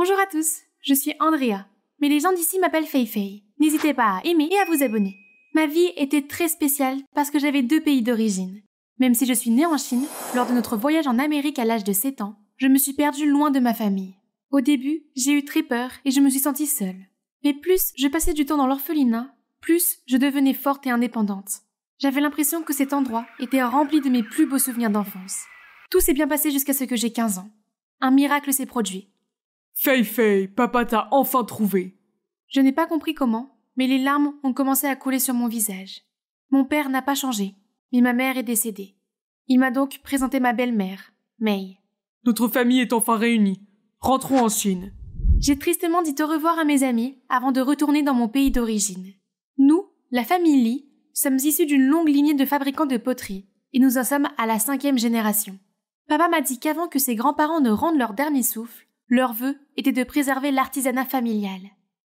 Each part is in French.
Bonjour à tous, je suis Andrea, mais les gens d'ici m'appellent Feifei. N'hésitez pas à aimer et à vous abonner. Ma vie était très spéciale parce que j'avais deux pays d'origine. Même si je suis née en Chine, lors de notre voyage en Amérique à l'âge de 7 ans, je me suis perdue loin de ma famille. Au début, j'ai eu très peur et je me suis sentie seule. Mais plus je passais du temps dans l'orphelinat, plus je devenais forte et indépendante. J'avais l'impression que cet endroit était rempli de mes plus beaux souvenirs d'enfance. Tout s'est bien passé jusqu'à ce que j'ai 15 ans. Un miracle s'est produit. Fei Fei, papa t'a enfin trouvé. Je n'ai pas compris comment, mais les larmes ont commencé à couler sur mon visage. Mon père n'a pas changé, mais ma mère est décédée. Il m'a donc présenté ma belle-mère, Mei. Notre famille est enfin réunie. Rentrons en Chine. J'ai tristement dit au revoir à mes amis avant de retourner dans mon pays d'origine. Nous, la famille Li, sommes issus d'une longue lignée de fabricants de poterie, et nous en sommes à la cinquième génération. Papa m'a dit qu'avant que ses grands-parents ne rendent leur dernier souffle, leur vœu était de préserver l'artisanat familial.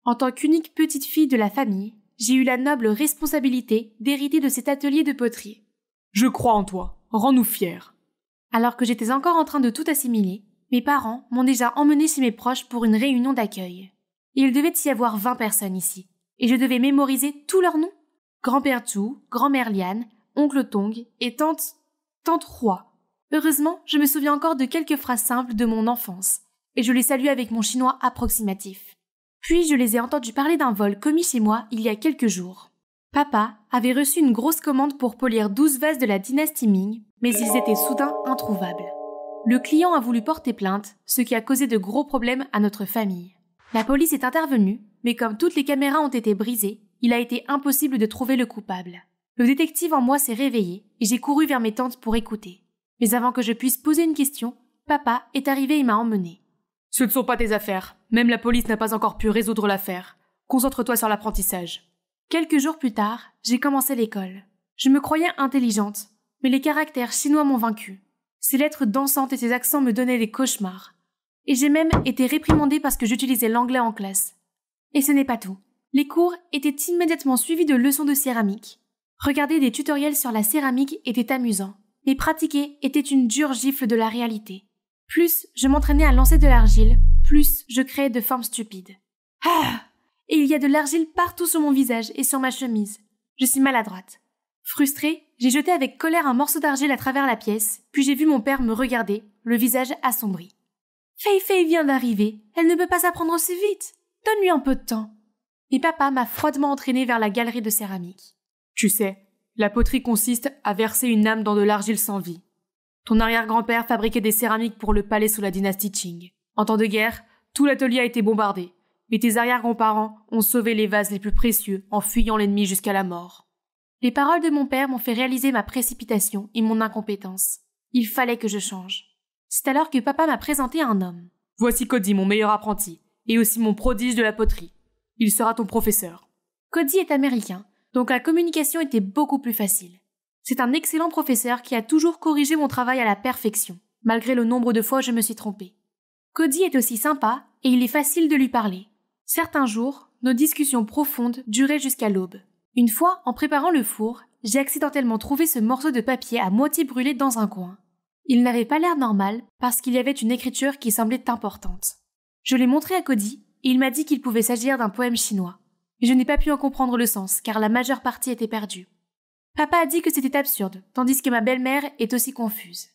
En tant qu'unique petite fille de la famille, j'ai eu la noble responsabilité d'hériter de cet atelier de poterie. Je crois en toi, rends-nous fiers. Alors que j'étais encore en train de tout assimiler, mes parents m'ont déjà emmené chez mes proches pour une réunion d'accueil. Il devait y avoir vingt personnes ici, et je devais mémoriser tous leurs noms. Grand-père Tzu, grand-mère Liane, oncle Tong et tante... tante Roi. Heureusement, je me souviens encore de quelques phrases simples de mon enfance, et je les salue avec mon chinois approximatif. Puis je les ai entendus parler d'un vol commis chez moi il y a quelques jours. Papa avait reçu une grosse commande pour polir 12 vases de la dynastie Ming, mais ils étaient soudain introuvables. Le client a voulu porter plainte, ce qui a causé de gros problèmes à notre famille. La police est intervenue, mais comme toutes les caméras ont été brisées, il a été impossible de trouver le coupable. Le détective en moi s'est réveillé et j'ai couru vers mes tantes pour écouter. Mais avant que je puisse poser une question, papa est arrivé et m'a emmené. Ce ne sont pas tes affaires. Même la police n'a pas encore pu résoudre l'affaire. Concentre-toi sur l'apprentissage. Quelques jours plus tard, j'ai commencé l'école. Je me croyais intelligente, mais les caractères chinois m'ont vaincu. Ses lettres dansantes et ses accents me donnaient des cauchemars. Et j'ai même été réprimandée parce que j'utilisais l'anglais en classe. Et ce n'est pas tout. Les cours étaient immédiatement suivis de leçons de céramique. Regarder des tutoriels sur la céramique était amusant, mais pratiquer était une dure gifle de la réalité. Plus je m'entraînais à lancer de l'argile, plus je créais de formes stupides. Ah Et il y a de l'argile partout sur mon visage et sur ma chemise. Je suis maladroite. Frustrée, j'ai jeté avec colère un morceau d'argile à travers la pièce, puis j'ai vu mon père me regarder, le visage assombri. Fei Fei vient d'arriver, elle ne peut pas s'apprendre aussi vite. Donne-lui un peu de temps. Et papa m'a froidement entraînée vers la galerie de céramique. Tu sais, la poterie consiste à verser une âme dans de l'argile sans vie. Ton arrière-grand-père fabriquait des céramiques pour le palais sous la dynastie Qing. En temps de guerre, tout l'atelier a été bombardé, mais tes arrière-grands-parents ont sauvé les vases les plus précieux en fuyant l'ennemi jusqu'à la mort. Les paroles de mon père m'ont fait réaliser ma précipitation et mon incompétence. Il fallait que je change. C'est alors que papa m'a présenté un homme. Voici Cody, mon meilleur apprenti, et aussi mon prodige de la poterie. Il sera ton professeur. Cody est américain, donc la communication était beaucoup plus facile. C'est un excellent professeur qui a toujours corrigé mon travail à la perfection, malgré le nombre de fois je me suis trompée. Cody est aussi sympa et il est facile de lui parler. Certains jours, nos discussions profondes duraient jusqu'à l'aube. Une fois, en préparant le four, j'ai accidentellement trouvé ce morceau de papier à moitié brûlé dans un coin. Il n'avait pas l'air normal parce qu'il y avait une écriture qui semblait importante. Je l'ai montré à Cody et il m'a dit qu'il pouvait s'agir d'un poème chinois. Mais je n'ai pas pu en comprendre le sens car la majeure partie était perdue. Papa a dit que c'était absurde, tandis que ma belle-mère est aussi confuse.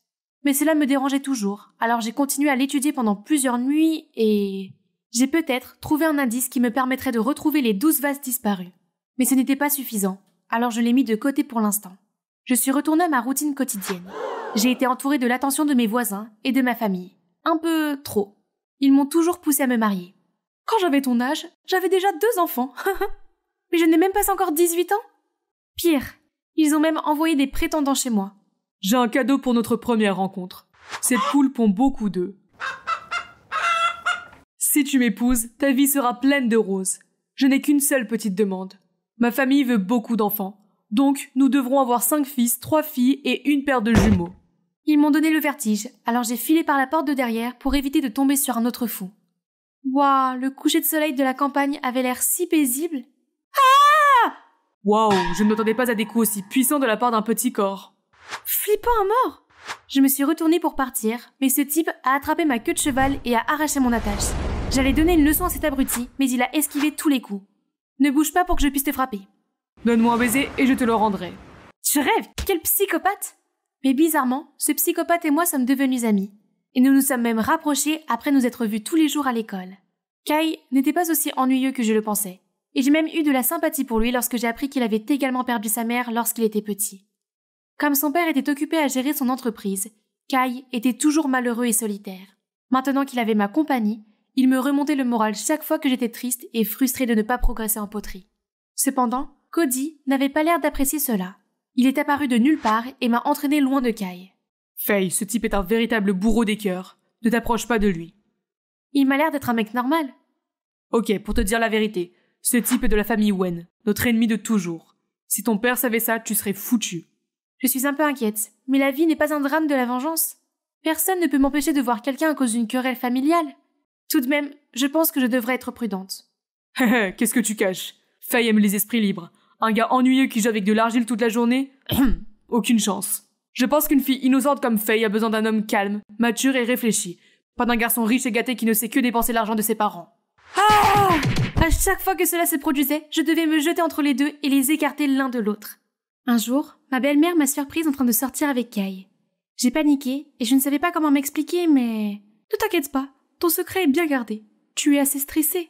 Mais cela me dérangeait toujours, alors j'ai continué à l'étudier pendant plusieurs nuits et... J'ai peut-être trouvé un indice qui me permettrait de retrouver les douze vases disparus. Mais ce n'était pas suffisant, alors je l'ai mis de côté pour l'instant. Je suis retournée à ma routine quotidienne. J'ai été entourée de l'attention de mes voisins et de ma famille. Un peu trop. Ils m'ont toujours poussée à me marier. Quand j'avais ton âge, j'avais déjà deux enfants. Mais je n'ai même pas encore 18 ans. Pire, ils ont même envoyé des prétendants chez moi. J'ai un cadeau pour notre première rencontre. Cette poule pond beaucoup d'eux. Si tu m'épouses, ta vie sera pleine de roses. Je n'ai qu'une seule petite demande. Ma famille veut beaucoup d'enfants. Donc, nous devrons avoir cinq fils, trois filles et une paire de jumeaux. Ils m'ont donné le vertige, alors j'ai filé par la porte de derrière pour éviter de tomber sur un autre fou. Waouh, le coucher de soleil de la campagne avait l'air si paisible. Ah Waouh, je ne m'attendais pas à des coups aussi puissants de la part d'un petit corps. Flippant à mort Je me suis retournée pour partir, mais ce type a attrapé ma queue de cheval et a arraché mon attache. J'allais donner une leçon à cet abruti, mais il a esquivé tous les coups. Ne bouge pas pour que je puisse te frapper. Donne-moi un baiser et je te le rendrai. Tu rêves Quel psychopathe Mais bizarrement, ce psychopathe et moi sommes devenus amis. Et nous nous sommes même rapprochés après nous être vus tous les jours à l'école. Kai n'était pas aussi ennuyeux que je le pensais et j'ai même eu de la sympathie pour lui lorsque j'ai appris qu'il avait également perdu sa mère lorsqu'il était petit. Comme son père était occupé à gérer son entreprise, Kai était toujours malheureux et solitaire. Maintenant qu'il avait ma compagnie, il me remontait le moral chaque fois que j'étais triste et frustrée de ne pas progresser en poterie. Cependant, Cody n'avait pas l'air d'apprécier cela. Il est apparu de nulle part et m'a entraîné loin de Kai. Faye, ce type est un véritable bourreau des cœurs. Ne t'approche pas de lui. Il m'a l'air d'être un mec normal. Ok, pour te dire la vérité, ce type est de la famille Wen, notre ennemi de toujours. Si ton père savait ça, tu serais foutu. Je suis un peu inquiète, mais la vie n'est pas un drame de la vengeance. Personne ne peut m'empêcher de voir quelqu'un à cause d'une querelle familiale. Tout de même, je pense que je devrais être prudente. qu'est-ce que tu caches Fay aime les esprits libres. Un gars ennuyeux qui joue avec de l'argile toute la journée Aucune chance. Je pense qu'une fille innocente comme Fay a besoin d'un homme calme, mature et réfléchi, pas d'un garçon riche et gâté qui ne sait que dépenser l'argent de ses parents. Ah à chaque fois que cela se produisait, je devais me jeter entre les deux et les écarter l'un de l'autre. Un jour, ma belle-mère m'a surprise en train de sortir avec Kai. J'ai paniqué et je ne savais pas comment m'expliquer, mais. Ne t'inquiète pas, ton secret est bien gardé. Tu es assez stressée.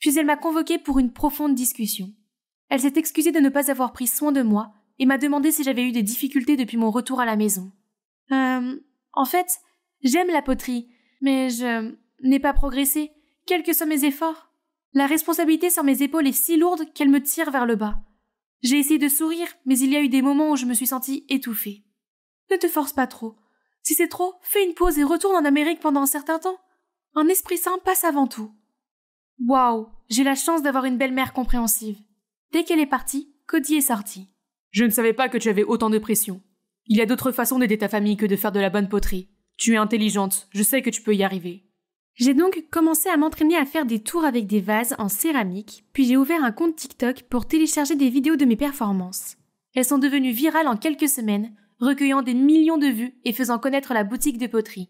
Puis elle m'a convoquée pour une profonde discussion. Elle s'est excusée de ne pas avoir pris soin de moi et m'a demandé si j'avais eu des difficultés depuis mon retour à la maison. Euh, en fait, j'aime la poterie, mais je n'ai pas progressé quels que soient mes efforts. La responsabilité sur mes épaules est si lourde qu'elle me tire vers le bas. J'ai essayé de sourire, mais il y a eu des moments où je me suis sentie étouffée. Ne te force pas trop. Si c'est trop, fais une pause et retourne en Amérique pendant un certain temps. Un esprit sain passe avant tout. Waouh, j'ai la chance d'avoir une belle-mère compréhensive. Dès qu'elle est partie, Cody est sorti. Je ne savais pas que tu avais autant de pression. Il y a d'autres façons d'aider ta famille que de faire de la bonne poterie. Tu es intelligente, je sais que tu peux y arriver. J'ai donc commencé à m'entraîner à faire des tours avec des vases en céramique, puis j'ai ouvert un compte TikTok pour télécharger des vidéos de mes performances. Elles sont devenues virales en quelques semaines, recueillant des millions de vues et faisant connaître la boutique de poterie,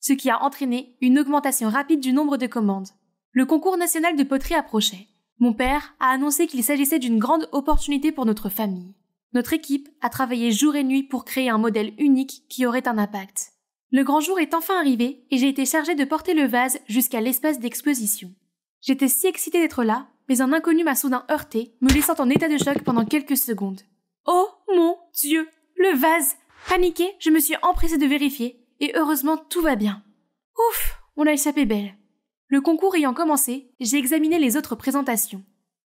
ce qui a entraîné une augmentation rapide du nombre de commandes. Le concours national de poterie approchait. Mon père a annoncé qu'il s'agissait d'une grande opportunité pour notre famille. Notre équipe a travaillé jour et nuit pour créer un modèle unique qui aurait un impact. Le grand jour est enfin arrivé et j'ai été chargée de porter le vase jusqu'à l'espace d'exposition. J'étais si excitée d'être là, mais un inconnu m'a soudain heurté, me laissant en état de choc pendant quelques secondes. Oh mon Dieu Le vase Paniquée, je me suis empressée de vérifier, et heureusement tout va bien. Ouf On a échappé belle. Le concours ayant commencé, j'ai examiné les autres présentations.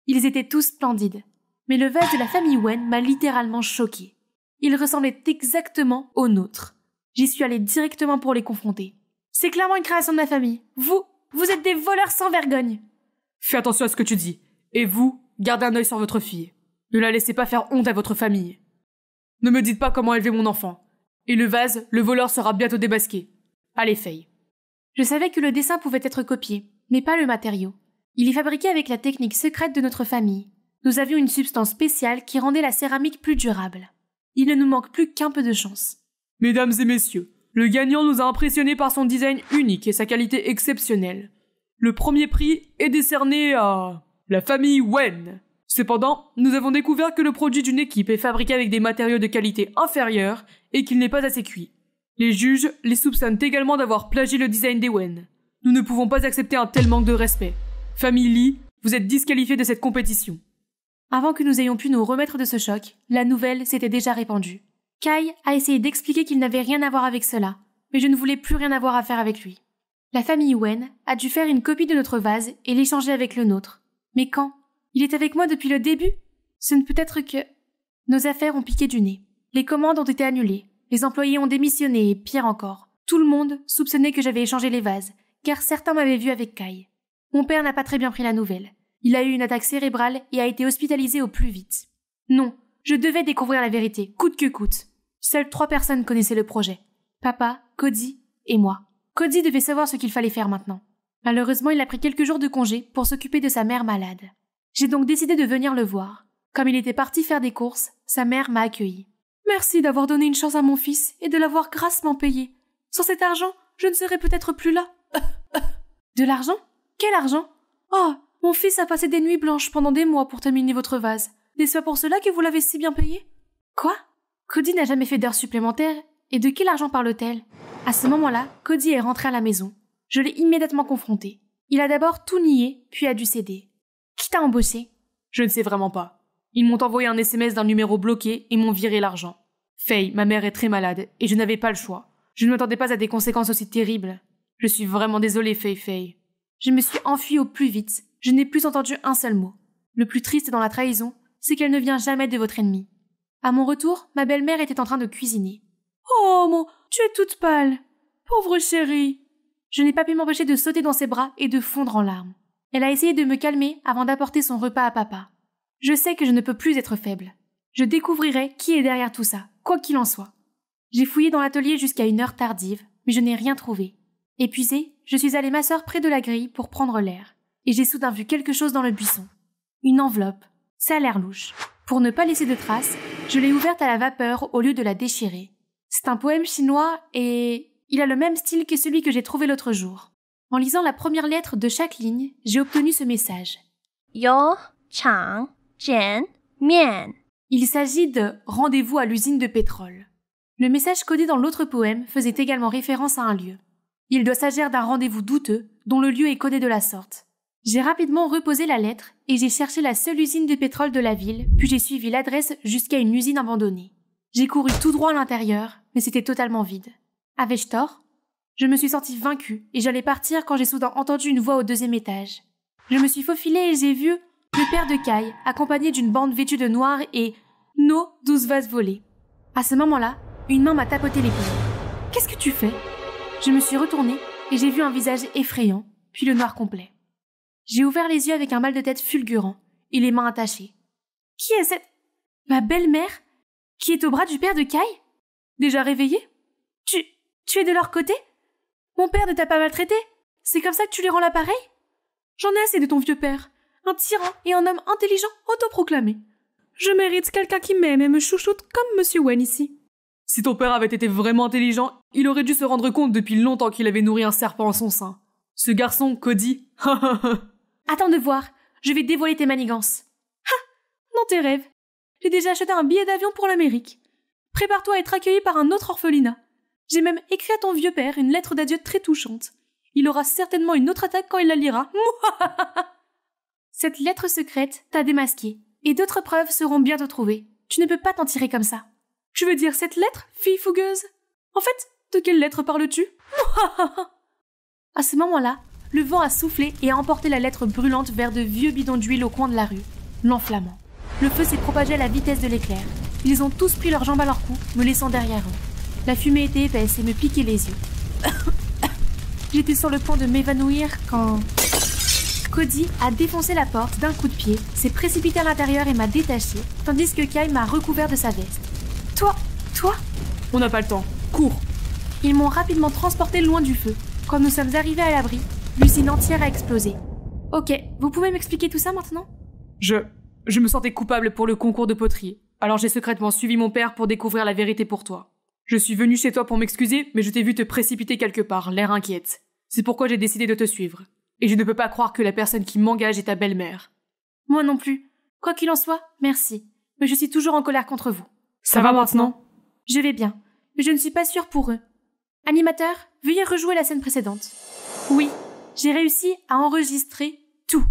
Ils étaient tous splendides. Mais le vase de la famille Wen m'a littéralement choquée. Il ressemblait exactement au nôtre. J'y suis allée directement pour les confronter. C'est clairement une création de ma famille. Vous, vous êtes des voleurs sans vergogne. Fais attention à ce que tu dis. Et vous, gardez un œil sur votre fille. Ne la laissez pas faire honte à votre famille. Ne me dites pas comment élever mon enfant. Et le vase, le voleur sera bientôt débasqué. Allez, Faye. Je savais que le dessin pouvait être copié, mais pas le matériau. Il est fabriqué avec la technique secrète de notre famille. Nous avions une substance spéciale qui rendait la céramique plus durable. Il ne nous manque plus qu'un peu de chance. Mesdames et messieurs, le gagnant nous a impressionnés par son design unique et sa qualité exceptionnelle. Le premier prix est décerné à la famille Wen. Cependant, nous avons découvert que le produit d'une équipe est fabriqué avec des matériaux de qualité inférieure et qu'il n'est pas assez cuit. Les juges les soupçonnent également d'avoir plagié le design des Wen. Nous ne pouvons pas accepter un tel manque de respect. Famille Lee, vous êtes disqualifiée de cette compétition. Avant que nous ayons pu nous remettre de ce choc, la nouvelle s'était déjà répandue. Kai a essayé d'expliquer qu'il n'avait rien à voir avec cela, mais je ne voulais plus rien avoir à faire avec lui. La famille Wen a dû faire une copie de notre vase et l'échanger avec le nôtre. Mais quand Il est avec moi depuis le début Ce ne peut être que... Nos affaires ont piqué du nez. Les commandes ont été annulées. Les employés ont démissionné et pire encore. Tout le monde soupçonnait que j'avais échangé les vases, car certains m'avaient vu avec Kai. Mon père n'a pas très bien pris la nouvelle. Il a eu une attaque cérébrale et a été hospitalisé au plus vite. Non, je devais découvrir la vérité, coûte que coûte. Seules trois personnes connaissaient le projet. Papa, Cody et moi. Cody devait savoir ce qu'il fallait faire maintenant. Malheureusement, il a pris quelques jours de congé pour s'occuper de sa mère malade. J'ai donc décidé de venir le voir. Comme il était parti faire des courses, sa mère m'a accueilli. Merci d'avoir donné une chance à mon fils et de l'avoir grassement payé. Sans cet argent, je ne serais peut-être plus là. de l'argent Quel argent Oh, mon fils a passé des nuits blanches pendant des mois pour terminer votre vase. N'est-ce pas pour cela que vous l'avez si bien payé Quoi Cody n'a jamais fait d'heures supplémentaires, et de quel argent parle-t-elle À ce moment-là, Cody est rentré à la maison. Je l'ai immédiatement confronté. Il a d'abord tout nié, puis a dû céder. Qui t'a embauché Je ne sais vraiment pas. Ils m'ont envoyé un SMS d'un numéro bloqué et m'ont viré l'argent. Faye, ma mère est très malade, et je n'avais pas le choix. Je ne m'attendais pas à des conséquences aussi terribles. Je suis vraiment désolée, Faye Faye. Je me suis enfuie au plus vite. Je n'ai plus entendu un seul mot. Le plus triste dans la trahison, c'est qu'elle ne vient jamais de votre ennemi. À mon retour, ma belle-mère était en train de cuisiner. Oh mon, tu es toute pâle. Pauvre chérie. Je n'ai pas pu m'empêcher de sauter dans ses bras et de fondre en larmes. Elle a essayé de me calmer avant d'apporter son repas à papa. Je sais que je ne peux plus être faible. Je découvrirai qui est derrière tout ça, quoi qu'il en soit. J'ai fouillé dans l'atelier jusqu'à une heure tardive, mais je n'ai rien trouvé. Épuisée, je suis allée m'asseoir près de la grille pour prendre l'air, et j'ai soudain vu quelque chose dans le buisson. Une enveloppe. Ça a l'air louche. Pour ne pas laisser de traces, je l'ai ouverte à la vapeur au lieu de la déchirer. C'est un poème chinois et il a le même style que celui que j'ai trouvé l'autre jour. En lisant la première lettre de chaque ligne, j'ai obtenu ce message. Yo Chang Jian Mian. Il s'agit de rendez-vous à l'usine de pétrole. Le message codé dans l'autre poème faisait également référence à un lieu. Il doit s'agir d'un rendez-vous douteux dont le lieu est codé de la sorte. J'ai rapidement reposé la lettre et j'ai cherché la seule usine de pétrole de la ville, puis j'ai suivi l'adresse jusqu'à une usine abandonnée. J'ai couru tout droit à l'intérieur, mais c'était totalement vide. Avais-je tort Je me suis senti vaincue et j'allais partir quand j'ai soudain entendu une voix au deuxième étage. Je me suis faufilé et j'ai vu le père de Kai, accompagné d'une bande vêtue de noir et nos douze vases volés. À ce moment-là, une main m'a tapoté l'épaule. Qu'est-ce que tu fais Je me suis retournée et j'ai vu un visage effrayant, puis le noir complet. J'ai ouvert les yeux avec un mal de tête fulgurant et les mains attachées. Qui est cette. Ma belle-mère Qui est au bras du père de Kai Déjà réveillée Tu. Tu es de leur côté Mon père ne t'a pas maltraité C'est comme ça que tu les rends l'appareil J'en ai assez de ton vieux père, un tyran et un homme intelligent autoproclamé. Je mérite quelqu'un qui m'aime et me chouchoute comme Monsieur Wen ici. Si ton père avait été vraiment intelligent, il aurait dû se rendre compte depuis longtemps qu'il avait nourri un serpent en son sein. Ce garçon, Cody, Attends de voir, je vais dévoiler tes manigances. Ah Non tes rêves J'ai déjà acheté un billet d'avion pour l'Amérique. Prépare-toi à être accueilli par un autre orphelinat. J'ai même écrit à ton vieux père une lettre d'adieu très touchante. Il aura certainement une autre attaque quand il la lira. Cette lettre secrète t'a démasqué, et d'autres preuves seront bientôt trouvées. Tu ne peux pas t'en tirer comme ça. Je veux dire cette lettre, fille fougueuse En fait, de quelle lettre parles-tu À ce moment-là, le vent a soufflé et a emporté la lettre brûlante vers de vieux bidons d'huile au coin de la rue, l'enflammant. Le feu s'est propagé à la vitesse de l'éclair. Ils ont tous pris leurs jambes à leur cou, me laissant derrière eux. La fumée était épaisse et me piquait les yeux. J'étais sur le point de m'évanouir quand... Cody a défoncé la porte d'un coup de pied, s'est précipité à l'intérieur et m'a détaché, tandis que Kai m'a recouvert de sa veste. Toi Toi On n'a pas le temps. Cours Ils m'ont rapidement transporté loin du feu. Quand nous sommes arrivés à l'abri, L'usine entière a explosé. Ok, vous pouvez m'expliquer tout ça maintenant Je... Je me sentais coupable pour le concours de poterie, alors j'ai secrètement suivi mon père pour découvrir la vérité pour toi. Je suis venu chez toi pour m'excuser, mais je t'ai vu te précipiter quelque part, l'air inquiète. C'est pourquoi j'ai décidé de te suivre. Et je ne peux pas croire que la personne qui m'engage est ta belle-mère. Moi non plus. Quoi qu'il en soit, merci. Mais je suis toujours en colère contre vous. Ça, va, va maintenant Je vais bien, mais je ne suis pas sûre pour eux. Animateur, veuillez rejouer la scène précédente. Oui, j'ai réussi à enregistrer tout.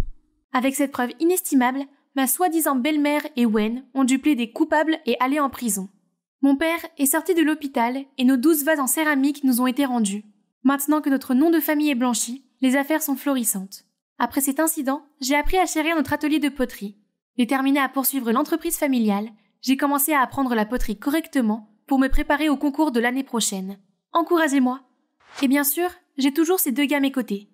Avec cette preuve inestimable, ma soi-disant belle-mère et Wen ont dû plaider coupables et aller en prison. Mon père est sorti de l'hôpital et nos douze vases en céramique nous ont été rendus. Maintenant que notre nom de famille est blanchi, les affaires sont florissantes. Après cet incident, j'ai appris à chérir notre atelier de poterie. Déterminé à poursuivre l'entreprise familiale, j'ai commencé à apprendre la poterie correctement pour me préparer au concours de l'année prochaine. Encouragez-moi. Et bien sûr, j'ai toujours ces deux gars à mes côtés.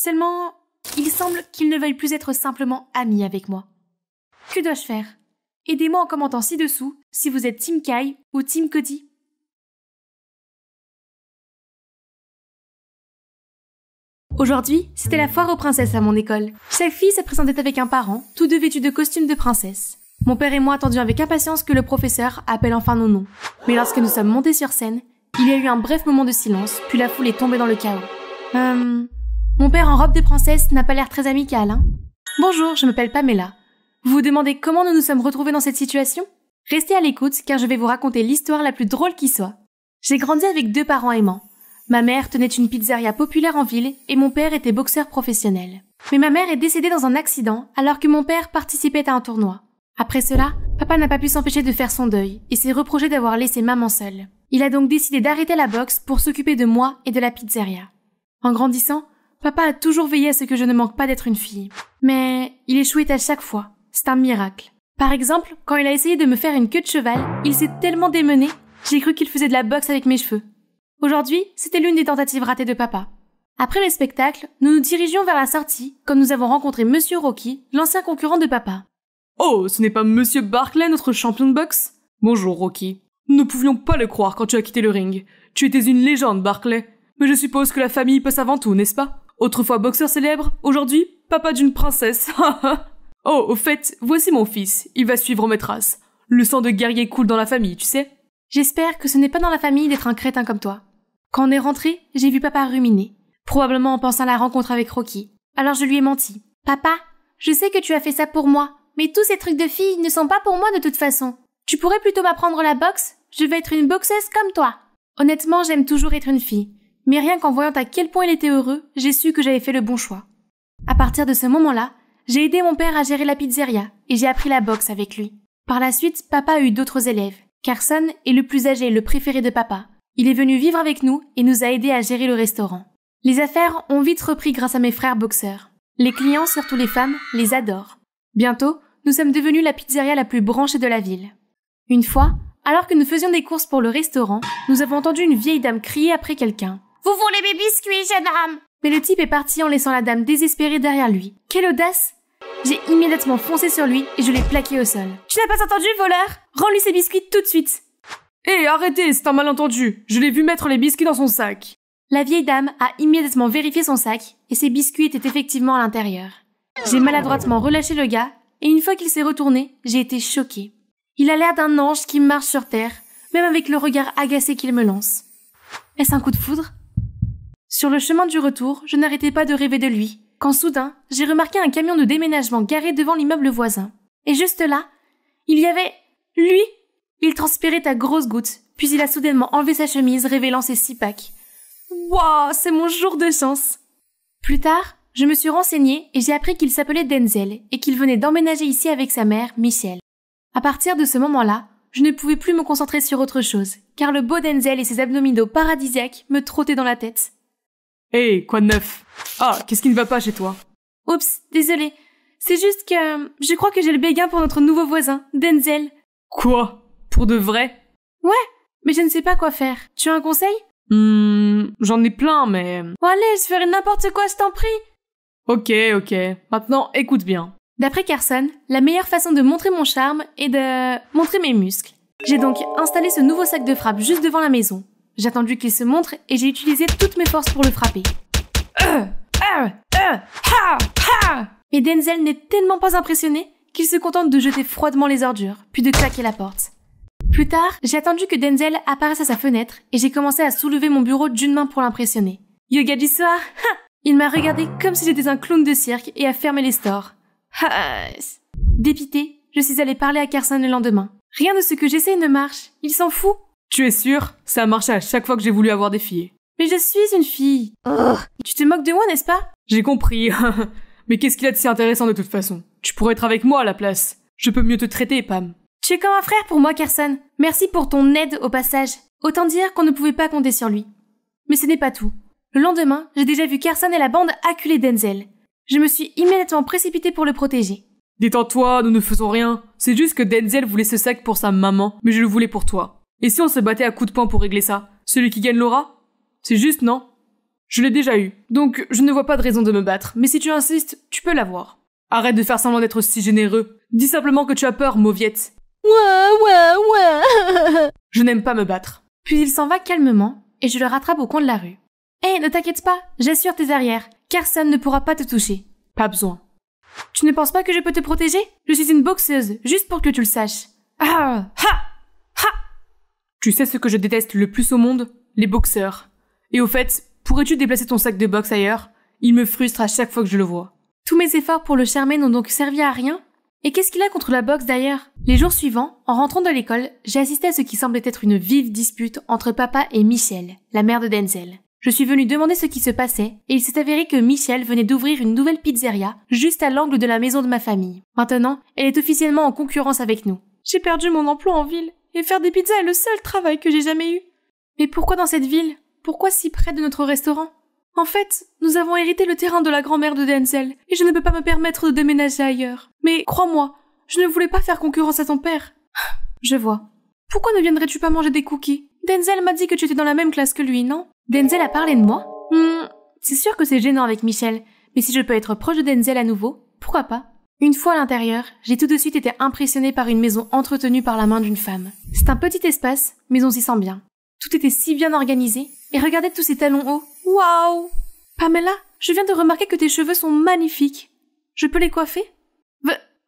Seulement, il semble qu'ils ne veuillent plus être simplement amis avec moi. Que dois-je faire Aidez-moi en commentant ci-dessous si vous êtes Team Kai ou Team Cody. Aujourd'hui, c'était la foire aux princesses à mon école. Chaque fille se présentait avec un parent, tous deux vêtus de costumes de princesse. Mon père et moi attendions avec impatience que le professeur appelle enfin nos noms. Mais lorsque nous sommes montés sur scène, il y a eu un bref moment de silence, puis la foule est tombée dans le chaos. Hum, mon père en robe de princesse n'a pas l'air très amical, hein Bonjour, je m'appelle Pamela. Vous vous demandez comment nous nous sommes retrouvés dans cette situation Restez à l'écoute car je vais vous raconter l'histoire la plus drôle qui soit. J'ai grandi avec deux parents aimants. Ma mère tenait une pizzeria populaire en ville et mon père était boxeur professionnel. Mais ma mère est décédée dans un accident alors que mon père participait à un tournoi. Après cela, papa n'a pas pu s'empêcher de faire son deuil et s'est reproché d'avoir laissé maman seule. Il a donc décidé d'arrêter la boxe pour s'occuper de moi et de la pizzeria. En grandissant, Papa a toujours veillé à ce que je ne manque pas d'être une fille. Mais il échouait à chaque fois. C'est un miracle. Par exemple, quand il a essayé de me faire une queue de cheval, il s'est tellement démené, j'ai cru qu'il faisait de la boxe avec mes cheveux. Aujourd'hui, c'était l'une des tentatives ratées de papa. Après le spectacle, nous nous dirigions vers la sortie quand nous avons rencontré Monsieur Rocky, l'ancien concurrent de papa. Oh, ce n'est pas Monsieur Barclay, notre champion de boxe Bonjour Rocky. Nous ne pouvions pas le croire quand tu as quitté le ring. Tu étais une légende, Barclay. Mais je suppose que la famille passe avant tout, n'est-ce pas Autrefois boxeur célèbre, aujourd'hui papa d'une princesse. oh, au fait, voici mon fils, il va suivre mes traces. Le sang de guerrier coule dans la famille, tu sais. J'espère que ce n'est pas dans la famille d'être un crétin comme toi. Quand on est rentré, j'ai vu papa ruminer, probablement en pensant à la rencontre avec Rocky. Alors je lui ai menti. Papa, je sais que tu as fait ça pour moi, mais tous ces trucs de filles ne sont pas pour moi de toute façon. Tu pourrais plutôt m'apprendre la boxe Je vais être une boxeuse comme toi. Honnêtement, j'aime toujours être une fille mais rien qu'en voyant à quel point il était heureux, j'ai su que j'avais fait le bon choix. À partir de ce moment-là, j'ai aidé mon père à gérer la pizzeria et j'ai appris la boxe avec lui. Par la suite, papa a eu d'autres élèves. Carson est le plus âgé, le préféré de papa. Il est venu vivre avec nous et nous a aidés à gérer le restaurant. Les affaires ont vite repris grâce à mes frères boxeurs. Les clients, surtout les femmes, les adorent. Bientôt, nous sommes devenus la pizzeria la plus branchée de la ville. Une fois, alors que nous faisions des courses pour le restaurant, nous avons entendu une vieille dame crier après quelqu'un. Vous voulez mes biscuits, jeune homme Mais le type est parti en laissant la dame désespérée derrière lui. Quelle audace J'ai immédiatement foncé sur lui et je l'ai plaqué au sol. Tu n'as pas entendu, voleur Rends-lui ses biscuits tout de suite Hé, eh, arrêtez, c'est un malentendu Je l'ai vu mettre les biscuits dans son sac La vieille dame a immédiatement vérifié son sac et ses biscuits étaient effectivement à l'intérieur. J'ai maladroitement relâché le gars et une fois qu'il s'est retourné, j'ai été choquée. Il a l'air d'un ange qui marche sur terre, même avec le regard agacé qu'il me lance. Est-ce un coup de foudre sur le chemin du retour, je n'arrêtais pas de rêver de lui, quand soudain, j'ai remarqué un camion de déménagement garé devant l'immeuble voisin. Et juste là, il y avait lui. Il transpirait à grosses gouttes, puis il a soudainement enlevé sa chemise, révélant ses six packs. Waouh, c'est mon jour de chance. Plus tard, je me suis renseignée et j'ai appris qu'il s'appelait Denzel et qu'il venait d'emménager ici avec sa mère, Michelle. À partir de ce moment-là, je ne pouvais plus me concentrer sur autre chose, car le beau Denzel et ses abdominaux paradisiaques me trottaient dans la tête. Eh, quoi de neuf Ah, qu'est-ce qui ne va pas chez toi Oups, désolé. C'est juste que euh, je crois que j'ai le béguin pour notre nouveau voisin, Denzel. Quoi Pour de vrai Ouais, mais je ne sais pas quoi faire. Tu as un conseil Hmm. j'en ai plein, mais... Euh, allez, je ferai n'importe quoi, je t'en prie Ok, ok. Maintenant, écoute bien. D'après Carson, la meilleure façon de montrer mon charme est de montrer mes muscles. J'ai donc installé ce nouveau sac de frappe juste devant la maison, j'ai attendu qu'il se montre et j'ai utilisé toutes mes forces pour le frapper. Mais euh, euh, euh, Denzel n'est tellement pas impressionné qu'il se contente de jeter froidement les ordures, puis de claquer la porte. Plus tard, j'ai attendu que Denzel apparaisse à sa fenêtre et j'ai commencé à soulever mon bureau d'une main pour l'impressionner. Yoga du soir Il m'a regardé comme si j'étais un clown de cirque et a fermé les stores. Dépité, je suis allée parler à Carson le lendemain. Rien de ce que j'essaye ne marche, il s'en fout tu es sûre Ça a marché à chaque fois que j'ai voulu avoir des filles. Mais je suis une fille. Oh. Tu te moques de moi, n'est-ce pas J'ai compris. Mais qu'est-ce qu'il a de si intéressant de toute façon Tu pourrais être avec moi à la place. Je peux mieux te traiter, Pam. Tu es comme un frère pour moi, Carson. Merci pour ton aide au passage. Autant dire qu'on ne pouvait pas compter sur lui. Mais ce n'est pas tout. Le lendemain, j'ai déjà vu Carson et la bande acculer Denzel. Je me suis immédiatement précipitée pour le protéger. Détends-toi, nous ne faisons rien. C'est juste que Denzel voulait ce sac pour sa maman, mais je le voulais pour toi. Et si on se battait à coups de poing pour régler ça Celui qui gagne l'aura C'est juste, non Je l'ai déjà eu, donc je ne vois pas de raison de me battre, mais si tu insistes, tu peux l'avoir. Arrête de faire semblant d'être si généreux. Dis simplement que tu as peur, mauviette. Ouah, ouah, ouah. je n'aime pas me battre. Puis il s'en va calmement, et je le rattrape au coin de la rue. Hé, eh, ne t'inquiète pas, j'assure tes arrières. Carson ne pourra pas te toucher. Pas besoin. Tu ne penses pas que je peux te protéger Je suis une boxeuse, juste pour que tu le saches. Ah Ha tu sais ce que je déteste le plus au monde Les boxeurs. Et au fait, pourrais-tu déplacer ton sac de boxe ailleurs Il me frustre à chaque fois que je le vois. Tous mes efforts pour le charmer n'ont donc servi à rien Et qu'est-ce qu'il a contre la boxe d'ailleurs Les jours suivants, en rentrant de l'école, j'ai assisté à ce qui semblait être une vive dispute entre papa et Michel, la mère de Denzel. Je suis venue demander ce qui se passait, et il s'est avéré que Michel venait d'ouvrir une nouvelle pizzeria juste à l'angle de la maison de ma famille. Maintenant, elle est officiellement en concurrence avec nous. J'ai perdu mon emploi en ville, faire des pizzas est le seul travail que j'ai jamais eu. Mais pourquoi dans cette ville Pourquoi si près de notre restaurant En fait, nous avons hérité le terrain de la grand-mère de Denzel, et je ne peux pas me permettre de déménager ailleurs. Mais crois-moi, je ne voulais pas faire concurrence à ton père. Je vois. Pourquoi ne viendrais-tu pas manger des cookies Denzel m'a dit que tu étais dans la même classe que lui, non Denzel a parlé de moi hmm, C'est sûr que c'est gênant avec Michel, mais si je peux être proche de Denzel à nouveau, pourquoi pas une fois à l'intérieur, j'ai tout de suite été impressionnée par une maison entretenue par la main d'une femme. C'est un petit espace, mais on s'y sent bien. Tout était si bien organisé, et regardez tous ces talons hauts. Waouh Pamela, je viens de remarquer que tes cheveux sont magnifiques. Je peux les coiffer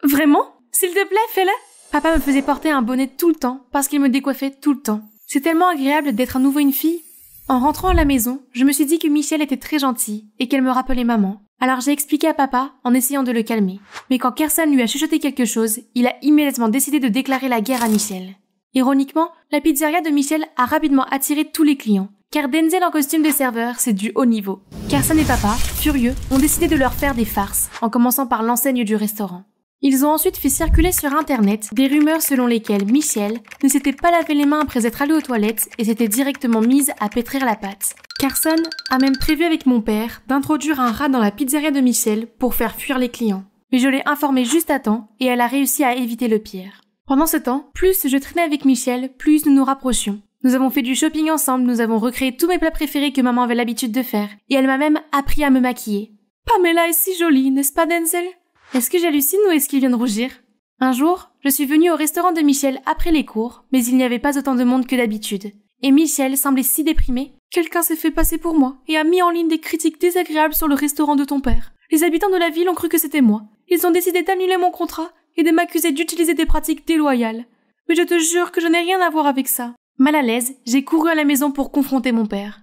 Vraiment S'il te plaît, fais-le Papa me faisait porter un bonnet tout le temps, parce qu'il me décoiffait tout le temps. C'est tellement agréable d'être à nouveau une fille. En rentrant à la maison, je me suis dit que Michel était très gentil, et qu'elle me rappelait maman. Alors j'ai expliqué à papa en essayant de le calmer. Mais quand Kersan lui a chuchoté quelque chose, il a immédiatement décidé de déclarer la guerre à Michel. Ironiquement, la pizzeria de Michel a rapidement attiré tous les clients. Car Denzel en costume de serveur, c'est du haut niveau. Kersan et papa, furieux, ont décidé de leur faire des farces, en commençant par l'enseigne du restaurant. Ils ont ensuite fait circuler sur Internet des rumeurs selon lesquelles Michelle ne s'était pas lavé les mains après être allée aux toilettes et s'était directement mise à pétrir la pâte. Carson a même prévu avec mon père d'introduire un rat dans la pizzeria de Michel pour faire fuir les clients. Mais je l'ai informée juste à temps et elle a réussi à éviter le pire. Pendant ce temps, plus je traînais avec Michelle, plus nous nous rapprochions. Nous avons fait du shopping ensemble, nous avons recréé tous mes plats préférés que maman avait l'habitude de faire, et elle m'a même appris à me maquiller. Pamela est si jolie, n'est-ce pas Denzel est-ce que j'hallucine ou est-ce qu'il vient de rougir Un jour, je suis venue au restaurant de Michel après les cours, mais il n'y avait pas autant de monde que d'habitude. Et Michel semblait si déprimé. Quelqu'un s'est fait passer pour moi et a mis en ligne des critiques désagréables sur le restaurant de ton père. Les habitants de la ville ont cru que c'était moi. Ils ont décidé d'annuler mon contrat et de m'accuser d'utiliser des pratiques déloyales. Mais je te jure que je n'ai rien à voir avec ça. Mal à l'aise, j'ai couru à la maison pour confronter mon père.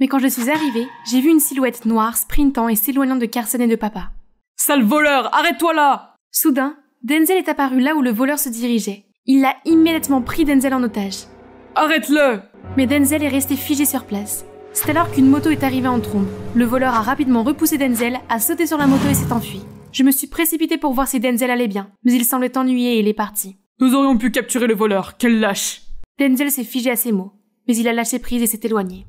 Mais quand je suis arrivée, j'ai vu une silhouette noire sprintant et s'éloignant de Carson et de papa. Sale voleur, arrête-toi là Soudain, Denzel est apparu là où le voleur se dirigeait. Il a immédiatement pris Denzel en otage. Arrête-le Mais Denzel est resté figé sur place. C'est alors qu'une moto est arrivée en trombe. Le voleur a rapidement repoussé Denzel, a sauté sur la moto et s'est enfui. Je me suis précipité pour voir si Denzel allait bien, mais il semblait ennuyé et il est parti. Nous aurions pu capturer le voleur, quel lâche Denzel s'est figé à ces mots, mais il a lâché prise et s'est éloigné.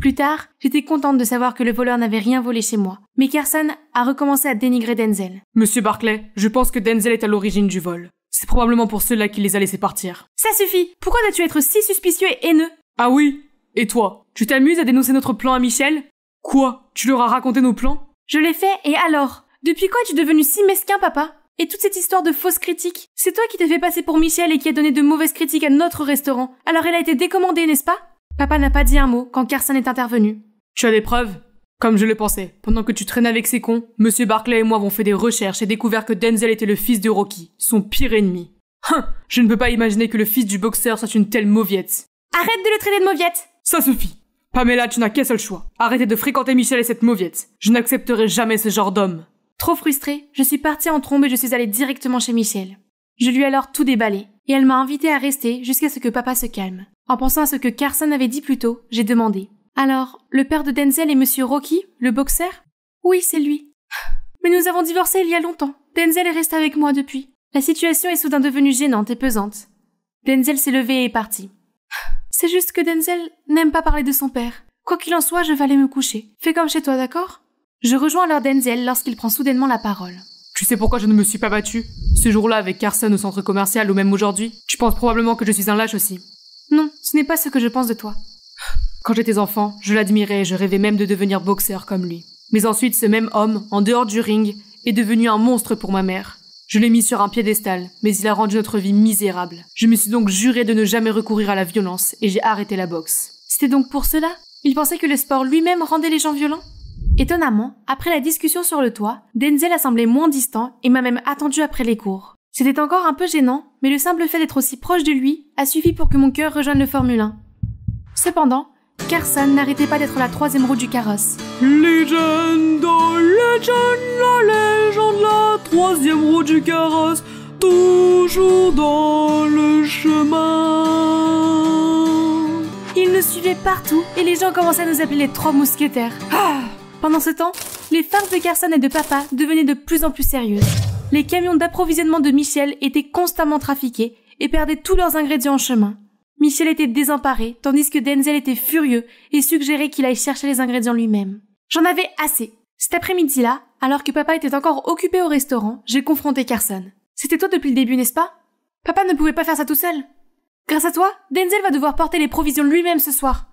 Plus tard, j'étais contente de savoir que le voleur n'avait rien volé chez moi. Mais Carson a recommencé à dénigrer Denzel. Monsieur Barclay, je pense que Denzel est à l'origine du vol. C'est probablement pour cela qu'il les a laissés partir. Ça suffit Pourquoi dois-tu être si suspicieux et haineux Ah oui Et toi Tu t'amuses à dénoncer notre plan à Michel Quoi Tu leur as raconté nos plans Je l'ai fait, et alors Depuis quoi es-tu devenu si mesquin, papa et toute cette histoire de fausses critiques, c'est toi qui t'es fait passer pour Michel et qui a donné de mauvaises critiques à notre restaurant. Alors elle a été décommandée, n'est-ce pas Papa n'a pas dit un mot quand Carson est intervenu. Tu as des preuves Comme je le pensais, pendant que tu traînes avec ces cons, Monsieur Barclay et moi avons fait des recherches et découvert que Denzel était le fils de Rocky, son pire ennemi. Hein Je ne peux pas imaginer que le fils du boxeur soit une telle mauviette. Arrête de le traiter de mauviette Ça suffit Pamela, tu n'as qu'un seul choix. Arrêtez de fréquenter Michel et cette mauviette. Je n'accepterai jamais ce genre d'homme. Trop frustrée, je suis partie en trombe et je suis allée directement chez Michel. Je lui ai alors tout déballé, et elle m'a invité à rester jusqu'à ce que papa se calme. En pensant à ce que Carson avait dit plus tôt, j'ai demandé. Alors, le père de Denzel est monsieur Rocky, le boxeur Oui, c'est lui. Mais nous avons divorcé il y a longtemps. Denzel est resté avec moi depuis. La situation est soudain devenue gênante et pesante. Denzel s'est levé et est parti. C'est juste que Denzel n'aime pas parler de son père. Quoi qu'il en soit, je vais aller me coucher. Fais comme chez toi, d'accord Je rejoins alors Denzel lorsqu'il prend soudainement la parole. Tu sais pourquoi je ne me suis pas battue Ce jour-là avec Carson au centre commercial ou même aujourd'hui Tu penses probablement que je suis un lâche aussi. Non, ce n'est pas ce que je pense de toi. Quand j'étais enfant, je l'admirais et je rêvais même de devenir boxeur comme lui. Mais ensuite, ce même homme, en dehors du ring, est devenu un monstre pour ma mère. Je l'ai mis sur un piédestal, mais il a rendu notre vie misérable. Je me suis donc juré de ne jamais recourir à la violence et j'ai arrêté la boxe. C'était donc pour cela Il pensait que le sport lui-même rendait les gens violents Étonnamment, après la discussion sur le toit, Denzel a semblé moins distant et m'a même attendu après les cours. C'était encore un peu gênant, mais le simple fait d'être aussi proche de lui a suffi pour que mon cœur rejoigne le Formule 1. Cependant, Carson n'arrêtait pas d'être la troisième roue du carrosse. Legend, oh legend, la légende, la troisième roue du carrosse, toujours dans le chemin. Il nous suivait partout et les gens commençaient à nous appeler les trois mousquetaires. Ah pendant ce temps, les farces de Carson et de Papa devenaient de plus en plus sérieuses. Les camions d'approvisionnement de Michel étaient constamment trafiqués et perdaient tous leurs ingrédients en chemin. Michel était désemparé, tandis que Denzel était furieux et suggérait qu'il aille chercher les ingrédients lui-même. J'en avais assez. Cet après-midi-là, alors que papa était encore occupé au restaurant, j'ai confronté Carson. C'était toi depuis le début, n'est-ce pas Papa ne pouvait pas faire ça tout seul. Grâce à toi, Denzel va devoir porter les provisions lui-même ce soir.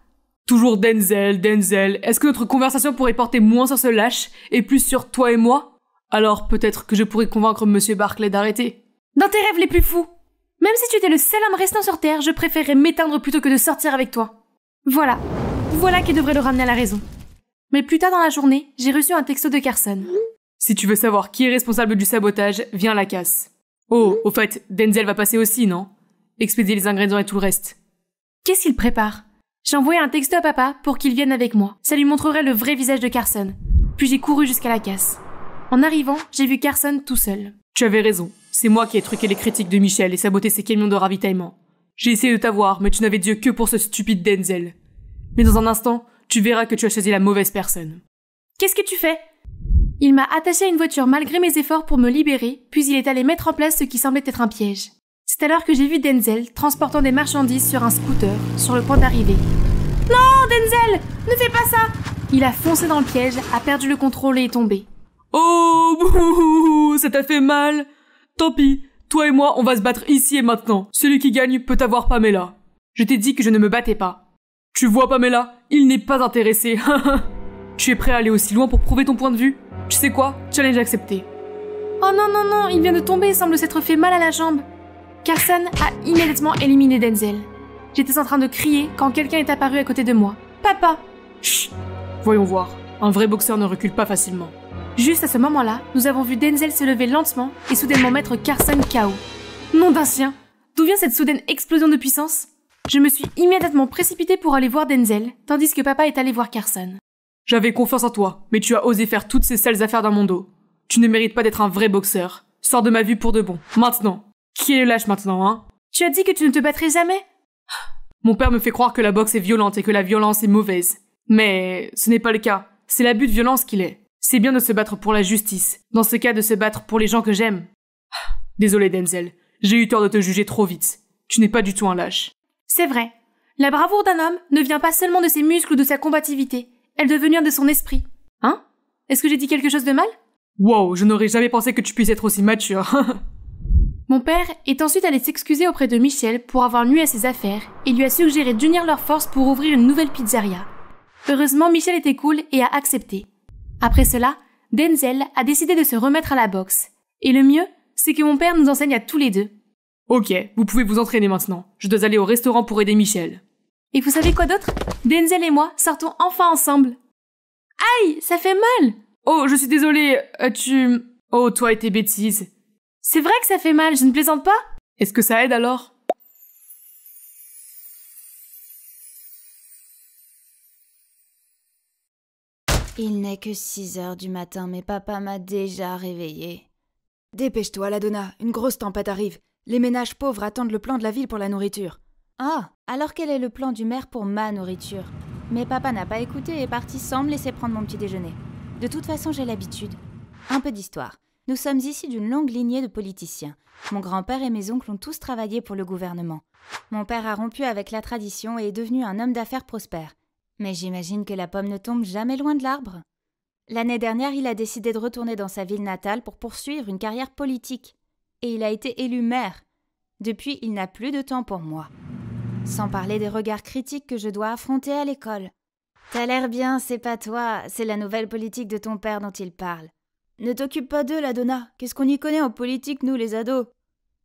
Toujours Denzel, Denzel. Est-ce que notre conversation pourrait porter moins sur ce lâche et plus sur toi et moi Alors peut-être que je pourrais convaincre Monsieur Barclay d'arrêter. Dans tes rêves les plus fous Même si tu étais le seul homme restant sur Terre, je préférerais m'éteindre plutôt que de sortir avec toi. Voilà. Voilà qui devrait le ramener à la raison. Mais plus tard dans la journée, j'ai reçu un texto de Carson. Si tu veux savoir qui est responsable du sabotage, viens à la casse. Oh, au fait, Denzel va passer aussi, non Expédier les ingrédients et tout le reste. Qu'est-ce qu'il prépare j'ai envoyé un texto à papa pour qu'il vienne avec moi. Ça lui montrerait le vrai visage de Carson. Puis j'ai couru jusqu'à la casse. En arrivant, j'ai vu Carson tout seul. Tu avais raison. C'est moi qui ai truqué les critiques de Michel et saboté ses camions de ravitaillement. J'ai essayé de t'avoir, mais tu n'avais Dieu que pour ce stupide Denzel. Mais dans un instant, tu verras que tu as choisi la mauvaise personne. Qu'est-ce que tu fais Il m'a attaché à une voiture malgré mes efforts pour me libérer, puis il est allé mettre en place ce qui semblait être un piège. C'est alors que j'ai vu Denzel transportant des marchandises sur un scooter sur le point d'arriver. Non, Denzel Ne fais pas ça Il a foncé dans le piège, a perdu le contrôle et est tombé. Oh, ça t'a fait mal Tant pis, toi et moi, on va se battre ici et maintenant. Celui qui gagne peut avoir Pamela. Je t'ai dit que je ne me battais pas. Tu vois, Pamela, il n'est pas intéressé. tu es prêt à aller aussi loin pour prouver ton point de vue Tu sais quoi Challenge accepté. Oh non, non, non, il vient de tomber semble s'être fait mal à la jambe. Carson a immédiatement éliminé Denzel. J'étais en train de crier quand quelqu'un est apparu à côté de moi. Papa Chut Voyons voir. Un vrai boxeur ne recule pas facilement. Juste à ce moment-là, nous avons vu Denzel se lever lentement et soudainement mettre Carson KO. Nom d'un sien D'où vient cette soudaine explosion de puissance Je me suis immédiatement précipité pour aller voir Denzel, tandis que papa est allé voir Carson. J'avais confiance en toi, mais tu as osé faire toutes ces sales affaires dans mon dos. Tu ne mérites pas d'être un vrai boxeur. Sors de ma vue pour de bon, maintenant qui est le lâche maintenant, hein Tu as dit que tu ne te battrais jamais Mon père me fait croire que la boxe est violente et que la violence est mauvaise. Mais ce n'est pas le cas. C'est l'abus de violence qu'il est. C'est bien de se battre pour la justice. Dans ce cas, de se battre pour les gens que j'aime. Désolé, Denzel. J'ai eu tort de te juger trop vite. Tu n'es pas du tout un lâche. C'est vrai. La bravoure d'un homme ne vient pas seulement de ses muscles ou de sa combativité. Elle doit de son esprit. Hein Est-ce que j'ai dit quelque chose de mal Wow, je n'aurais jamais pensé que tu puisses être aussi mature. Mon père est ensuite allé s'excuser auprès de Michel pour avoir nu à ses affaires et lui a suggéré d'unir leurs forces pour ouvrir une nouvelle pizzeria. Heureusement, Michel était cool et a accepté. Après cela, Denzel a décidé de se remettre à la boxe. Et le mieux, c'est que mon père nous enseigne à tous les deux. Ok, vous pouvez vous entraîner maintenant. Je dois aller au restaurant pour aider Michel. Et vous savez quoi d'autre Denzel et moi sortons enfin ensemble. Aïe, ça fait mal Oh, je suis désolée, tu... Oh, toi et tes bêtises. C'est vrai que ça fait mal, je ne plaisante pas Est-ce que ça aide alors Il n'est que 6 heures du matin, mais papa m'a déjà réveillée. Dépêche-toi, Ladonna, une grosse tempête arrive. Les ménages pauvres attendent le plan de la ville pour la nourriture. Ah, alors quel est le plan du maire pour ma nourriture Mais papa n'a pas écouté et est parti sans me laisser prendre mon petit déjeuner. De toute façon, j'ai l'habitude. Un peu d'histoire. Nous sommes ici d'une longue lignée de politiciens. Mon grand-père et mes oncles ont tous travaillé pour le gouvernement. Mon père a rompu avec la tradition et est devenu un homme d'affaires prospère. Mais j'imagine que la pomme ne tombe jamais loin de l'arbre. L'année dernière, il a décidé de retourner dans sa ville natale pour poursuivre une carrière politique. Et il a été élu maire. Depuis, il n'a plus de temps pour moi. Sans parler des regards critiques que je dois affronter à l'école. T'as l'air bien, c'est pas toi, c'est la nouvelle politique de ton père dont il parle. Ne t'occupe pas d'eux, la Donna. Qu'est-ce qu'on y connaît en politique, nous, les ados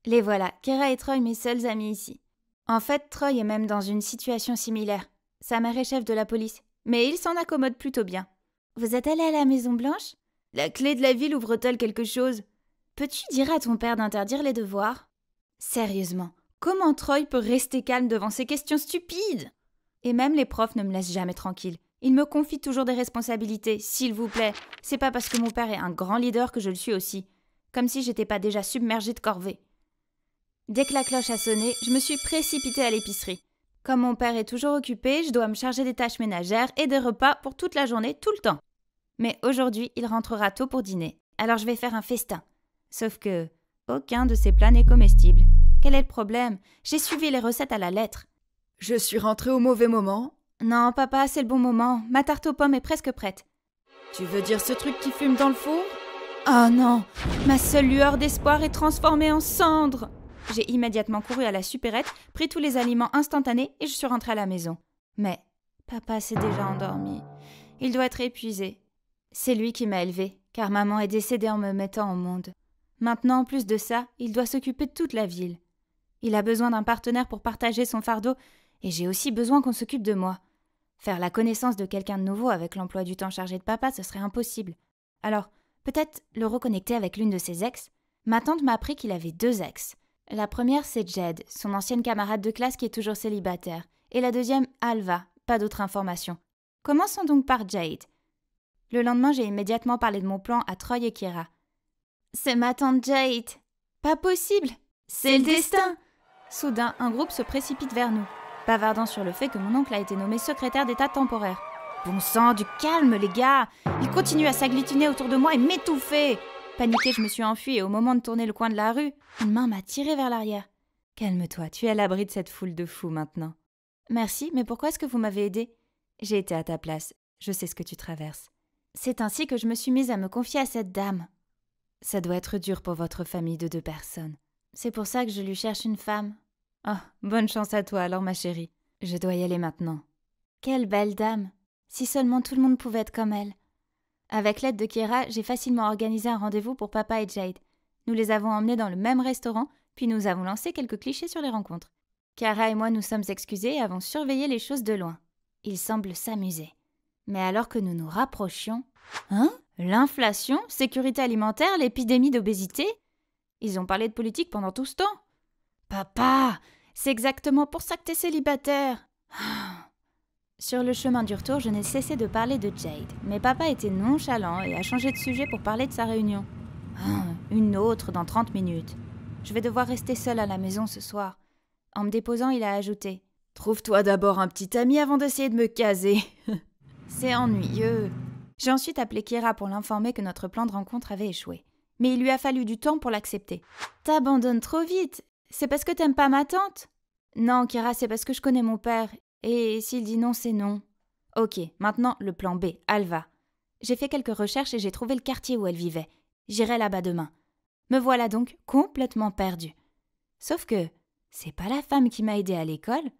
Les voilà, Kera et Troy, mes seuls amis ici. En fait, Troy est même dans une situation similaire. Sa mère est chef de la police, mais il s'en accommode plutôt bien. Vous êtes allé à la Maison Blanche La clé de la ville ouvre-t-elle quelque chose Peux-tu dire à ton père d'interdire les devoirs Sérieusement, comment Troy peut rester calme devant ces questions stupides Et même les profs ne me laissent jamais tranquille. Il me confie toujours des responsabilités, s'il vous plaît. C'est pas parce que mon père est un grand leader que je le suis aussi. Comme si j'étais pas déjà submergée de corvées. Dès que la cloche a sonné, je me suis précipitée à l'épicerie. Comme mon père est toujours occupé, je dois me charger des tâches ménagères et des repas pour toute la journée, tout le temps. Mais aujourd'hui, il rentrera tôt pour dîner, alors je vais faire un festin. Sauf que aucun de ces plats n'est comestible. Quel est le problème J'ai suivi les recettes à la lettre. Je suis rentrée au mauvais moment, non, papa, c'est le bon moment. Ma tarte aux pommes est presque prête. Tu veux dire ce truc qui fume dans le four Oh non Ma seule lueur d'espoir est transformée en cendre J'ai immédiatement couru à la supérette, pris tous les aliments instantanés et je suis rentrée à la maison. Mais papa s'est déjà endormi. Il doit être épuisé. C'est lui qui m'a élevée, car maman est décédée en me mettant au monde. Maintenant, en plus de ça, il doit s'occuper de toute la ville. Il a besoin d'un partenaire pour partager son fardeau, et j'ai aussi besoin qu'on s'occupe de moi. Faire la connaissance de quelqu'un de nouveau avec l'emploi du temps chargé de papa, ce serait impossible. Alors, peut-être le reconnecter avec l'une de ses ex Ma tante m'a appris qu'il avait deux ex. La première, c'est Jed, son ancienne camarade de classe qui est toujours célibataire. Et la deuxième, Alva, pas d'autres informations. Commençons donc par Jade. Le lendemain, j'ai immédiatement parlé de mon plan à Troy et Kira. C'est ma tante Jade Pas possible C'est le destin Soudain, un groupe se précipite vers nous bavardant sur le fait que mon oncle a été nommé secrétaire d'État temporaire. Bon sang, du calme les gars Il continue à s'agglutiner autour de moi et m'étouffer Paniquée, je me suis enfui et au moment de tourner le coin de la rue, une main m'a tiré vers l'arrière. Calme-toi, tu es à l'abri de cette foule de fous maintenant. Merci, mais pourquoi est-ce que vous m'avez aidé J'ai été à ta place, je sais ce que tu traverses. C'est ainsi que je me suis mise à me confier à cette dame. Ça doit être dur pour votre famille de deux personnes. C'est pour ça que je lui cherche une femme, ah, bonne chance à toi alors, ma chérie. Je dois y aller maintenant. Quelle belle dame Si seulement tout le monde pouvait être comme elle. Avec l'aide de Kira, j'ai facilement organisé un rendez-vous pour papa et Jade. Nous les avons emmenés dans le même restaurant, puis nous avons lancé quelques clichés sur les rencontres. Kara et moi nous sommes excusés et avons surveillé les choses de loin. Ils semblent s'amuser. Mais alors que nous nous rapprochions. Hein L'inflation Sécurité alimentaire L'épidémie d'obésité Ils ont parlé de politique pendant tout ce temps Papa, c'est exactement pour ça que t'es célibataire. Sur le chemin du retour, je n'ai cessé de parler de Jade, mais papa était nonchalant et a changé de sujet pour parler de sa réunion. Une autre dans 30 minutes. Je vais devoir rester seule à la maison ce soir. En me déposant, il a ajouté Trouve-toi d'abord un petit ami avant d'essayer de me caser. c'est ennuyeux. J'ai ensuite appelé Kira pour l'informer que notre plan de rencontre avait échoué. Mais il lui a fallu du temps pour l'accepter. T'abandonnes trop vite c'est parce que t'aimes pas ma tante Non, Kira, c'est parce que je connais mon père. Et s'il dit non, c'est non. Ok, maintenant le plan B, Alva. J'ai fait quelques recherches et j'ai trouvé le quartier où elle vivait. J'irai là-bas demain. Me voilà donc complètement perdue. Sauf que c'est pas la femme qui m'a aidé à l'école.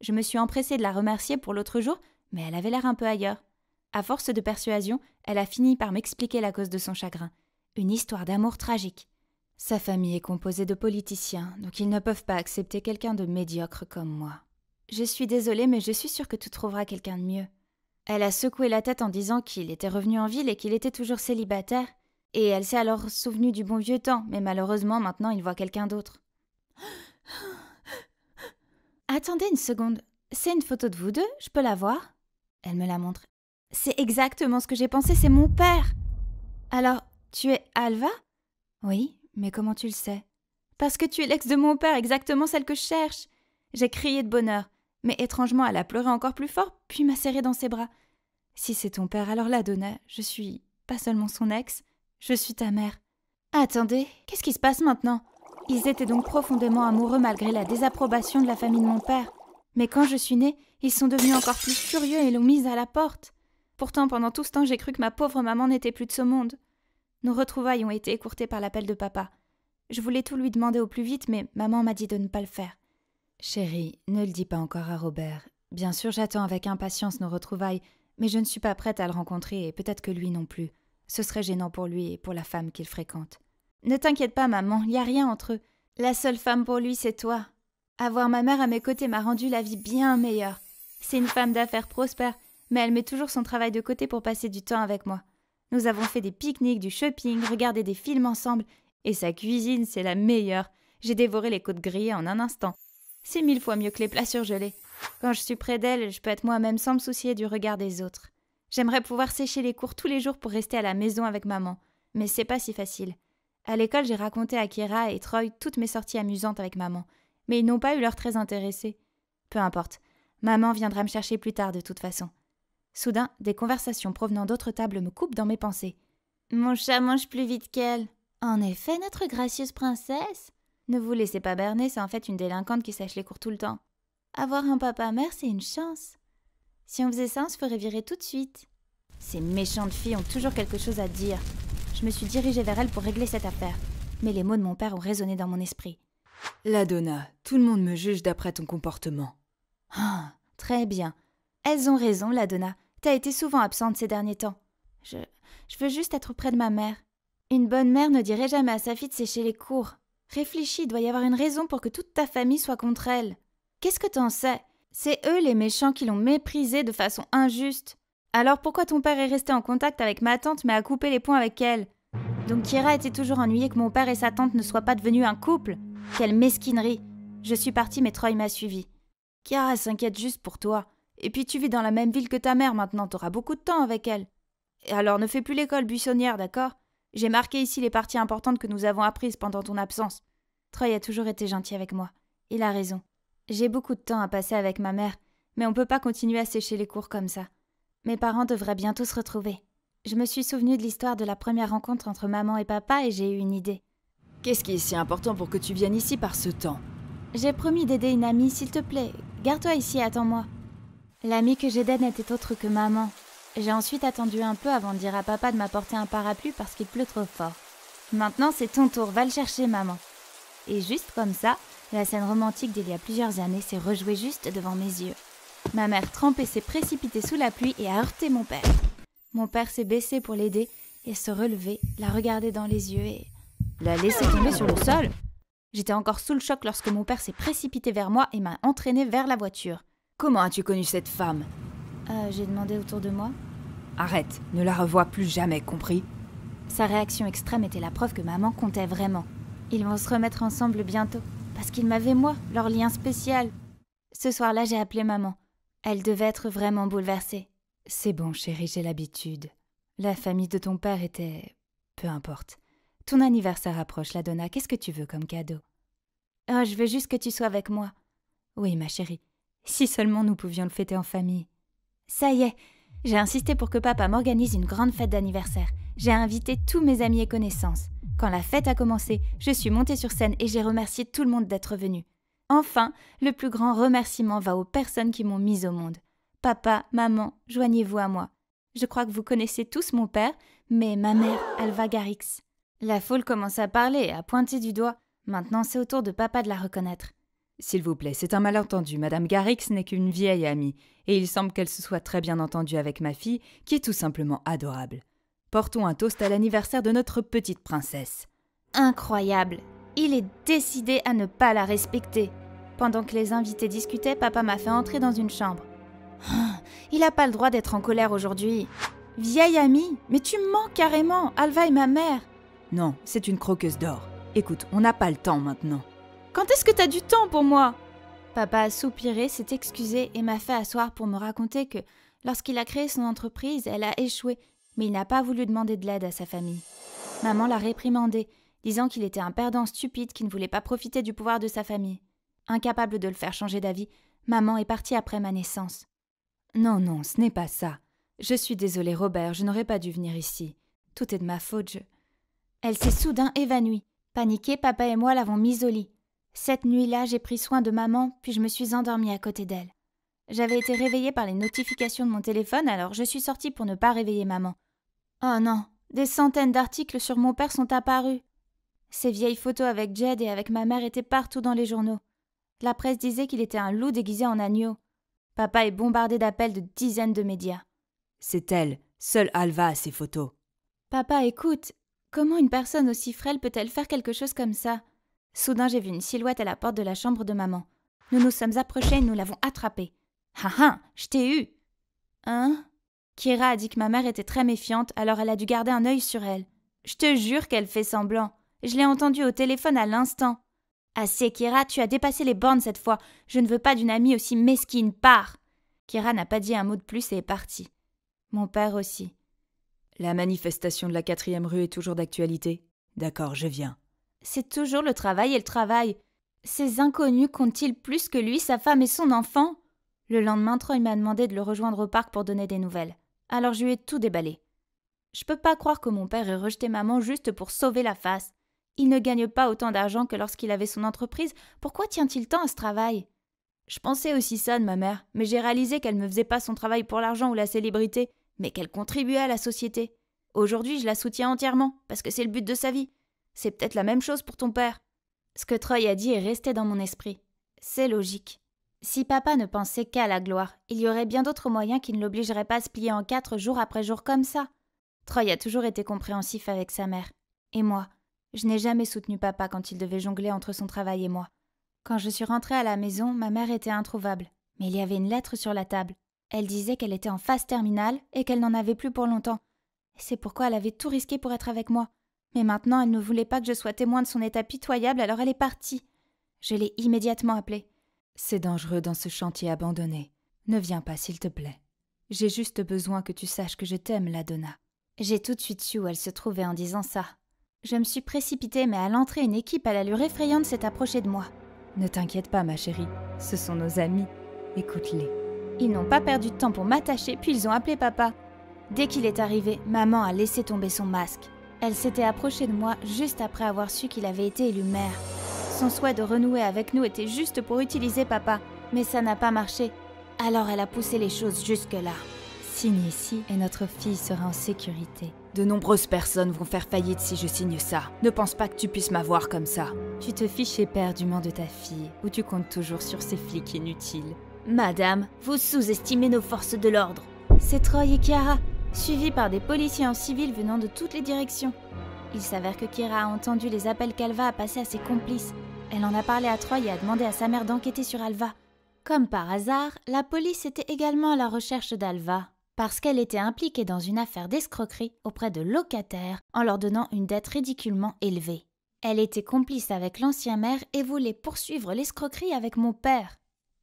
Je me suis empressée de la remercier pour l'autre jour, mais elle avait l'air un peu ailleurs. À force de persuasion, elle a fini par m'expliquer la cause de son chagrin. Une histoire d'amour tragique. Sa famille est composée de politiciens, donc ils ne peuvent pas accepter quelqu'un de médiocre comme moi. Je suis désolée, mais je suis sûre que tu trouveras quelqu'un de mieux. Elle a secoué la tête en disant qu'il était revenu en ville et qu'il était toujours célibataire, et elle s'est alors souvenue du bon vieux temps, mais malheureusement maintenant il voit quelqu'un d'autre. Attendez une seconde, c'est une photo de vous deux, je peux la voir Elle me la montre. C'est exactement ce que j'ai pensé, c'est mon père. Alors, tu es Alva Oui, mais comment tu le sais Parce que tu es l'ex de mon père, exactement celle que je cherche. J'ai crié de bonheur, mais étrangement elle a pleuré encore plus fort, puis m'a serré dans ses bras. Si c'est ton père, alors là, Donna, je suis pas seulement son ex, je suis ta mère. Attendez, qu'est-ce qui se passe maintenant Ils étaient donc profondément amoureux malgré la désapprobation de la famille de mon père. Mais quand je suis née, ils sont devenus encore plus furieux et l'ont mise à la porte. Pourtant, pendant tout ce temps, j'ai cru que ma pauvre maman n'était plus de ce monde. Nos retrouvailles ont été écourtées par l'appel de papa. Je voulais tout lui demander au plus vite, mais maman m'a dit de ne pas le faire. Chérie, ne le dis pas encore à Robert. Bien sûr, j'attends avec impatience nos retrouvailles, mais je ne suis pas prête à le rencontrer et peut-être que lui non plus. Ce serait gênant pour lui et pour la femme qu'il fréquente. Ne t'inquiète pas, maman, il n'y a rien entre eux. La seule femme pour lui, c'est toi. Avoir ma mère à mes côtés m'a rendu la vie bien meilleure. C'est une femme d'affaires prospère, mais elle met toujours son travail de côté pour passer du temps avec moi. Nous avons fait des pique-niques, du shopping, regardé des films ensemble, et sa cuisine, c'est la meilleure. J'ai dévoré les côtes grillées en un instant. C'est mille fois mieux que les plats surgelés. Quand je suis près d'elle, je peux être moi-même sans me soucier du regard des autres. J'aimerais pouvoir sécher les cours tous les jours pour rester à la maison avec maman, mais c'est pas si facile. À l'école, j'ai raconté à Kira et Troy toutes mes sorties amusantes avec maman, mais ils n'ont pas eu l'heure très intéressé. Peu importe, maman viendra me chercher plus tard de toute façon. Soudain, des conversations provenant d'autres tables me coupent dans mes pensées. Mon chat mange plus vite qu'elle. En effet, notre gracieuse princesse. Ne vous laissez pas berner, c'est en fait une délinquante qui sèche les cours tout le temps. Avoir un papa-mère, c'est une chance. Si on faisait ça, on se ferait virer tout de suite. Ces méchantes filles ont toujours quelque chose à dire. Je me suis dirigée vers elles pour régler cette affaire. Mais les mots de mon père ont résonné dans mon esprit. La Donna, tout le monde me juge d'après ton comportement. Ah, très bien. Elles ont raison, la Donna. T'as été souvent absente ces derniers temps. Je. Je veux juste être près de ma mère. Une bonne mère ne dirait jamais à sa fille de sécher les cours. Réfléchis, doit y avoir une raison pour que toute ta famille soit contre elle. Qu'est-ce que t'en sais C'est eux les méchants qui l'ont méprisée de façon injuste. Alors pourquoi ton père est resté en contact avec ma tante mais a coupé les ponts avec elle Donc Kira était toujours ennuyée que mon père et sa tante ne soient pas devenus un couple Quelle mesquinerie Je suis partie mais Troy m'a suivi. Kira s'inquiète juste pour toi. Et puis tu vis dans la même ville que ta mère maintenant, t'auras beaucoup de temps avec elle. Et alors ne fais plus l'école buissonnière, d'accord J'ai marqué ici les parties importantes que nous avons apprises pendant ton absence. Troy a toujours été gentil avec moi. Il a raison. J'ai beaucoup de temps à passer avec ma mère, mais on peut pas continuer à sécher les cours comme ça. Mes parents devraient bientôt se retrouver. Je me suis souvenu de l'histoire de la première rencontre entre maman et papa et j'ai eu une idée. Qu'est-ce qui est si important pour que tu viennes ici par ce temps J'ai promis d'aider une amie, s'il te plaît. Garde-toi ici, attends-moi. L'ami que j'aidais n'était autre que maman. J'ai ensuite attendu un peu avant de dire à papa de m'apporter un parapluie parce qu'il pleut trop fort. Maintenant, c'est ton tour, va le chercher, maman. Et juste comme ça, la scène romantique d'il y a plusieurs années s'est rejouée juste devant mes yeux. Ma mère trempée s'est précipitée sous la pluie et a heurté mon père. Mon père s'est baissé pour l'aider et se relever, la regarder dans les yeux et la laisser tomber sur le sol. J'étais encore sous le choc lorsque mon père s'est précipité vers moi et m'a entraîné vers la voiture. Comment as-tu connu cette femme euh, J'ai demandé autour de moi. Arrête, ne la revois plus jamais, compris Sa réaction extrême était la preuve que maman comptait vraiment. Ils vont se remettre ensemble bientôt, parce qu'ils m'avaient moi, leur lien spécial. Ce soir-là, j'ai appelé maman. Elle devait être vraiment bouleversée. C'est bon, chérie, j'ai l'habitude. La famille de ton père était... Peu importe. Ton anniversaire approche, la Donna. Qu'est-ce que tu veux comme cadeau oh, je veux juste que tu sois avec moi. Oui, ma chérie. Si seulement nous pouvions le fêter en famille. Ça y est, j'ai insisté pour que papa m'organise une grande fête d'anniversaire. J'ai invité tous mes amis et connaissances. Quand la fête a commencé, je suis montée sur scène et j'ai remercié tout le monde d'être venu. Enfin, le plus grand remerciement va aux personnes qui m'ont mise au monde. Papa, maman, joignez-vous à moi. Je crois que vous connaissez tous mon père, mais ma mère, Alva Garrix. La foule commence à parler, et à pointer du doigt. Maintenant, c'est au tour de papa de la reconnaître. S'il vous plaît, c'est un malentendu. Madame Garrix n'est qu'une vieille amie, et il semble qu'elle se soit très bien entendue avec ma fille, qui est tout simplement adorable. Portons un toast à l'anniversaire de notre petite princesse. Incroyable Il est décidé à ne pas la respecter. Pendant que les invités discutaient, papa m'a fait entrer dans une chambre. Ah, il n'a pas le droit d'être en colère aujourd'hui. Vieille amie, mais tu mens carrément, Alva et ma mère. Non, c'est une croqueuse d'or. Écoute, on n'a pas le temps maintenant. Quand est-ce que t'as du temps pour moi Papa a soupiré, s'est excusé et m'a fait asseoir pour me raconter que, lorsqu'il a créé son entreprise, elle a échoué, mais il n'a pas voulu demander de l'aide à sa famille. Maman l'a réprimandé, disant qu'il était un perdant stupide qui ne voulait pas profiter du pouvoir de sa famille. Incapable de le faire changer d'avis, maman est partie après ma naissance. Non, non, ce n'est pas ça. Je suis désolée, Robert, je n'aurais pas dû venir ici. Tout est de ma faute, je. Elle s'est soudain évanouie. Paniquée, papa et moi l'avons mise au lit. Cette nuit-là, j'ai pris soin de maman, puis je me suis endormie à côté d'elle. J'avais été réveillée par les notifications de mon téléphone, alors je suis sortie pour ne pas réveiller maman. Oh non, des centaines d'articles sur mon père sont apparus. Ces vieilles photos avec Jed et avec ma mère étaient partout dans les journaux. La presse disait qu'il était un loup déguisé en agneau. Papa est bombardé d'appels de dizaines de médias. C'est elle, seule Alva a ces photos. Papa, écoute, comment une personne aussi frêle peut-elle faire quelque chose comme ça Soudain, j'ai vu une silhouette à la porte de la chambre de maman. Nous nous sommes approchés et nous l'avons attrapée. Ah ah, je t'ai eu Hein Kira a dit que ma mère était très méfiante, alors elle a dû garder un œil sur elle. Je te jure qu'elle fait semblant. Je l'ai entendue au téléphone à l'instant. Assez, ah, Kira, tu as dépassé les bornes cette fois. Je ne veux pas d'une amie aussi mesquine. Pars Kira n'a pas dit un mot de plus et est partie. « Mon père aussi. La manifestation de la quatrième rue est toujours d'actualité. D'accord, je viens. C'est toujours le travail et le travail. Ces inconnus comptent-ils plus que lui, sa femme et son enfant Le lendemain, Troy m'a demandé de le rejoindre au parc pour donner des nouvelles. Alors je lui ai tout déballé. Je peux pas croire que mon père ait rejeté maman juste pour sauver la face. Il ne gagne pas autant d'argent que lorsqu'il avait son entreprise. Pourquoi tient-il tant à ce travail Je pensais aussi ça de ma mère, mais j'ai réalisé qu'elle ne faisait pas son travail pour l'argent ou la célébrité, mais qu'elle contribuait à la société. Aujourd'hui, je la soutiens entièrement, parce que c'est le but de sa vie. C'est peut-être la même chose pour ton père. Ce que Troy a dit est resté dans mon esprit. C'est logique. Si papa ne pensait qu'à la gloire, il y aurait bien d'autres moyens qui ne l'obligeraient pas à se plier en quatre jour après jour comme ça. Troy a toujours été compréhensif avec sa mère. Et moi, je n'ai jamais soutenu papa quand il devait jongler entre son travail et moi. Quand je suis rentrée à la maison, ma mère était introuvable, mais il y avait une lettre sur la table. Elle disait qu'elle était en phase terminale et qu'elle n'en avait plus pour longtemps. C'est pourquoi elle avait tout risqué pour être avec moi. Mais maintenant, elle ne voulait pas que je sois témoin de son état pitoyable, alors elle est partie. Je l'ai immédiatement appelée. C'est dangereux dans ce chantier abandonné. Ne viens pas, s'il te plaît. J'ai juste besoin que tu saches que je t'aime, donna. J'ai tout de suite su où elle se trouvait en disant ça. Je me suis précipitée, mais à l'entrée, une équipe à l'allure effrayante s'est approchée de moi. Ne t'inquiète pas, ma chérie. Ce sont nos amis. Écoute-les. Ils n'ont pas perdu de temps pour m'attacher, puis ils ont appelé papa. Dès qu'il est arrivé, maman a laissé tomber son masque. Elle s'était approchée de moi juste après avoir su qu'il avait été élu maire. Son souhait de renouer avec nous était juste pour utiliser papa, mais ça n'a pas marché. Alors elle a poussé les choses jusque-là. Signe ici et notre fille sera en sécurité. De nombreuses personnes vont faire faillite si je signe ça. Ne pense pas que tu puisses m'avoir comme ça. Tu te fiches éperdument de ta fille, ou tu comptes toujours sur ces flics inutiles. Madame, vous sous-estimez nos forces de l'ordre. C'est Troy et Chiara suivi par des policiers en civil venant de toutes les directions. Il s'avère que Kira a entendu les appels qu'Alva a passés à ses complices. Elle en a parlé à Troy et a demandé à sa mère d'enquêter sur Alva. Comme par hasard, la police était également à la recherche d'Alva, parce qu'elle était impliquée dans une affaire d'escroquerie auprès de locataires en leur donnant une dette ridiculement élevée. Elle était complice avec l'ancien maire et voulait poursuivre l'escroquerie avec mon père.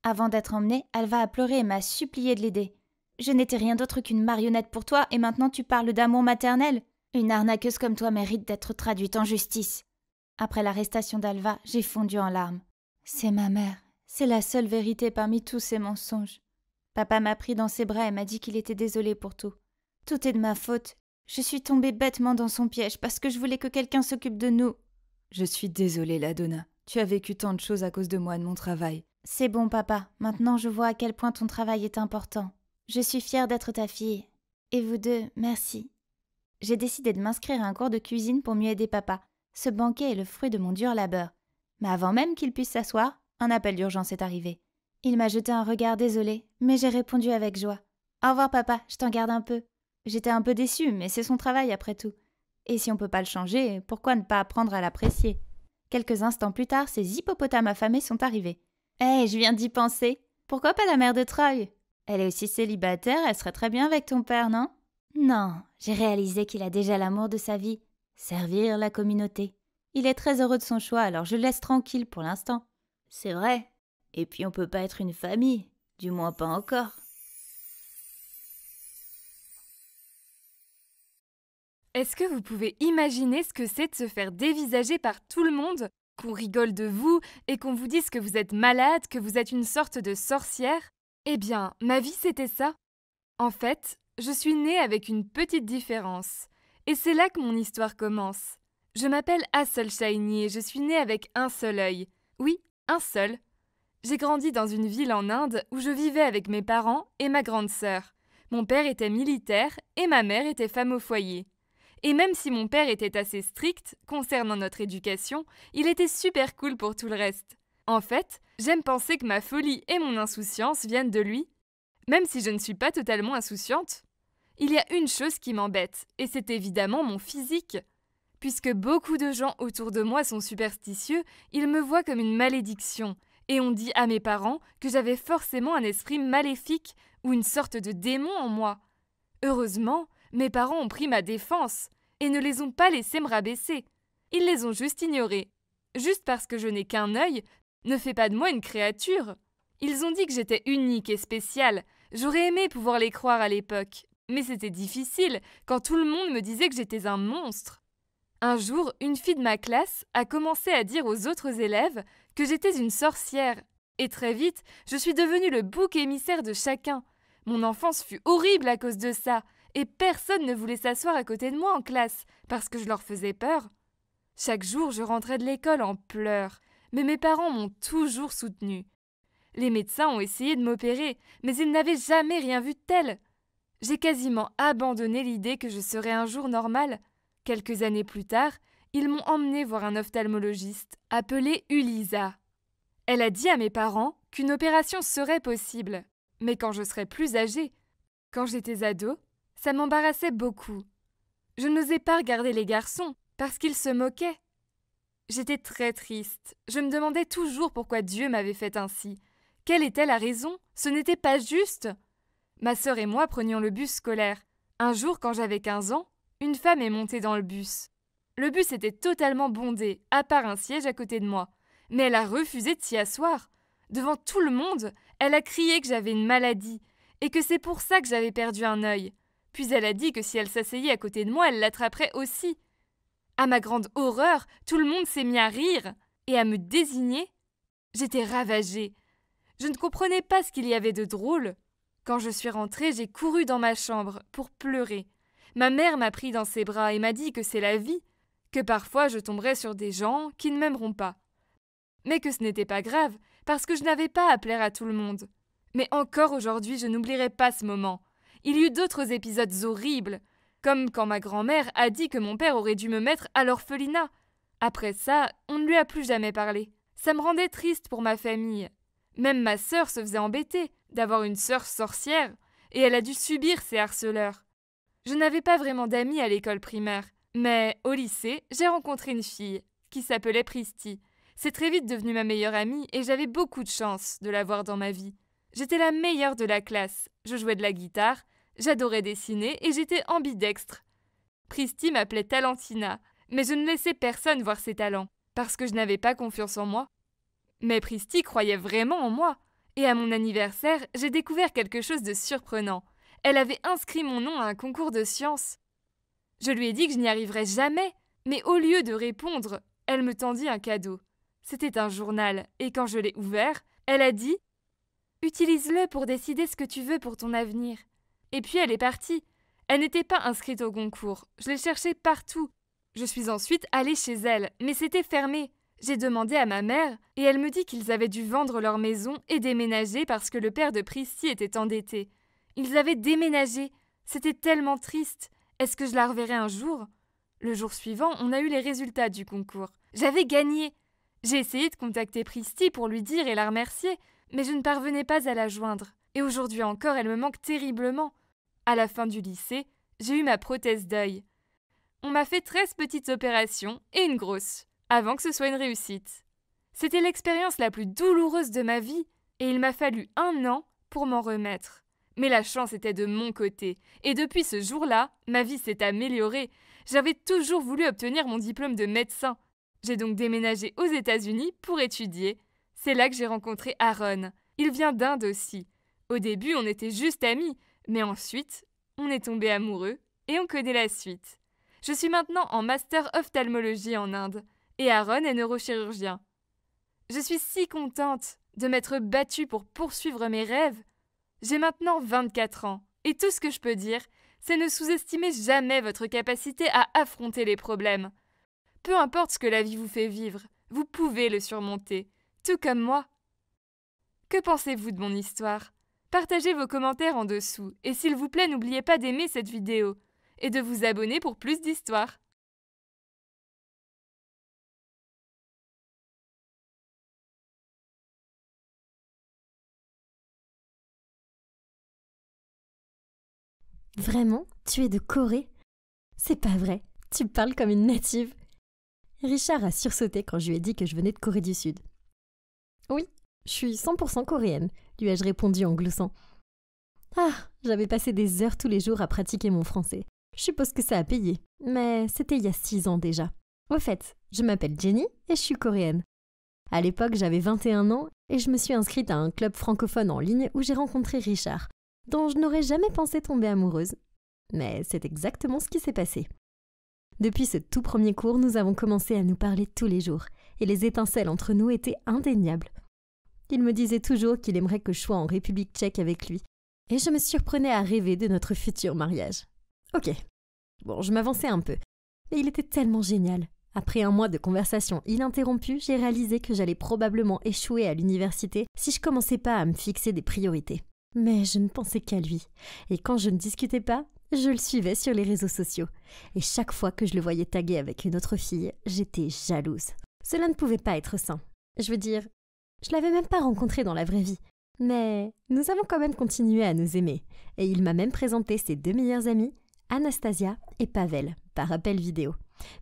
Avant d'être emmenée, Alva a pleuré et m'a supplié de l'aider. Je n'étais rien d'autre qu'une marionnette pour toi et maintenant tu parles d'amour maternel Une arnaqueuse comme toi mérite d'être traduite en justice. Après l'arrestation d'Alva, j'ai fondu en larmes. C'est ma mère. C'est la seule vérité parmi tous ces mensonges. Papa m'a pris dans ses bras et m'a dit qu'il était désolé pour tout. Tout est de ma faute. Je suis tombée bêtement dans son piège parce que je voulais que quelqu'un s'occupe de nous. Je suis désolée, Ladonna. Tu as vécu tant de choses à cause de moi et de mon travail. C'est bon, papa. Maintenant, je vois à quel point ton travail est important. Je suis fière d'être ta fille. Et vous deux, merci. J'ai décidé de m'inscrire à un cours de cuisine pour mieux aider papa. Ce banquet est le fruit de mon dur labeur. Mais avant même qu'il puisse s'asseoir, un appel d'urgence est arrivé. Il m'a jeté un regard désolé, mais j'ai répondu avec joie. Au revoir papa, je t'en garde un peu. J'étais un peu déçue, mais c'est son travail après tout. Et si on ne peut pas le changer, pourquoi ne pas apprendre à l'apprécier Quelques instants plus tard, ces hippopotames affamés sont arrivés. Eh, je viens d'y penser. Pourquoi pas la mère de Troy elle est aussi célibataire, elle serait très bien avec ton père, non Non, j'ai réalisé qu'il a déjà l'amour de sa vie. Servir la communauté. Il est très heureux de son choix, alors je le laisse tranquille pour l'instant. C'est vrai. Et puis on peut pas être une famille, du moins pas encore. Est-ce que vous pouvez imaginer ce que c'est de se faire dévisager par tout le monde Qu'on rigole de vous et qu'on vous dise que vous êtes malade, que vous êtes une sorte de sorcière eh bien, ma vie, c'était ça. En fait, je suis née avec une petite différence. Et c'est là que mon histoire commence. Je m'appelle Hassel Shiny et je suis née avec un seul œil. Oui, un seul. J'ai grandi dans une ville en Inde où je vivais avec mes parents et ma grande sœur. Mon père était militaire et ma mère était femme au foyer. Et même si mon père était assez strict concernant notre éducation, il était super cool pour tout le reste. En fait, J'aime penser que ma folie et mon insouciance viennent de lui, même si je ne suis pas totalement insouciante. Il y a une chose qui m'embête, et c'est évidemment mon physique. Puisque beaucoup de gens autour de moi sont superstitieux, ils me voient comme une malédiction, et on dit à mes parents que j'avais forcément un esprit maléfique ou une sorte de démon en moi. Heureusement, mes parents ont pris ma défense et ne les ont pas laissés me rabaisser. Ils les ont juste ignorés, juste parce que je n'ai qu'un œil, ne fais pas de moi une créature. Ils ont dit que j'étais unique et spéciale. J'aurais aimé pouvoir les croire à l'époque, mais c'était difficile quand tout le monde me disait que j'étais un monstre. Un jour, une fille de ma classe a commencé à dire aux autres élèves que j'étais une sorcière. Et très vite, je suis devenue le bouc émissaire de chacun. Mon enfance fut horrible à cause de ça, et personne ne voulait s'asseoir à côté de moi en classe, parce que je leur faisais peur. Chaque jour, je rentrais de l'école en pleurs mais mes parents m'ont toujours soutenue. Les médecins ont essayé de m'opérer, mais ils n'avaient jamais rien vu de tel. J'ai quasiment abandonné l'idée que je serais un jour normal. Quelques années plus tard, ils m'ont emmené voir un ophtalmologiste appelé Ulisa. Elle a dit à mes parents qu'une opération serait possible, mais quand je serais plus âgée. Quand j'étais ado, ça m'embarrassait beaucoup. Je n'osais pas regarder les garçons parce qu'ils se moquaient. J'étais très triste. Je me demandais toujours pourquoi Dieu m'avait fait ainsi. Quelle était la raison Ce n'était pas juste. Ma sœur et moi prenions le bus scolaire. Un jour, quand j'avais 15 ans, une femme est montée dans le bus. Le bus était totalement bondé, à part un siège à côté de moi. Mais elle a refusé de s'y asseoir. Devant tout le monde, elle a crié que j'avais une maladie et que c'est pour ça que j'avais perdu un œil. Puis elle a dit que si elle s'asseyait à côté de moi, elle l'attraperait aussi. À ma grande horreur, tout le monde s'est mis à rire et à me désigner. J'étais ravagée. Je ne comprenais pas ce qu'il y avait de drôle. Quand je suis rentrée, j'ai couru dans ma chambre pour pleurer. Ma mère m'a pris dans ses bras et m'a dit que c'est la vie, que parfois je tomberais sur des gens qui ne m'aimeront pas. Mais que ce n'était pas grave, parce que je n'avais pas à plaire à tout le monde. Mais encore aujourd'hui, je n'oublierai pas ce moment. Il y eut d'autres épisodes horribles, comme quand ma grand-mère a dit que mon père aurait dû me mettre à l'orphelinat. Après ça, on ne lui a plus jamais parlé. Ça me rendait triste pour ma famille. Même ma sœur se faisait embêter d'avoir une sœur sorcière, et elle a dû subir ces harceleurs. Je n'avais pas vraiment d'amis à l'école primaire, mais au lycée, j'ai rencontré une fille qui s'appelait Pristi. C'est très vite devenue ma meilleure amie et j'avais beaucoup de chance de l'avoir dans ma vie. J'étais la meilleure de la classe, je jouais de la guitare J'adorais dessiner et j'étais ambidextre. Pristi m'appelait Talentina, mais je ne laissais personne voir ses talents, parce que je n'avais pas confiance en moi. Mais Pristi croyait vraiment en moi, et à mon anniversaire, j'ai découvert quelque chose de surprenant. Elle avait inscrit mon nom à un concours de sciences. Je lui ai dit que je n'y arriverais jamais, mais au lieu de répondre, elle me tendit un cadeau. C'était un journal, et quand je l'ai ouvert, elle a dit Utilise-le pour décider ce que tu veux pour ton avenir. Et puis elle est partie. Elle n'était pas inscrite au concours. Je l'ai cherchée partout. Je suis ensuite allée chez elle, mais c'était fermé. J'ai demandé à ma mère, et elle me dit qu'ils avaient dû vendre leur maison et déménager parce que le père de Pristy était endetté. Ils avaient déménagé. C'était tellement triste. Est-ce que je la reverrai un jour Le jour suivant, on a eu les résultats du concours. J'avais gagné. J'ai essayé de contacter Pristy pour lui dire et la remercier, mais je ne parvenais pas à la joindre. Et aujourd'hui encore, elle me manque terriblement à la fin du lycée, j'ai eu ma prothèse d'œil. On m'a fait 13 petites opérations et une grosse, avant que ce soit une réussite. C'était l'expérience la plus douloureuse de ma vie, et il m'a fallu un an pour m'en remettre. Mais la chance était de mon côté, et depuis ce jour-là, ma vie s'est améliorée. J'avais toujours voulu obtenir mon diplôme de médecin. J'ai donc déménagé aux États-Unis pour étudier. C'est là que j'ai rencontré Aaron. Il vient d'Inde aussi. Au début, on était juste amis, mais ensuite, on est tombé amoureux et on connaît la suite. Je suis maintenant en master ophtalmologie en Inde et Aaron est neurochirurgien. Je suis si contente de m'être battue pour poursuivre mes rêves. J'ai maintenant 24 ans et tout ce que je peux dire, c'est ne sous-estimer jamais votre capacité à affronter les problèmes. Peu importe ce que la vie vous fait vivre, vous pouvez le surmonter, tout comme moi. Que pensez-vous de mon histoire Partagez vos commentaires en dessous et s'il vous plaît n'oubliez pas d'aimer cette vidéo et de vous abonner pour plus d'histoires. Vraiment Tu es de Corée C'est pas vrai, tu parles comme une native. Richard a sursauté quand je lui ai dit que je venais de Corée du Sud. Oui, je suis 100% coréenne, lui ai-je répondu en gloussant. Ah, j'avais passé des heures tous les jours à pratiquer mon français. Je suppose que ça a payé, mais c'était il y a six ans déjà. Au fait, je m'appelle Jenny et je suis coréenne. À l'époque, j'avais 21 ans et je me suis inscrite à un club francophone en ligne où j'ai rencontré Richard, dont je n'aurais jamais pensé tomber amoureuse. Mais c'est exactement ce qui s'est passé. Depuis ce tout premier cours, nous avons commencé à nous parler tous les jours, et les étincelles entre nous étaient indéniables. Il me disait toujours qu'il aimerait que je sois en République tchèque avec lui, et je me surprenais à rêver de notre futur mariage. Ok. Bon, je m'avançais un peu, mais il était tellement génial. Après un mois de conversation ininterrompue, j'ai réalisé que j'allais probablement échouer à l'université si je commençais pas à me fixer des priorités. Mais je ne pensais qu'à lui, et quand je ne discutais pas, je le suivais sur les réseaux sociaux, et chaque fois que je le voyais taguer avec une autre fille, j'étais jalouse. Cela ne pouvait pas être sain. Je veux dire, je l'avais même pas rencontré dans la vraie vie. Mais nous avons quand même continué à nous aimer, et il m'a même présenté ses deux meilleurs amis, Anastasia et Pavel, par appel vidéo.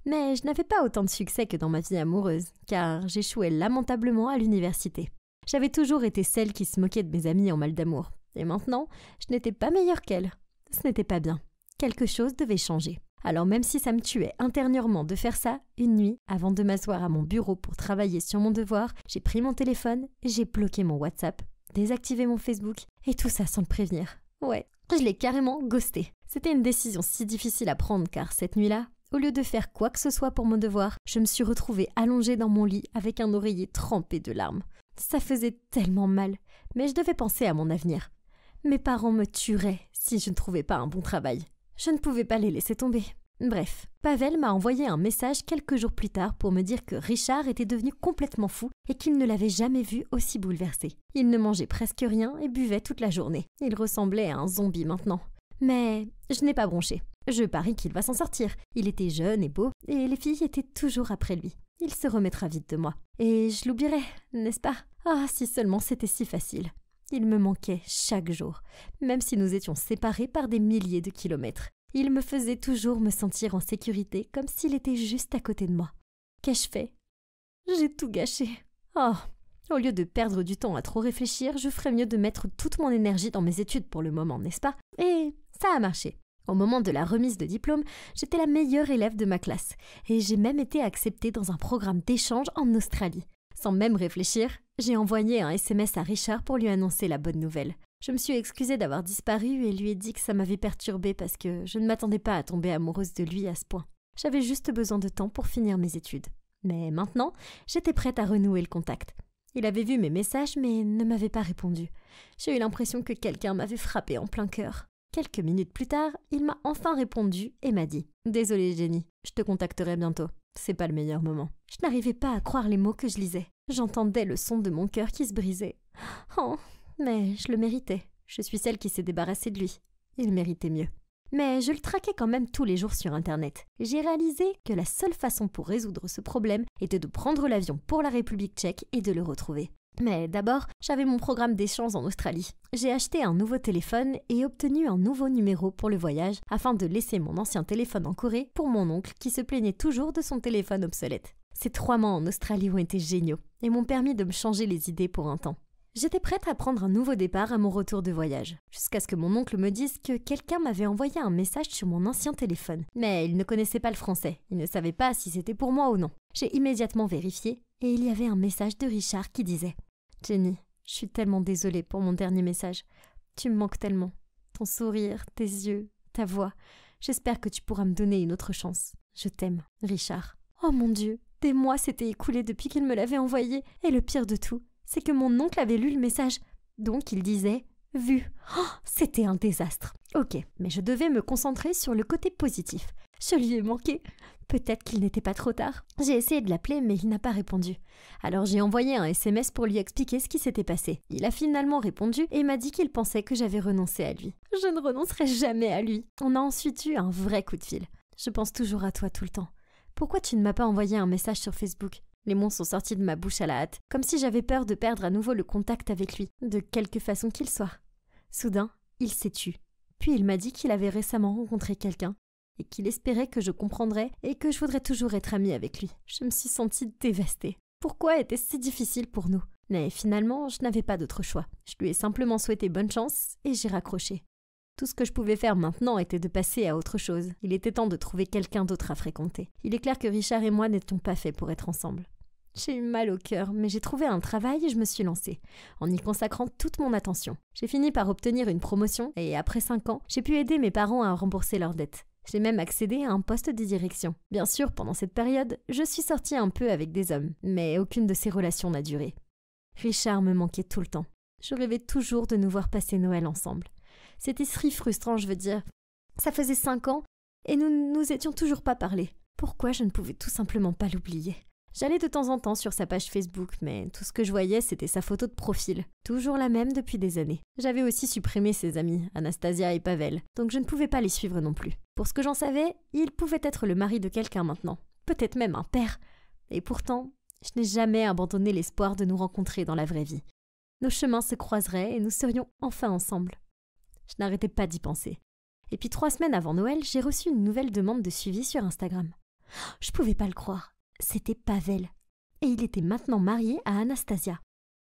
Mais je n'avais pas autant de succès que dans ma vie amoureuse, car j'échouais lamentablement à l'université. J'avais toujours été celle qui se moquait de mes amis en mal d'amour, et maintenant, je n'étais pas meilleure qu'elle. Ce n'était pas bien. Quelque chose devait changer. Alors même si ça me tuait intérieurement de faire ça, une nuit, avant de m'asseoir à mon bureau pour travailler sur mon devoir, j'ai pris mon téléphone, j'ai bloqué mon WhatsApp, désactivé mon Facebook, et tout ça sans le prévenir. Ouais, je l'ai carrément ghosté. C'était une décision si difficile à prendre car cette nuit-là, au lieu de faire quoi que ce soit pour mon devoir, je me suis retrouvée allongée dans mon lit avec un oreiller trempé de larmes. Ça faisait tellement mal, mais je devais penser à mon avenir. Mes parents me tueraient si je ne trouvais pas un bon travail. Je ne pouvais pas les laisser tomber. Bref, Pavel m'a envoyé un message quelques jours plus tard pour me dire que Richard était devenu complètement fou et qu'il ne l'avait jamais vu aussi bouleversé. Il ne mangeait presque rien et buvait toute la journée. Il ressemblait à un zombie maintenant. Mais je n'ai pas bronché. Je parie qu'il va s'en sortir. Il était jeune et beau, et les filles étaient toujours après lui. Il se remettra vite de moi. Et je l'oublierai, n'est-ce pas Ah, si seulement c'était si facile. Il me manquait chaque jour, même si nous étions séparés par des milliers de kilomètres. Il me faisait toujours me sentir en sécurité, comme s'il était juste à côté de moi. Qu'ai-je fait J'ai tout gâché. Oh Au lieu de perdre du temps à trop réfléchir, je ferais mieux de mettre toute mon énergie dans mes études pour le moment, n'est-ce pas Et ça a marché. Au moment de la remise de diplôme, j'étais la meilleure élève de ma classe, et j'ai même été acceptée dans un programme d'échange en Australie. Sans même réfléchir, j'ai envoyé un SMS à Richard pour lui annoncer la bonne nouvelle. Je me suis excusée d'avoir disparu et lui ai dit que ça m'avait perturbée parce que je ne m'attendais pas à tomber amoureuse de lui à ce point. J'avais juste besoin de temps pour finir mes études. Mais maintenant, j'étais prête à renouer le contact. Il avait vu mes messages mais ne m'avait pas répondu. J'ai eu l'impression que quelqu'un m'avait frappé en plein cœur. Quelques minutes plus tard, il m'a enfin répondu et m'a dit Désolée Jenny, je te contacterai bientôt. C'est pas le meilleur moment. Je n'arrivais pas à croire les mots que je lisais. J'entendais le son de mon cœur qui se brisait. Oh, mais je le méritais. Je suis celle qui s'est débarrassée de lui. Il méritait mieux. Mais je le traquais quand même tous les jours sur Internet. J'ai réalisé que la seule façon pour résoudre ce problème était de prendre l'avion pour la République tchèque et de le retrouver. Mais d'abord, j'avais mon programme d'échange en Australie. J'ai acheté un nouveau téléphone et obtenu un nouveau numéro pour le voyage afin de laisser mon ancien téléphone en Corée pour mon oncle qui se plaignait toujours de son téléphone obsolète. Ces trois mois en Australie ont été géniaux et m'ont permis de me changer les idées pour un temps. J'étais prête à prendre un nouveau départ à mon retour de voyage, jusqu'à ce que mon oncle me dise que quelqu'un m'avait envoyé un message sur mon ancien téléphone. Mais il ne connaissait pas le français, il ne savait pas si c'était pour moi ou non. J'ai immédiatement vérifié et il y avait un message de Richard qui disait Jenny, je suis tellement désolée pour mon dernier message. Tu me manques tellement. Ton sourire, tes yeux, ta voix. J'espère que tu pourras me donner une autre chance. Je t'aime, Richard. Oh mon Dieu, des mois s'étaient écoulés depuis qu'il me l'avait envoyé, et le pire de tout, c'est que mon oncle avait lu le message. Donc il disait Vu. Oh, c'était un désastre. Ok, mais je devais me concentrer sur le côté positif. Je lui ai manqué. Peut-être qu'il n'était pas trop tard. J'ai essayé de l'appeler, mais il n'a pas répondu. Alors j'ai envoyé un SMS pour lui expliquer ce qui s'était passé. Il a finalement répondu et m'a dit qu'il pensait que j'avais renoncé à lui. Je ne renoncerai jamais à lui. On a ensuite eu un vrai coup de fil. Je pense toujours à toi tout le temps. Pourquoi tu ne m'as pas envoyé un message sur Facebook Les mots sont sortis de ma bouche à la hâte, comme si j'avais peur de perdre à nouveau le contact avec lui, de quelque façon qu'il soit. Soudain, il s'est tu. Puis il m'a dit qu'il avait récemment rencontré quelqu'un et qu'il espérait que je comprendrais et que je voudrais toujours être amie avec lui. Je me suis sentie dévastée. Pourquoi était ce si difficile pour nous Mais finalement, je n'avais pas d'autre choix. Je lui ai simplement souhaité bonne chance et j'ai raccroché. Tout ce que je pouvais faire maintenant était de passer à autre chose. Il était temps de trouver quelqu'un d'autre à fréquenter. Il est clair que Richard et moi n'étions pas faits pour être ensemble. J'ai eu mal au cœur, mais j'ai trouvé un travail et je me suis lancée, en y consacrant toute mon attention. J'ai fini par obtenir une promotion et après cinq ans, j'ai pu aider mes parents à rembourser leurs dettes. J'ai même accédé à un poste de direction. Bien sûr, pendant cette période, je suis sortie un peu avec des hommes, mais aucune de ces relations n'a duré. Richard me manquait tout le temps. Je rêvais toujours de nous voir passer Noël ensemble. C'était si frustrant, je veux dire. Ça faisait cinq ans, et nous ne nous étions toujours pas parlé. Pourquoi je ne pouvais tout simplement pas l'oublier J'allais de temps en temps sur sa page Facebook, mais tout ce que je voyais, c'était sa photo de profil, toujours la même depuis des années. J'avais aussi supprimé ses amis, Anastasia et Pavel, donc je ne pouvais pas les suivre non plus. Pour ce que j'en savais, il pouvait être le mari de quelqu'un maintenant, peut-être même un père. Et pourtant, je n'ai jamais abandonné l'espoir de nous rencontrer dans la vraie vie. Nos chemins se croiseraient et nous serions enfin ensemble. Je n'arrêtais pas d'y penser. Et puis trois semaines avant Noël, j'ai reçu une nouvelle demande de suivi sur Instagram. Je pouvais pas le croire. C'était Pavel. Et il était maintenant marié à Anastasia.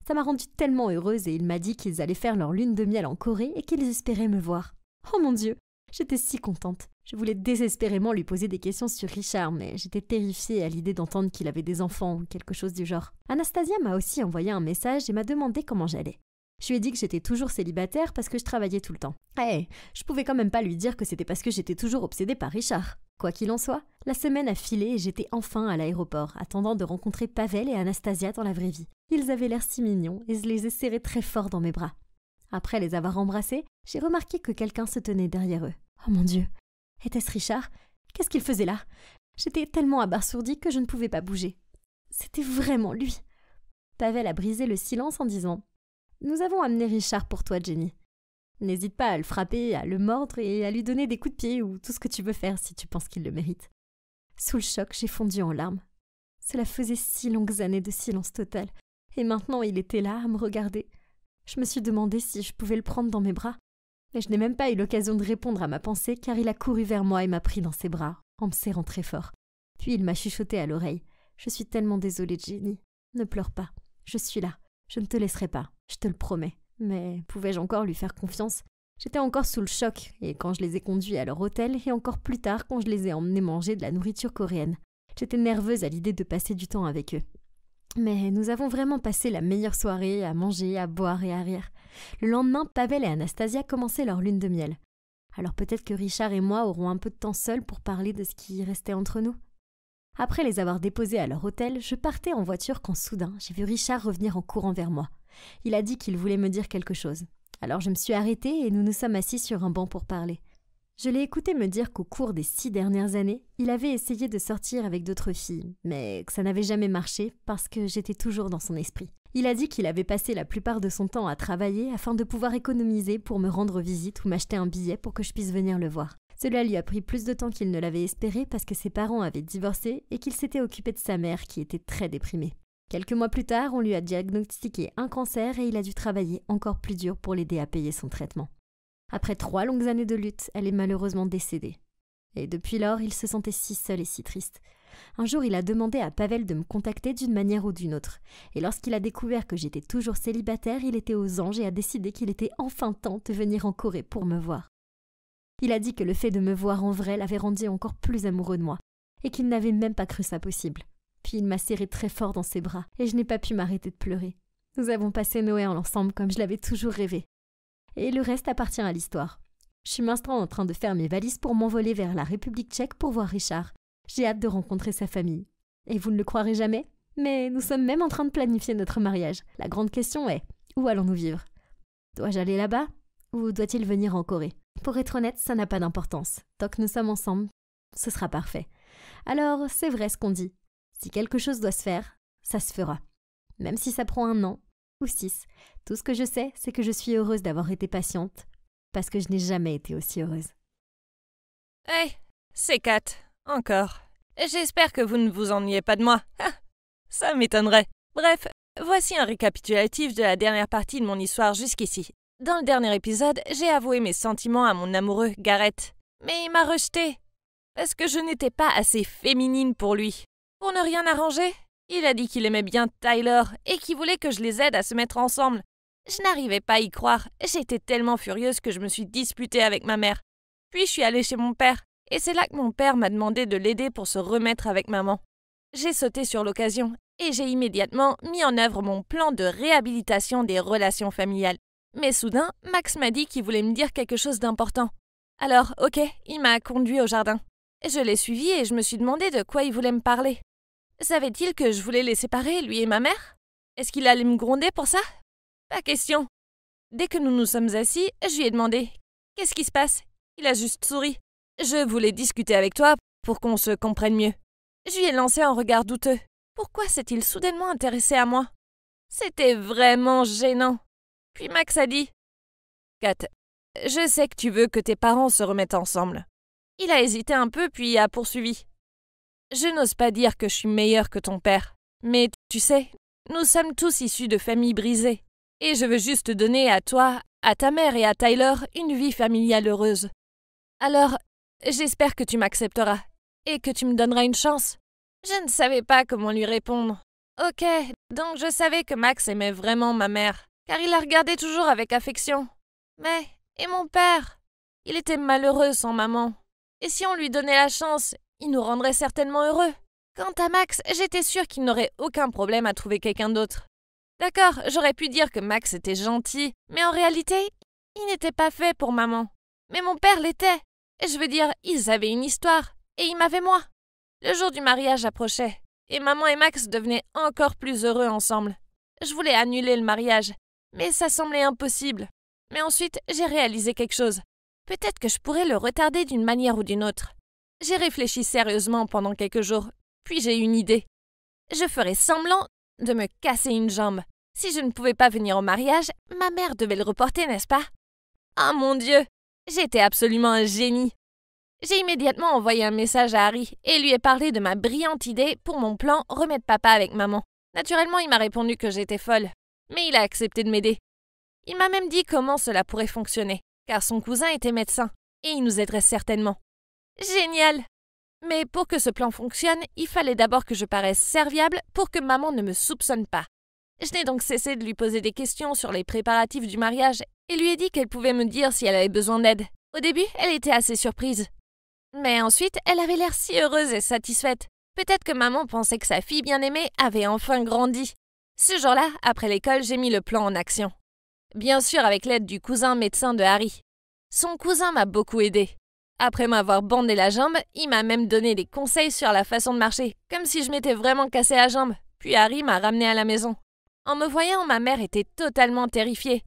Ça m'a rendue tellement heureuse et il m'a dit qu'ils allaient faire leur lune de miel en Corée et qu'ils espéraient me voir. Oh mon Dieu, j'étais si contente. Je voulais désespérément lui poser des questions sur Richard, mais j'étais terrifiée à l'idée d'entendre qu'il avait des enfants ou quelque chose du genre. Anastasia m'a aussi envoyé un message et m'a demandé comment j'allais. Je lui ai dit que j'étais toujours célibataire parce que je travaillais tout le temps. Eh, je pouvais quand même pas lui dire que c'était parce que j'étais toujours obsédée par Richard. Quoi qu'il en soit, la semaine a filé et j'étais enfin à l'aéroport, attendant de rencontrer Pavel et Anastasia dans la vraie vie. Ils avaient l'air si mignons et je les ai serrés très fort dans mes bras. Après les avoir embrassés, j'ai remarqué que quelqu'un se tenait derrière eux. Oh mon Dieu Était-ce Richard Qu'est-ce qu'il faisait là J'étais tellement abasourdi que je ne pouvais pas bouger. C'était vraiment lui. Pavel a brisé le silence en disant nous avons amené Richard pour toi, Jenny. N'hésite pas à le frapper, à le mordre et à lui donner des coups de pied ou tout ce que tu veux faire si tu penses qu'il le mérite. Sous le choc, j'ai fondu en larmes. Cela faisait si longues années de silence total. Et maintenant, il était là à me regarder. Je me suis demandé si je pouvais le prendre dans mes bras. Mais je n'ai même pas eu l'occasion de répondre à ma pensée car il a couru vers moi et m'a pris dans ses bras, en me serrant très fort. Puis il m'a chuchoté à l'oreille. Je suis tellement désolée, Jenny. Ne pleure pas. Je suis là. Je ne te laisserai pas je te le promets. Mais pouvais-je encore lui faire confiance J'étais encore sous le choc, et quand je les ai conduits à leur hôtel, et encore plus tard quand je les ai emmenés manger de la nourriture coréenne. J'étais nerveuse à l'idée de passer du temps avec eux. Mais nous avons vraiment passé la meilleure soirée à manger, à boire et à rire. Le lendemain, Pavel et Anastasia commençaient leur lune de miel. Alors peut-être que Richard et moi aurons un peu de temps seuls pour parler de ce qui restait entre nous. Après les avoir déposés à leur hôtel, je partais en voiture quand soudain j'ai vu Richard revenir en courant vers moi. Il a dit qu'il voulait me dire quelque chose. Alors je me suis arrêtée et nous nous sommes assis sur un banc pour parler. Je l'ai écouté me dire qu'au cours des six dernières années, il avait essayé de sortir avec d'autres filles, mais que ça n'avait jamais marché parce que j'étais toujours dans son esprit. Il a dit qu'il avait passé la plupart de son temps à travailler afin de pouvoir économiser pour me rendre visite ou m'acheter un billet pour que je puisse venir le voir. Cela lui a pris plus de temps qu'il ne l'avait espéré parce que ses parents avaient divorcé et qu'il s'était occupé de sa mère qui était très déprimée. Quelques mois plus tard, on lui a diagnostiqué un cancer et il a dû travailler encore plus dur pour l'aider à payer son traitement. Après trois longues années de lutte, elle est malheureusement décédée. Et depuis lors, il se sentait si seul et si triste. Un jour, il a demandé à Pavel de me contacter d'une manière ou d'une autre. Et lorsqu'il a découvert que j'étais toujours célibataire, il était aux anges et a décidé qu'il était enfin temps de venir en Corée pour me voir. Il a dit que le fait de me voir en vrai l'avait rendu encore plus amoureux de moi, et qu'il n'avait même pas cru ça possible il m'a serré très fort dans ses bras, et je n'ai pas pu m'arrêter de pleurer. Nous avons passé Noël ensemble comme je l'avais toujours rêvé. Et le reste appartient à l'histoire. Je suis maintenant en train de faire mes valises pour m'envoler vers la République tchèque pour voir Richard. J'ai hâte de rencontrer sa famille. Et vous ne le croirez jamais, mais nous sommes même en train de planifier notre mariage. La grande question est, où allons-nous vivre Dois-je aller là-bas Ou doit-il venir en Corée Pour être honnête, ça n'a pas d'importance. Tant que nous sommes ensemble, ce sera parfait. Alors, c'est vrai ce qu'on dit. Si quelque chose doit se faire, ça se fera. Même si ça prend un an ou six. Tout ce que je sais, c'est que je suis heureuse d'avoir été patiente, parce que je n'ai jamais été aussi heureuse. Eh, c'est Kat, encore. J'espère que vous ne vous ennuyez pas de moi. Ah, ça m'étonnerait. Bref, voici un récapitulatif de la dernière partie de mon histoire jusqu'ici. Dans le dernier épisode, j'ai avoué mes sentiments à mon amoureux Gareth. Mais il m'a rejetée. Parce que je n'étais pas assez féminine pour lui. Pour ne rien arranger, il a dit qu'il aimait bien Tyler et qu'il voulait que je les aide à se mettre ensemble. Je n'arrivais pas à y croire, j'étais tellement furieuse que je me suis disputée avec ma mère. Puis je suis allée chez mon père, et c'est là que mon père m'a demandé de l'aider pour se remettre avec maman. J'ai sauté sur l'occasion, et j'ai immédiatement mis en œuvre mon plan de réhabilitation des relations familiales. Mais soudain, Max m'a dit qu'il voulait me dire quelque chose d'important. Alors, ok, il m'a conduit au jardin. Je l'ai suivi et je me suis demandé de quoi il voulait me parler. Savait-il que je voulais les séparer, lui et ma mère Est-ce qu'il allait me gronder pour ça Pas question. Dès que nous nous sommes assis, je lui ai demandé Qu'est-ce qui se passe Il a juste souri. Je voulais discuter avec toi pour qu'on se comprenne mieux. Je lui ai lancé un regard douteux. Pourquoi s'est-il soudainement intéressé à moi C'était vraiment gênant. Puis Max a dit Kat, je sais que tu veux que tes parents se remettent ensemble. Il a hésité un peu puis a poursuivi. Je n'ose pas dire que je suis meilleur que ton père, mais tu sais, nous sommes tous issus de familles brisées, et je veux juste donner à toi, à ta mère et à Tyler une vie familiale heureuse. Alors, j'espère que tu m'accepteras, et que tu me donneras une chance. Je ne savais pas comment lui répondre. Ok, donc je savais que Max aimait vraiment ma mère, car il la regardait toujours avec affection. Mais, et mon père Il était malheureux sans maman. Et si on lui donnait la chance il nous rendrait certainement heureux. Quant à Max, j'étais sûre qu'il n'aurait aucun problème à trouver quelqu'un d'autre. D'accord, j'aurais pu dire que Max était gentil, mais en réalité, il n'était pas fait pour maman. Mais mon père l'était. Je veux dire, ils avaient une histoire, et ils m'avaient moi. Le jour du mariage approchait, et maman et Max devenaient encore plus heureux ensemble. Je voulais annuler le mariage, mais ça semblait impossible. Mais ensuite, j'ai réalisé quelque chose. Peut-être que je pourrais le retarder d'une manière ou d'une autre. J'ai réfléchi sérieusement pendant quelques jours, puis j'ai eu une idée. Je ferais semblant de me casser une jambe. Si je ne pouvais pas venir au mariage, ma mère devait le reporter, n'est-ce pas Ah mon Dieu J'étais absolument un génie J'ai immédiatement envoyé un message à Harry et lui ai parlé de ma brillante idée pour mon plan remettre papa avec maman. Naturellement, il m'a répondu que j'étais folle, mais il a accepté de m'aider. Il m'a même dit comment cela pourrait fonctionner, car son cousin était médecin, et il nous aiderait certainement. Génial Mais pour que ce plan fonctionne, il fallait d'abord que je paraisse serviable pour que maman ne me soupçonne pas. Je n'ai donc cessé de lui poser des questions sur les préparatifs du mariage et lui ai dit qu'elle pouvait me dire si elle avait besoin d'aide. Au début, elle était assez surprise. Mais ensuite, elle avait l'air si heureuse et satisfaite. Peut-être que maman pensait que sa fille bien-aimée avait enfin grandi. Ce jour-là, après l'école, j'ai mis le plan en action. Bien sûr avec l'aide du cousin médecin de Harry. Son cousin m'a beaucoup aidé. Après m'avoir bandé la jambe, il m'a même donné des conseils sur la façon de marcher, comme si je m'étais vraiment cassé la jambe. Puis Harry m'a ramené à la maison. En me voyant, ma mère était totalement terrifiée.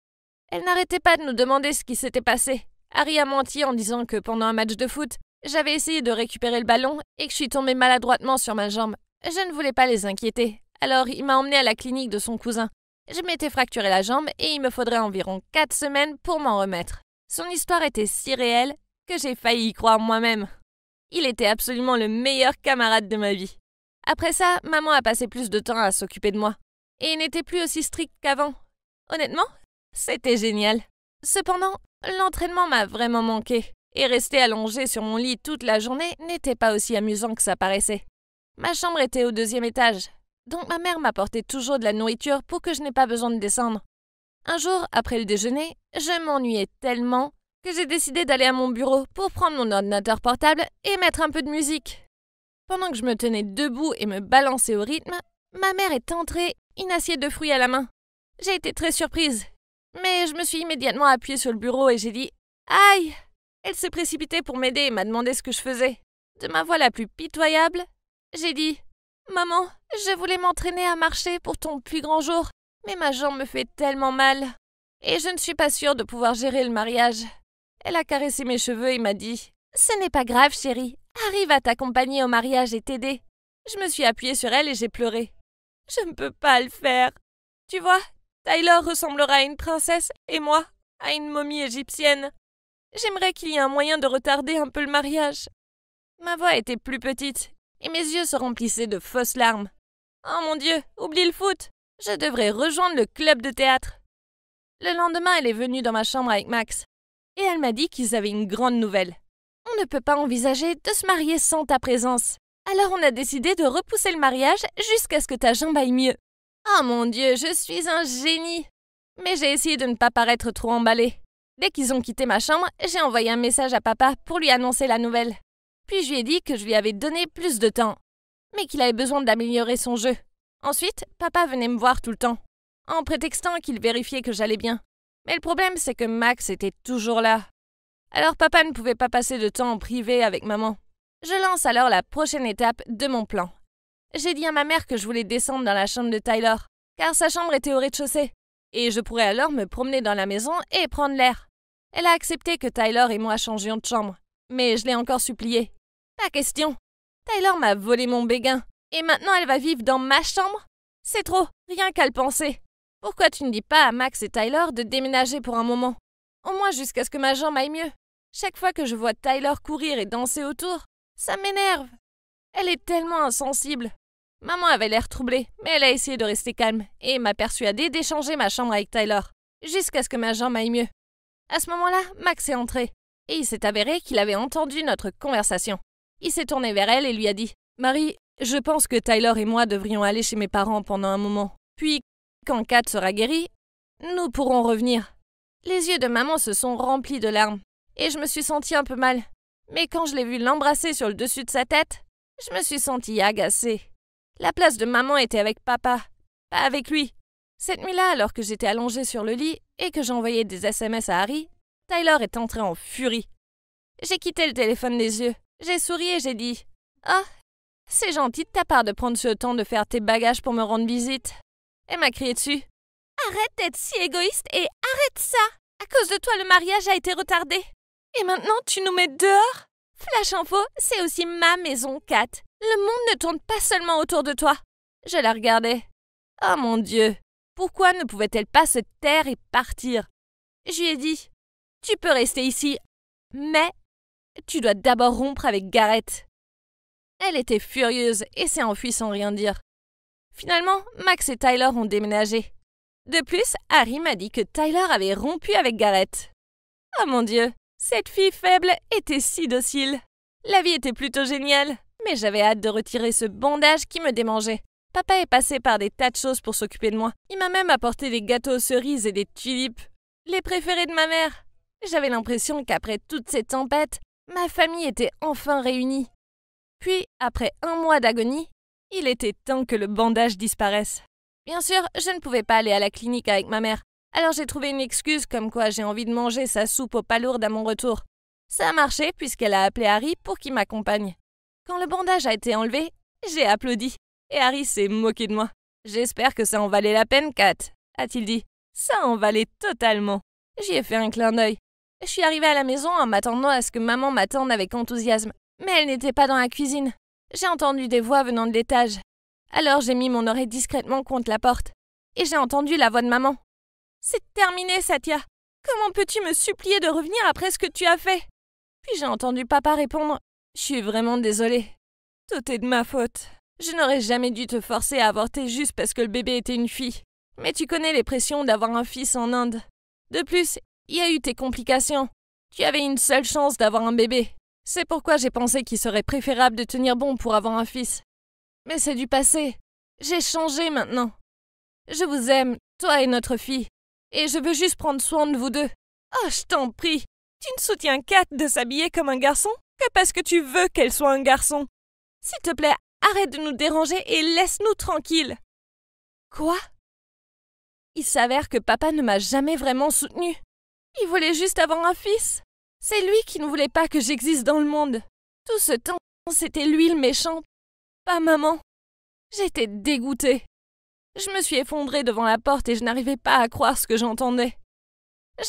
Elle n'arrêtait pas de nous demander ce qui s'était passé. Harry a menti en disant que pendant un match de foot, j'avais essayé de récupérer le ballon et que je suis tombée maladroitement sur ma jambe. Je ne voulais pas les inquiéter, alors il m'a emmené à la clinique de son cousin. Je m'étais fracturé la jambe et il me faudrait environ quatre semaines pour m'en remettre. Son histoire était si réelle que j'ai failli y croire moi-même. Il était absolument le meilleur camarade de ma vie. Après ça, maman a passé plus de temps à s'occuper de moi. Et n'était plus aussi stricte qu'avant. Honnêtement, c'était génial. Cependant, l'entraînement m'a vraiment manqué. Et rester allongé sur mon lit toute la journée n'était pas aussi amusant que ça paraissait. Ma chambre était au deuxième étage, donc ma mère m'apportait toujours de la nourriture pour que je n'aie pas besoin de descendre. Un jour, après le déjeuner, je m'ennuyais tellement que j'ai décidé d'aller à mon bureau pour prendre mon ordinateur portable et mettre un peu de musique. Pendant que je me tenais debout et me balançais au rythme, ma mère est entrée, une assiette de fruits à la main. J'ai été très surprise, mais je me suis immédiatement appuyée sur le bureau et j'ai dit Aïe Elle s'est précipitée pour m'aider et m'a demandé ce que je faisais. De ma voix la plus pitoyable, j'ai dit Maman, je voulais m'entraîner à marcher pour ton plus grand jour, mais ma jambe me fait tellement mal. Et je ne suis pas sûre de pouvoir gérer le mariage. Elle a caressé mes cheveux et m'a dit Ce n'est pas grave, chérie. Arrive à t'accompagner au mariage et t'aider. Je me suis appuyée sur elle et j'ai pleuré. Je ne peux pas le faire. Tu vois, Taylor ressemblera à une princesse et moi à une momie égyptienne. J'aimerais qu'il y ait un moyen de retarder un peu le mariage. Ma voix était plus petite et mes yeux se remplissaient de fausses larmes. Oh mon Dieu, oublie le foot. Je devrais rejoindre le club de théâtre. Le lendemain, elle est venue dans ma chambre avec Max et elle m'a dit qu'ils avaient une grande nouvelle. On ne peut pas envisager de se marier sans ta présence. Alors on a décidé de repousser le mariage jusqu'à ce que ta jambe aille mieux. Ah oh mon Dieu, je suis un génie Mais j'ai essayé de ne pas paraître trop emballée. Dès qu'ils ont quitté ma chambre, j'ai envoyé un message à papa pour lui annoncer la nouvelle. Puis je lui ai dit que je lui avais donné plus de temps, mais qu'il avait besoin d'améliorer son jeu. Ensuite, papa venait me voir tout le temps, en prétextant qu'il vérifiait que j'allais bien. Mais le problème, c'est que Max était toujours là. Alors papa ne pouvait pas passer de temps en privé avec maman. Je lance alors la prochaine étape de mon plan. J'ai dit à ma mère que je voulais descendre dans la chambre de Tyler, car sa chambre était au rez-de-chaussée, et je pourrais alors me promener dans la maison et prendre l'air. Elle a accepté que Tyler et moi changions de chambre, mais je l'ai encore supplié. Pas question. Tyler m'a volé mon béguin, et maintenant elle va vivre dans ma chambre C'est trop, rien qu'à le penser. Pourquoi tu ne dis pas à Max et Tyler de déménager pour un moment Au moins jusqu'à ce que ma jambe aille mieux. Chaque fois que je vois Tyler courir et danser autour, ça m'énerve. Elle est tellement insensible. Maman avait l'air troublée, mais elle a essayé de rester calme et m'a persuadée d'échanger ma chambre avec Tyler, jusqu'à ce que ma jambe aille mieux. À ce moment-là, Max est entré, et il s'est avéré qu'il avait entendu notre conversation. Il s'est tourné vers elle et lui a dit Marie, je pense que Tyler et moi devrions aller chez mes parents pendant un moment, puis quand Kat sera guérie, nous pourrons revenir. Les yeux de maman se sont remplis de larmes, et je me suis sentie un peu mal. Mais quand je l'ai vu l'embrasser sur le dessus de sa tête, je me suis sentie agacée. La place de maman était avec papa, pas avec lui. Cette nuit-là, alors que j'étais allongée sur le lit et que j'envoyais des SMS à Harry, Tyler est entré en furie. J'ai quitté le téléphone des yeux. J'ai souri et j'ai dit Ah, c'est gentil de ta part de prendre ce temps de faire tes bagages pour me rendre visite m'a crié dessus. « Arrête d'être si égoïste et arrête ça À cause de toi, le mariage a été retardé. Et maintenant, tu nous mets dehors Flash Info, c'est aussi ma maison, Kat. Le monde ne tourne pas seulement autour de toi. Je la regardais. Oh mon Dieu Pourquoi ne pouvait-elle pas se taire et partir Je lui ai dit Tu peux rester ici, mais tu dois d'abord rompre avec Gareth. Elle était furieuse et s'est enfuie sans rien dire. Finalement, Max et Tyler ont déménagé. De plus, Harry m'a dit que Tyler avait rompu avec Gareth. Oh mon Dieu, cette fille faible était si docile. La vie était plutôt géniale, mais j'avais hâte de retirer ce bandage qui me démangeait. Papa est passé par des tas de choses pour s'occuper de moi. Il m'a même apporté des gâteaux aux cerises et des tulipes, les préférés de ma mère. J'avais l'impression qu'après toutes ces tempêtes, ma famille était enfin réunie. Puis, après un mois d'agonie, il était temps que le bandage disparaisse. Bien sûr, je ne pouvais pas aller à la clinique avec ma mère, alors j'ai trouvé une excuse comme quoi j'ai envie de manger sa soupe aux palourdes à mon retour. Ça a marché puisqu'elle a appelé Harry pour qu'il m'accompagne. Quand le bandage a été enlevé, j'ai applaudi, et Harry s'est moqué de moi. J'espère que ça en valait la peine, Kat, a-t-il dit. Ça en valait totalement. J'y ai fait un clin d'œil. Je suis arrivée à la maison en m'attendant à ce que maman m'attende avec enthousiasme, mais elle n'était pas dans la cuisine. J'ai entendu des voix venant de l'étage. Alors j'ai mis mon oreille discrètement contre la porte. Et j'ai entendu la voix de maman. C'est terminé, Satya. Comment peux-tu me supplier de revenir après ce que tu as fait Puis j'ai entendu papa répondre Je suis vraiment désolée. Tout est de ma faute. Je n'aurais jamais dû te forcer à avorter juste parce que le bébé était une fille. Mais tu connais les pressions d'avoir un fils en Inde. De plus, il y a eu tes complications. Tu avais une seule chance d'avoir un bébé. C'est pourquoi j'ai pensé qu'il serait préférable de tenir bon pour avoir un fils. Mais c'est du passé. J'ai changé maintenant. Je vous aime, toi et notre fille. Et je veux juste prendre soin de vous deux. Oh, je t'en prie. Tu ne soutiens Kat de s'habiller comme un garçon que parce que tu veux qu'elle soit un garçon. S'il te plaît, arrête de nous déranger et laisse-nous tranquilles. Quoi Il s'avère que papa ne m'a jamais vraiment soutenue. Il voulait juste avoir un fils. C'est lui qui ne voulait pas que j'existe dans le monde. Tout ce temps, c'était lui le méchant, pas maman. J'étais dégoûtée. Je me suis effondrée devant la porte et je n'arrivais pas à croire ce que j'entendais.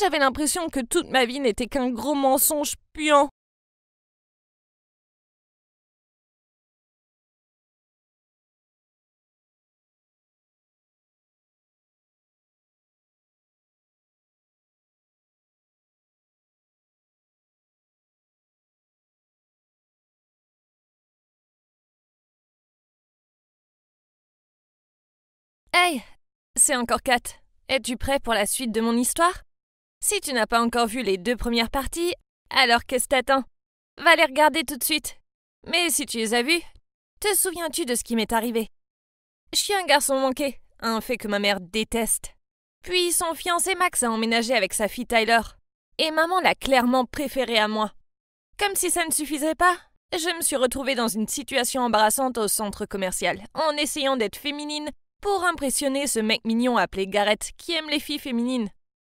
J'avais l'impression que toute ma vie n'était qu'un gros mensonge puant. C'est encore quatre. Es-tu prêt pour la suite de mon histoire Si tu n'as pas encore vu les deux premières parties, alors qu'est-ce t'attends Va les regarder tout de suite. Mais si tu les as vues, te souviens-tu de ce qui m'est arrivé Je suis un garçon manqué, un fait que ma mère déteste. Puis son fiancé Max a emménagé avec sa fille Tyler. Et maman l'a clairement préféré à moi. Comme si ça ne suffisait pas, je me suis retrouvée dans une situation embarrassante au centre commercial, en essayant d'être féminine pour impressionner ce mec mignon appelé Garrett qui aime les filles féminines.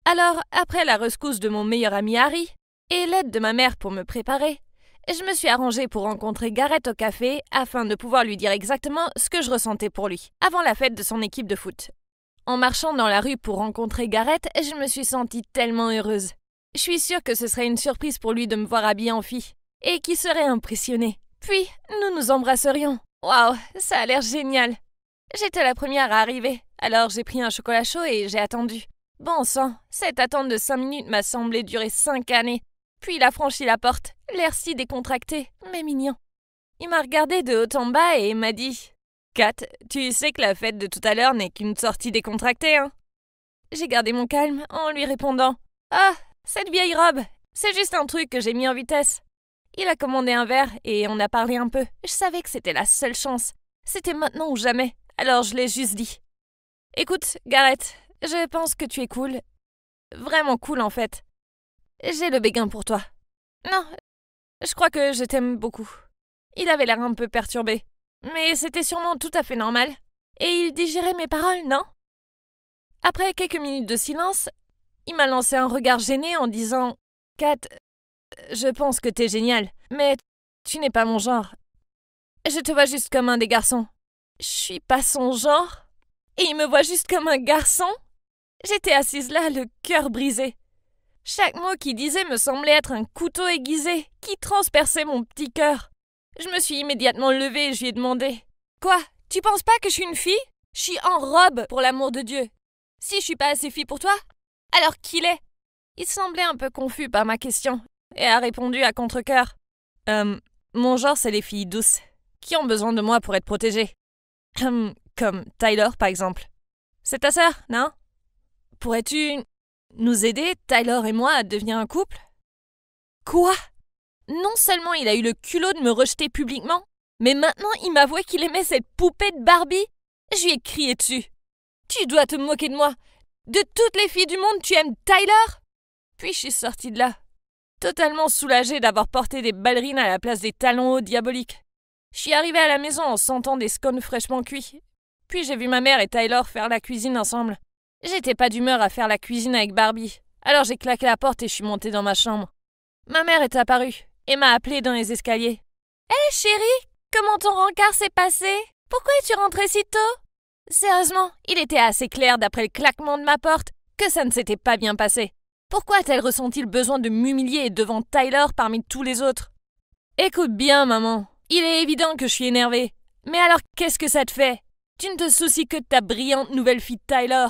Alors, après la rescousse de mon meilleur ami Harry et l'aide de ma mère pour me préparer, je me suis arrangée pour rencontrer Garrett au café afin de pouvoir lui dire exactement ce que je ressentais pour lui, avant la fête de son équipe de foot. En marchant dans la rue pour rencontrer Garrett, je me suis sentie tellement heureuse. Je suis sûre que ce serait une surprise pour lui de me voir habillée en fille, et qu'il serait impressionné. Puis, nous nous embrasserions. Waouh, ça a l'air génial. J'étais la première à arriver, alors j'ai pris un chocolat chaud et j'ai attendu. Bon sang, cette attente de cinq minutes m'a semblé durer cinq années. Puis il a franchi la porte, l'air si décontracté, mais mignon. Il m'a regardé de haut en bas et m'a dit Kat, tu sais que la fête de tout à l'heure n'est qu'une sortie décontractée, hein J'ai gardé mon calme en lui répondant Ah, cette vieille robe, c'est juste un truc que j'ai mis en vitesse. Il a commandé un verre et on a parlé un peu. Je savais que c'était la seule chance. C'était maintenant ou jamais. Alors je l'ai juste dit. Écoute, Gareth, je pense que tu es cool. Vraiment cool en fait. J'ai le béguin pour toi. Non, je crois que je t'aime beaucoup. Il avait l'air un peu perturbé, mais c'était sûrement tout à fait normal. Et il digérait mes paroles, non Après quelques minutes de silence, il m'a lancé un regard gêné en disant Kat, je pense que t'es génial, mais tu n'es pas mon genre. Je te vois juste comme un des garçons. Je suis pas son genre. Et il me voit juste comme un garçon. J'étais assise là, le cœur brisé. Chaque mot qu'il disait me semblait être un couteau aiguisé qui transperçait mon petit cœur. Je me suis immédiatement levée et je lui ai demandé Quoi Tu penses pas que je suis une fille Je suis en robe, pour l'amour de Dieu. Si je suis pas assez fille pour toi, alors qui l'est ?» Il semblait un peu confus par ma question et a répondu à contre-coeur euh, mon genre, c'est les filles douces, qui ont besoin de moi pour être protégées. Hum, comme Tyler, par exemple. C'est ta sœur, non Pourrais-tu nous aider, Tyler et moi, à devenir un couple Quoi Non seulement il a eu le culot de me rejeter publiquement, mais maintenant il m'avouait qu'il aimait cette poupée de Barbie. Je lui ai crié dessus. Tu dois te moquer de moi. De toutes les filles du monde, tu aimes Tyler Puis je suis sortie de là, totalement soulagée d'avoir porté des ballerines à la place des talons hauts diaboliques. Je suis arrivée à la maison en sentant des scones fraîchement cuits. Puis j'ai vu ma mère et Tyler faire la cuisine ensemble. J'étais pas d'humeur à faire la cuisine avec Barbie, alors j'ai claqué la porte et je suis montée dans ma chambre. Ma mère est apparue et m'a appelée dans les escaliers. Hé chérie, comment ton rencard s'est passé Pourquoi es-tu rentrée si tôt Sérieusement, il était assez clair d'après le claquement de ma porte que ça ne s'était pas bien passé. Pourquoi a-t-elle ressenti le besoin de m'humilier devant Tyler parmi tous les autres Écoute bien, maman, il est évident que je suis énervée. Mais alors qu'est-ce que ça te fait Tu ne te soucies que de ta brillante nouvelle fille Tyler.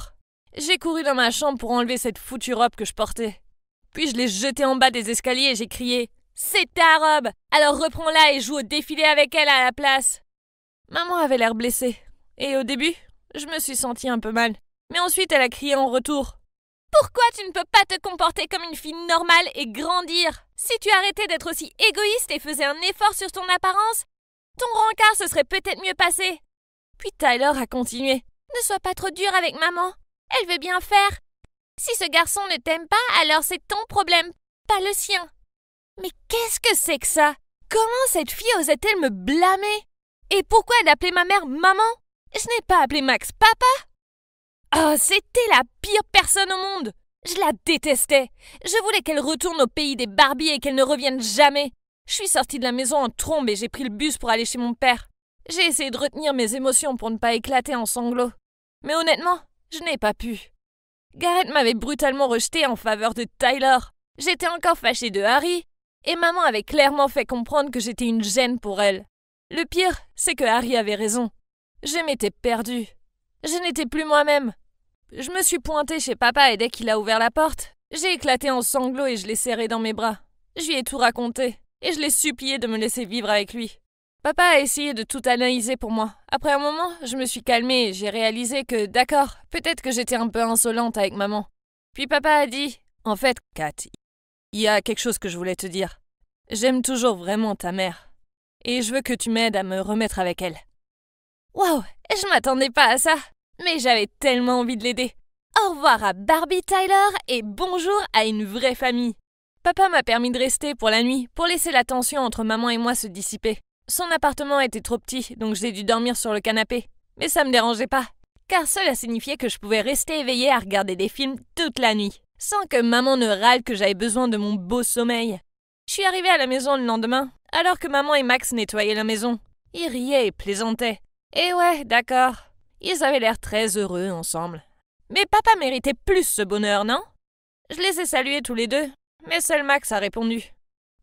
J'ai couru dans ma chambre pour enlever cette foutue robe que je portais. Puis je l'ai jetée en bas des escaliers et j'ai crié C'est ta robe Alors reprends-la et joue au défilé avec elle à la place. Maman avait l'air blessée. Et au début, je me suis sentie un peu mal. Mais ensuite, elle a crié en retour Pourquoi tu ne peux pas te comporter comme une fille normale et grandir si tu arrêtais d'être aussi égoïste et faisais un effort sur ton apparence, ton rencard se serait peut-être mieux passé. Puis Tyler a continué. Ne sois pas trop dur avec maman. Elle veut bien faire. Si ce garçon ne t'aime pas, alors c'est ton problème, pas le sien. Mais qu'est-ce que c'est que ça Comment cette fille osait-elle me blâmer Et pourquoi elle appelait ma mère maman Ce n'est pas appelé Max papa Oh, c'était la pire personne au monde je la détestais. Je voulais qu'elle retourne au pays des Barbies et qu'elle ne revienne jamais. Je suis sortie de la maison en trombe et j'ai pris le bus pour aller chez mon père. J'ai essayé de retenir mes émotions pour ne pas éclater en sanglots. Mais honnêtement, je n'ai pas pu. Gareth m'avait brutalement rejetée en faveur de Tyler. J'étais encore fâchée de Harry, et maman avait clairement fait comprendre que j'étais une gêne pour elle. Le pire, c'est que Harry avait raison. Je m'étais perdue. Je n'étais plus moi-même. Je me suis pointée chez papa et dès qu'il a ouvert la porte, j'ai éclaté en sanglots et je l'ai serré dans mes bras. Je lui ai tout raconté et je l'ai supplié de me laisser vivre avec lui. Papa a essayé de tout analyser pour moi. Après un moment, je me suis calmée et j'ai réalisé que, d'accord, peut-être que j'étais un peu insolente avec maman. Puis papa a dit En fait, Kat, il y a quelque chose que je voulais te dire. J'aime toujours vraiment ta mère. Et je veux que tu m'aides à me remettre avec elle. Waouh, je m'attendais pas à ça mais j'avais tellement envie de l'aider. Au revoir à Barbie Tyler et bonjour à une vraie famille. Papa m'a permis de rester pour la nuit pour laisser la tension entre maman et moi se dissiper. Son appartement était trop petit, donc j'ai dû dormir sur le canapé. Mais ça me dérangeait pas, car cela signifiait que je pouvais rester éveillée à regarder des films toute la nuit, sans que maman ne râle que j'avais besoin de mon beau sommeil. Je suis arrivée à la maison le lendemain, alors que maman et Max nettoyaient la maison. Ils riaient et plaisantaient. Eh ouais, d'accord. Ils avaient l'air très heureux ensemble. Mais papa méritait plus ce bonheur, non Je les ai salués tous les deux, mais seul Max a répondu.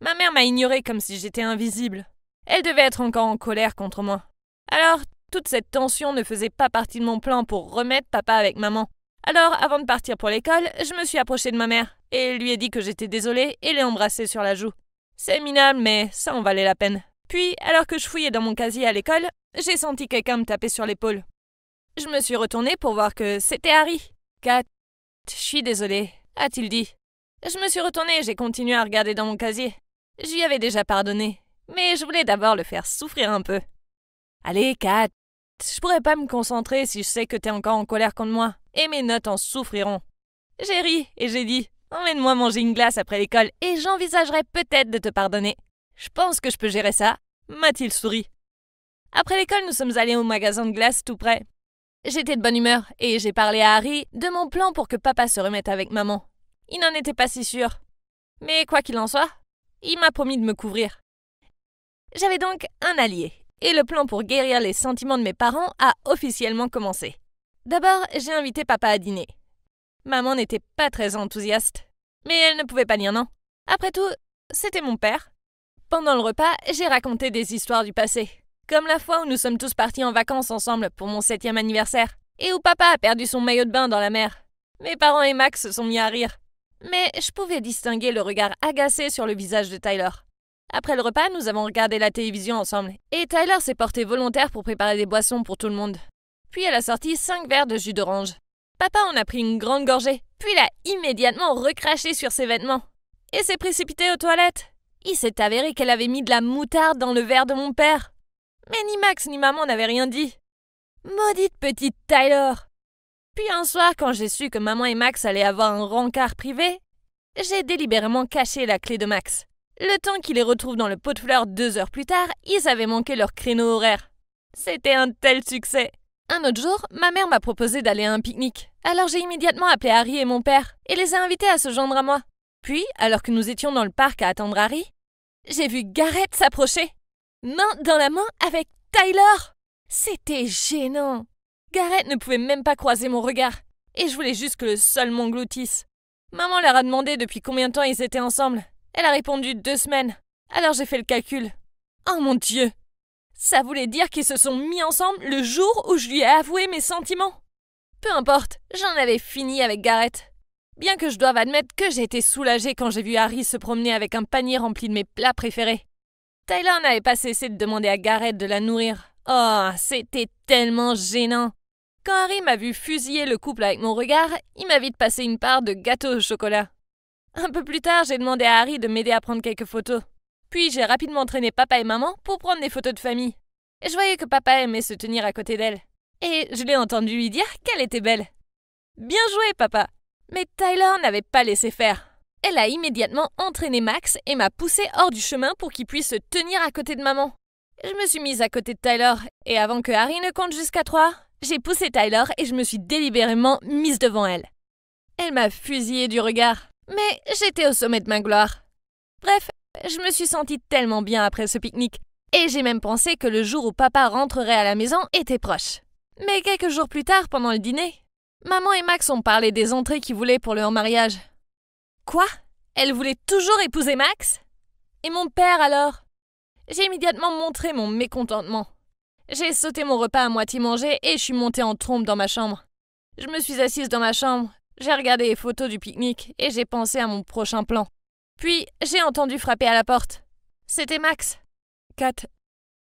Ma mère m'a ignoré comme si j'étais invisible. Elle devait être encore en colère contre moi. Alors, toute cette tension ne faisait pas partie de mon plan pour remettre papa avec maman. Alors, avant de partir pour l'école, je me suis approchée de ma mère et lui ai dit que j'étais désolée et l'ai embrassée sur la joue. C'est minable, mais ça en valait la peine. Puis, alors que je fouillais dans mon casier à l'école, j'ai senti quelqu'un me taper sur l'épaule. Je me suis retournée pour voir que c'était Harry. Kat, je suis désolée, a-t-il dit. Je me suis retournée et j'ai continué à regarder dans mon casier. J'y avais déjà pardonné, mais je voulais d'abord le faire souffrir un peu. Allez, Kat, je pourrais pas me concentrer si je sais que t'es encore en colère contre moi, et mes notes en souffriront. J'ai ri et j'ai dit Emmène-moi manger une glace après l'école et j'envisagerai peut-être de te pardonner. Je pense que je peux gérer ça, m'a-t-il souri. Après l'école, nous sommes allés au magasin de glace tout près. J'étais de bonne humeur et j'ai parlé à Harry de mon plan pour que papa se remette avec maman. Il n'en était pas si sûr. Mais quoi qu'il en soit, il m'a promis de me couvrir. J'avais donc un allié, et le plan pour guérir les sentiments de mes parents a officiellement commencé. D'abord, j'ai invité papa à dîner. Maman n'était pas très enthousiaste, mais elle ne pouvait pas dire non. Après tout, c'était mon père. Pendant le repas, j'ai raconté des histoires du passé, comme la fois où nous sommes tous partis en vacances ensemble pour mon septième anniversaire, et où papa a perdu son maillot de bain dans la mer. Mes parents et Max se sont mis à rire. Mais je pouvais distinguer le regard agacé sur le visage de Tyler. Après le repas, nous avons regardé la télévision ensemble, et Tyler s'est porté volontaire pour préparer des boissons pour tout le monde. Puis elle a sorti cinq verres de jus d'orange. Papa en a pris une grande gorgée, puis l'a immédiatement recraché sur ses vêtements. Et s'est précipité aux toilettes. Il s'est avéré qu'elle avait mis de la moutarde dans le verre de mon père. Mais ni Max ni maman n'avaient rien dit. Maudite petite Tyler. Puis un soir, quand j'ai su que maman et Max allaient avoir un rencard privé, j'ai délibérément caché la clé de Max. Le temps qu'il les retrouvent dans le pot de fleurs deux heures plus tard, ils avaient manqué leur créneau horaire. C'était un tel succès. Un autre jour, ma mère m'a proposé d'aller à un pique-nique. Alors j'ai immédiatement appelé Harry et mon père et les ai invités à se joindre à moi. Puis, alors que nous étions dans le parc à attendre Harry, j'ai vu Gareth s'approcher main dans la main avec Tyler. C'était gênant. Garrett ne pouvait même pas croiser mon regard, et je voulais juste que le sol m'engloutisse. Maman leur a demandé depuis combien de temps ils étaient ensemble. Elle a répondu deux semaines. Alors j'ai fait le calcul. Oh mon Dieu Ça voulait dire qu'ils se sont mis ensemble le jour où je lui ai avoué mes sentiments. Peu importe, j'en avais fini avec Garrett. Bien que je doive admettre que j'ai été soulagée quand j'ai vu Harry se promener avec un panier rempli de mes plats préférés. Tyler n'avait pas cessé de demander à Garrett de la nourrir. Oh, c'était tellement gênant. Quand Harry m'a vu fusiller le couple avec mon regard, il m'a vite passé une part de gâteau au chocolat. Un peu plus tard, j'ai demandé à Harry de m'aider à prendre quelques photos. Puis j'ai rapidement entraîné papa et maman pour prendre des photos de famille. Et je voyais que papa aimait se tenir à côté d'elle. Et je l'ai entendu lui dire qu'elle était belle. Bien joué, papa. Mais Tyler n'avait pas laissé faire. Elle a immédiatement entraîné Max et m'a poussé hors du chemin pour qu'il puisse se tenir à côté de maman. Je me suis mise à côté de Tyler, et avant que Harry ne compte jusqu'à trois, j'ai poussé Tyler et je me suis délibérément mise devant elle. Elle m'a fusillée du regard, mais j'étais au sommet de ma gloire. Bref, je me suis sentie tellement bien après ce pique-nique, et j'ai même pensé que le jour où papa rentrerait à la maison était proche. Mais quelques jours plus tard, pendant le dîner, maman et Max ont parlé des entrées qu'ils voulaient pour leur mariage. Quoi Elle voulait toujours épouser Max Et mon père alors J'ai immédiatement montré mon mécontentement. J'ai sauté mon repas à moitié mangé et je suis montée en trompe dans ma chambre. Je me suis assise dans ma chambre, j'ai regardé les photos du pique-nique et j'ai pensé à mon prochain plan. Puis j'ai entendu frapper à la porte. C'était Max. Kat,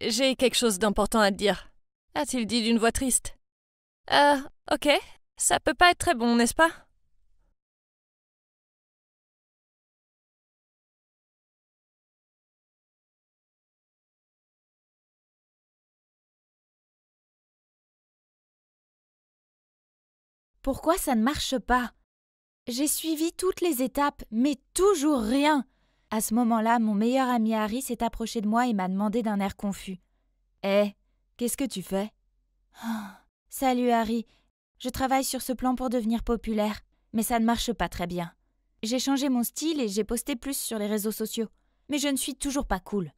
j'ai quelque chose d'important à te dire, a-t-il dit d'une voix triste. Euh, ok, ça peut pas être très bon, n'est-ce pas Pourquoi ça ne marche pas J'ai suivi toutes les étapes, mais toujours rien. À ce moment-là, mon meilleur ami Harry s'est approché de moi et m'a demandé d'un air confus. Eh, qu'est-ce que tu fais ah, Salut Harry, je travaille sur ce plan pour devenir populaire, mais ça ne marche pas très bien. J'ai changé mon style et j'ai posté plus sur les réseaux sociaux, mais je ne suis toujours pas cool.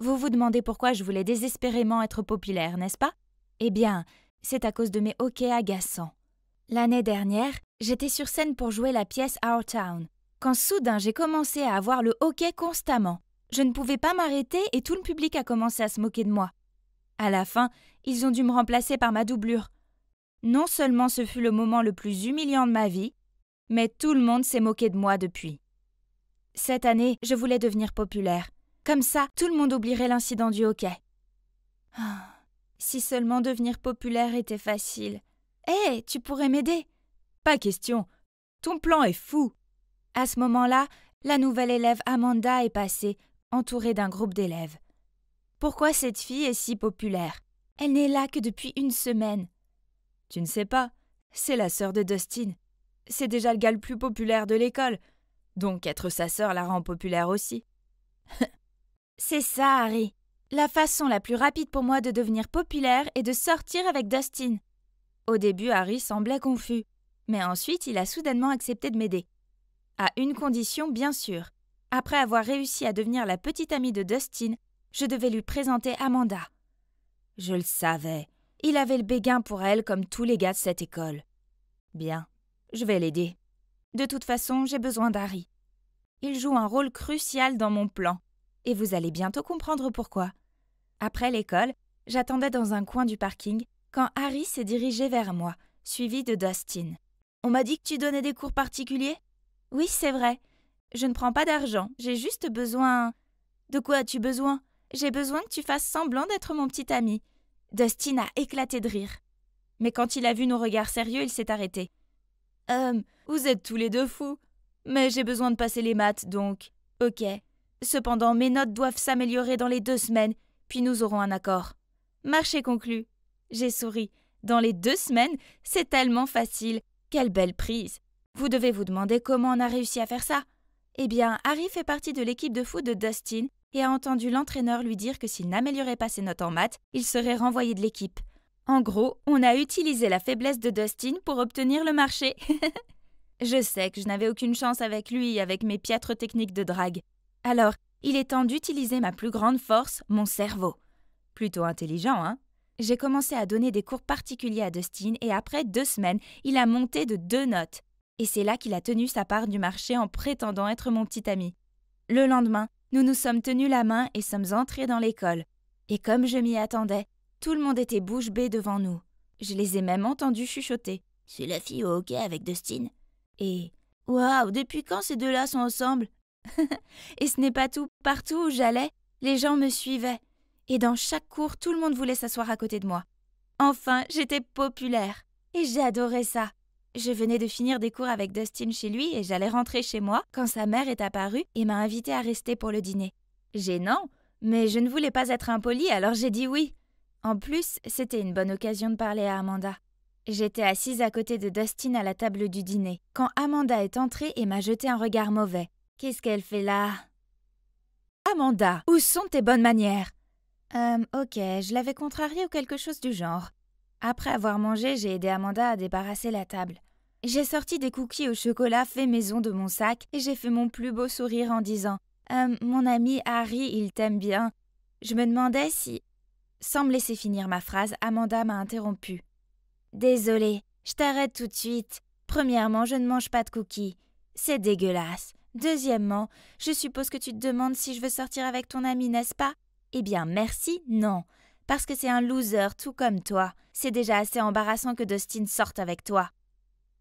Vous vous demandez pourquoi je voulais désespérément être populaire, n'est-ce pas Eh bien, c'est à cause de mes hoquets agaçants. L'année dernière, j'étais sur scène pour jouer la pièce Our Town, quand soudain j'ai commencé à avoir le hockey constamment. Je ne pouvais pas m'arrêter et tout le public a commencé à se moquer de moi. À la fin, ils ont dû me remplacer par ma doublure. Non seulement ce fut le moment le plus humiliant de ma vie, mais tout le monde s'est moqué de moi depuis. Cette année, je voulais devenir populaire. Comme ça, tout le monde oublierait l'incident du hockey. Ah, si seulement devenir populaire était facile. Eh, « Hé, tu pourrais m'aider Pas question. Ton plan est fou. À ce moment-là, la nouvelle élève Amanda est passée, entourée d'un groupe d'élèves. Pourquoi cette fille est si populaire Elle n'est là que depuis une semaine. Tu ne sais pas, c'est la sœur de Dustin. C'est déjà le gars le plus populaire de l'école. Donc être sa sœur la rend populaire aussi. c'est ça, Harry. La façon la plus rapide pour moi de devenir populaire est de sortir avec Dustin. Au début, Harry semblait confus, mais ensuite il a soudainement accepté de m'aider. À une condition, bien sûr. Après avoir réussi à devenir la petite amie de Dustin, je devais lui présenter Amanda. Je le savais. Il avait le béguin pour elle comme tous les gars de cette école. Bien, je vais l'aider. De toute façon, j'ai besoin d'Harry. Il joue un rôle crucial dans mon plan, et vous allez bientôt comprendre pourquoi. Après l'école, j'attendais dans un coin du parking quand Harry s'est dirigé vers moi, suivi de Dustin. On m'a dit que tu donnais des cours particuliers Oui, c'est vrai. Je ne prends pas d'argent, j'ai juste besoin. De quoi as-tu besoin J'ai besoin que tu fasses semblant d'être mon petit ami. Dustin a éclaté de rire. Mais quand il a vu nos regards sérieux, il s'est arrêté. Hum, vous êtes tous les deux fous. Mais j'ai besoin de passer les maths, donc. Ok. Cependant, mes notes doivent s'améliorer dans les deux semaines, puis nous aurons un accord. Marché conclu. J'ai souri. Dans les deux semaines, c'est tellement facile. Quelle belle prise. Vous devez vous demander comment on a réussi à faire ça. Eh bien, Harry fait partie de l'équipe de foot de Dustin et a entendu l'entraîneur lui dire que s'il n'améliorait pas ses notes en maths, il serait renvoyé de l'équipe. En gros, on a utilisé la faiblesse de Dustin pour obtenir le marché. je sais que je n'avais aucune chance avec lui avec mes piètres techniques de drague. Alors, il est temps d'utiliser ma plus grande force, mon cerveau. Plutôt intelligent, hein j'ai commencé à donner des cours particuliers à Dustin et après deux semaines, il a monté de deux notes. Et c'est là qu'il a tenu sa part du marché en prétendant être mon petit ami. Le lendemain, nous nous sommes tenus la main et sommes entrés dans l'école. Et comme je m'y attendais, tout le monde était bouche bée devant nous. Je les ai même entendus chuchoter. C'est la fille au hockey avec Dustin. Et Waouh, depuis quand ces deux-là sont ensemble Et ce n'est pas tout. Partout où j'allais, les gens me suivaient et dans chaque cours, tout le monde voulait s'asseoir à côté de moi. Enfin, j'étais populaire, et j'ai adoré ça. Je venais de finir des cours avec Dustin chez lui et j'allais rentrer chez moi quand sa mère est apparue et m'a invitée à rester pour le dîner. Gênant, mais je ne voulais pas être impolie, alors j'ai dit oui. En plus, c'était une bonne occasion de parler à Amanda. J'étais assise à côté de Dustin à la table du dîner, quand Amanda est entrée et m'a jeté un regard mauvais. Qu'est-ce qu'elle fait là Amanda, où sont tes bonnes manières euh, ok, je l'avais contrarié ou quelque chose du genre. Après avoir mangé, j'ai aidé Amanda à débarrasser la table. J'ai sorti des cookies au chocolat fait maison de mon sac et j'ai fait mon plus beau sourire en disant euh, Mon ami Harry, il t'aime bien. Je me demandais si. Sans me laisser finir ma phrase, Amanda m'a interrompu. Désolée, je t'arrête tout de suite. Premièrement, je ne mange pas de cookies. C'est dégueulasse. Deuxièmement, je suppose que tu te demandes si je veux sortir avec ton ami, n'est-ce pas eh bien merci, non. Parce que c'est un loser tout comme toi. C'est déjà assez embarrassant que Dustin sorte avec toi.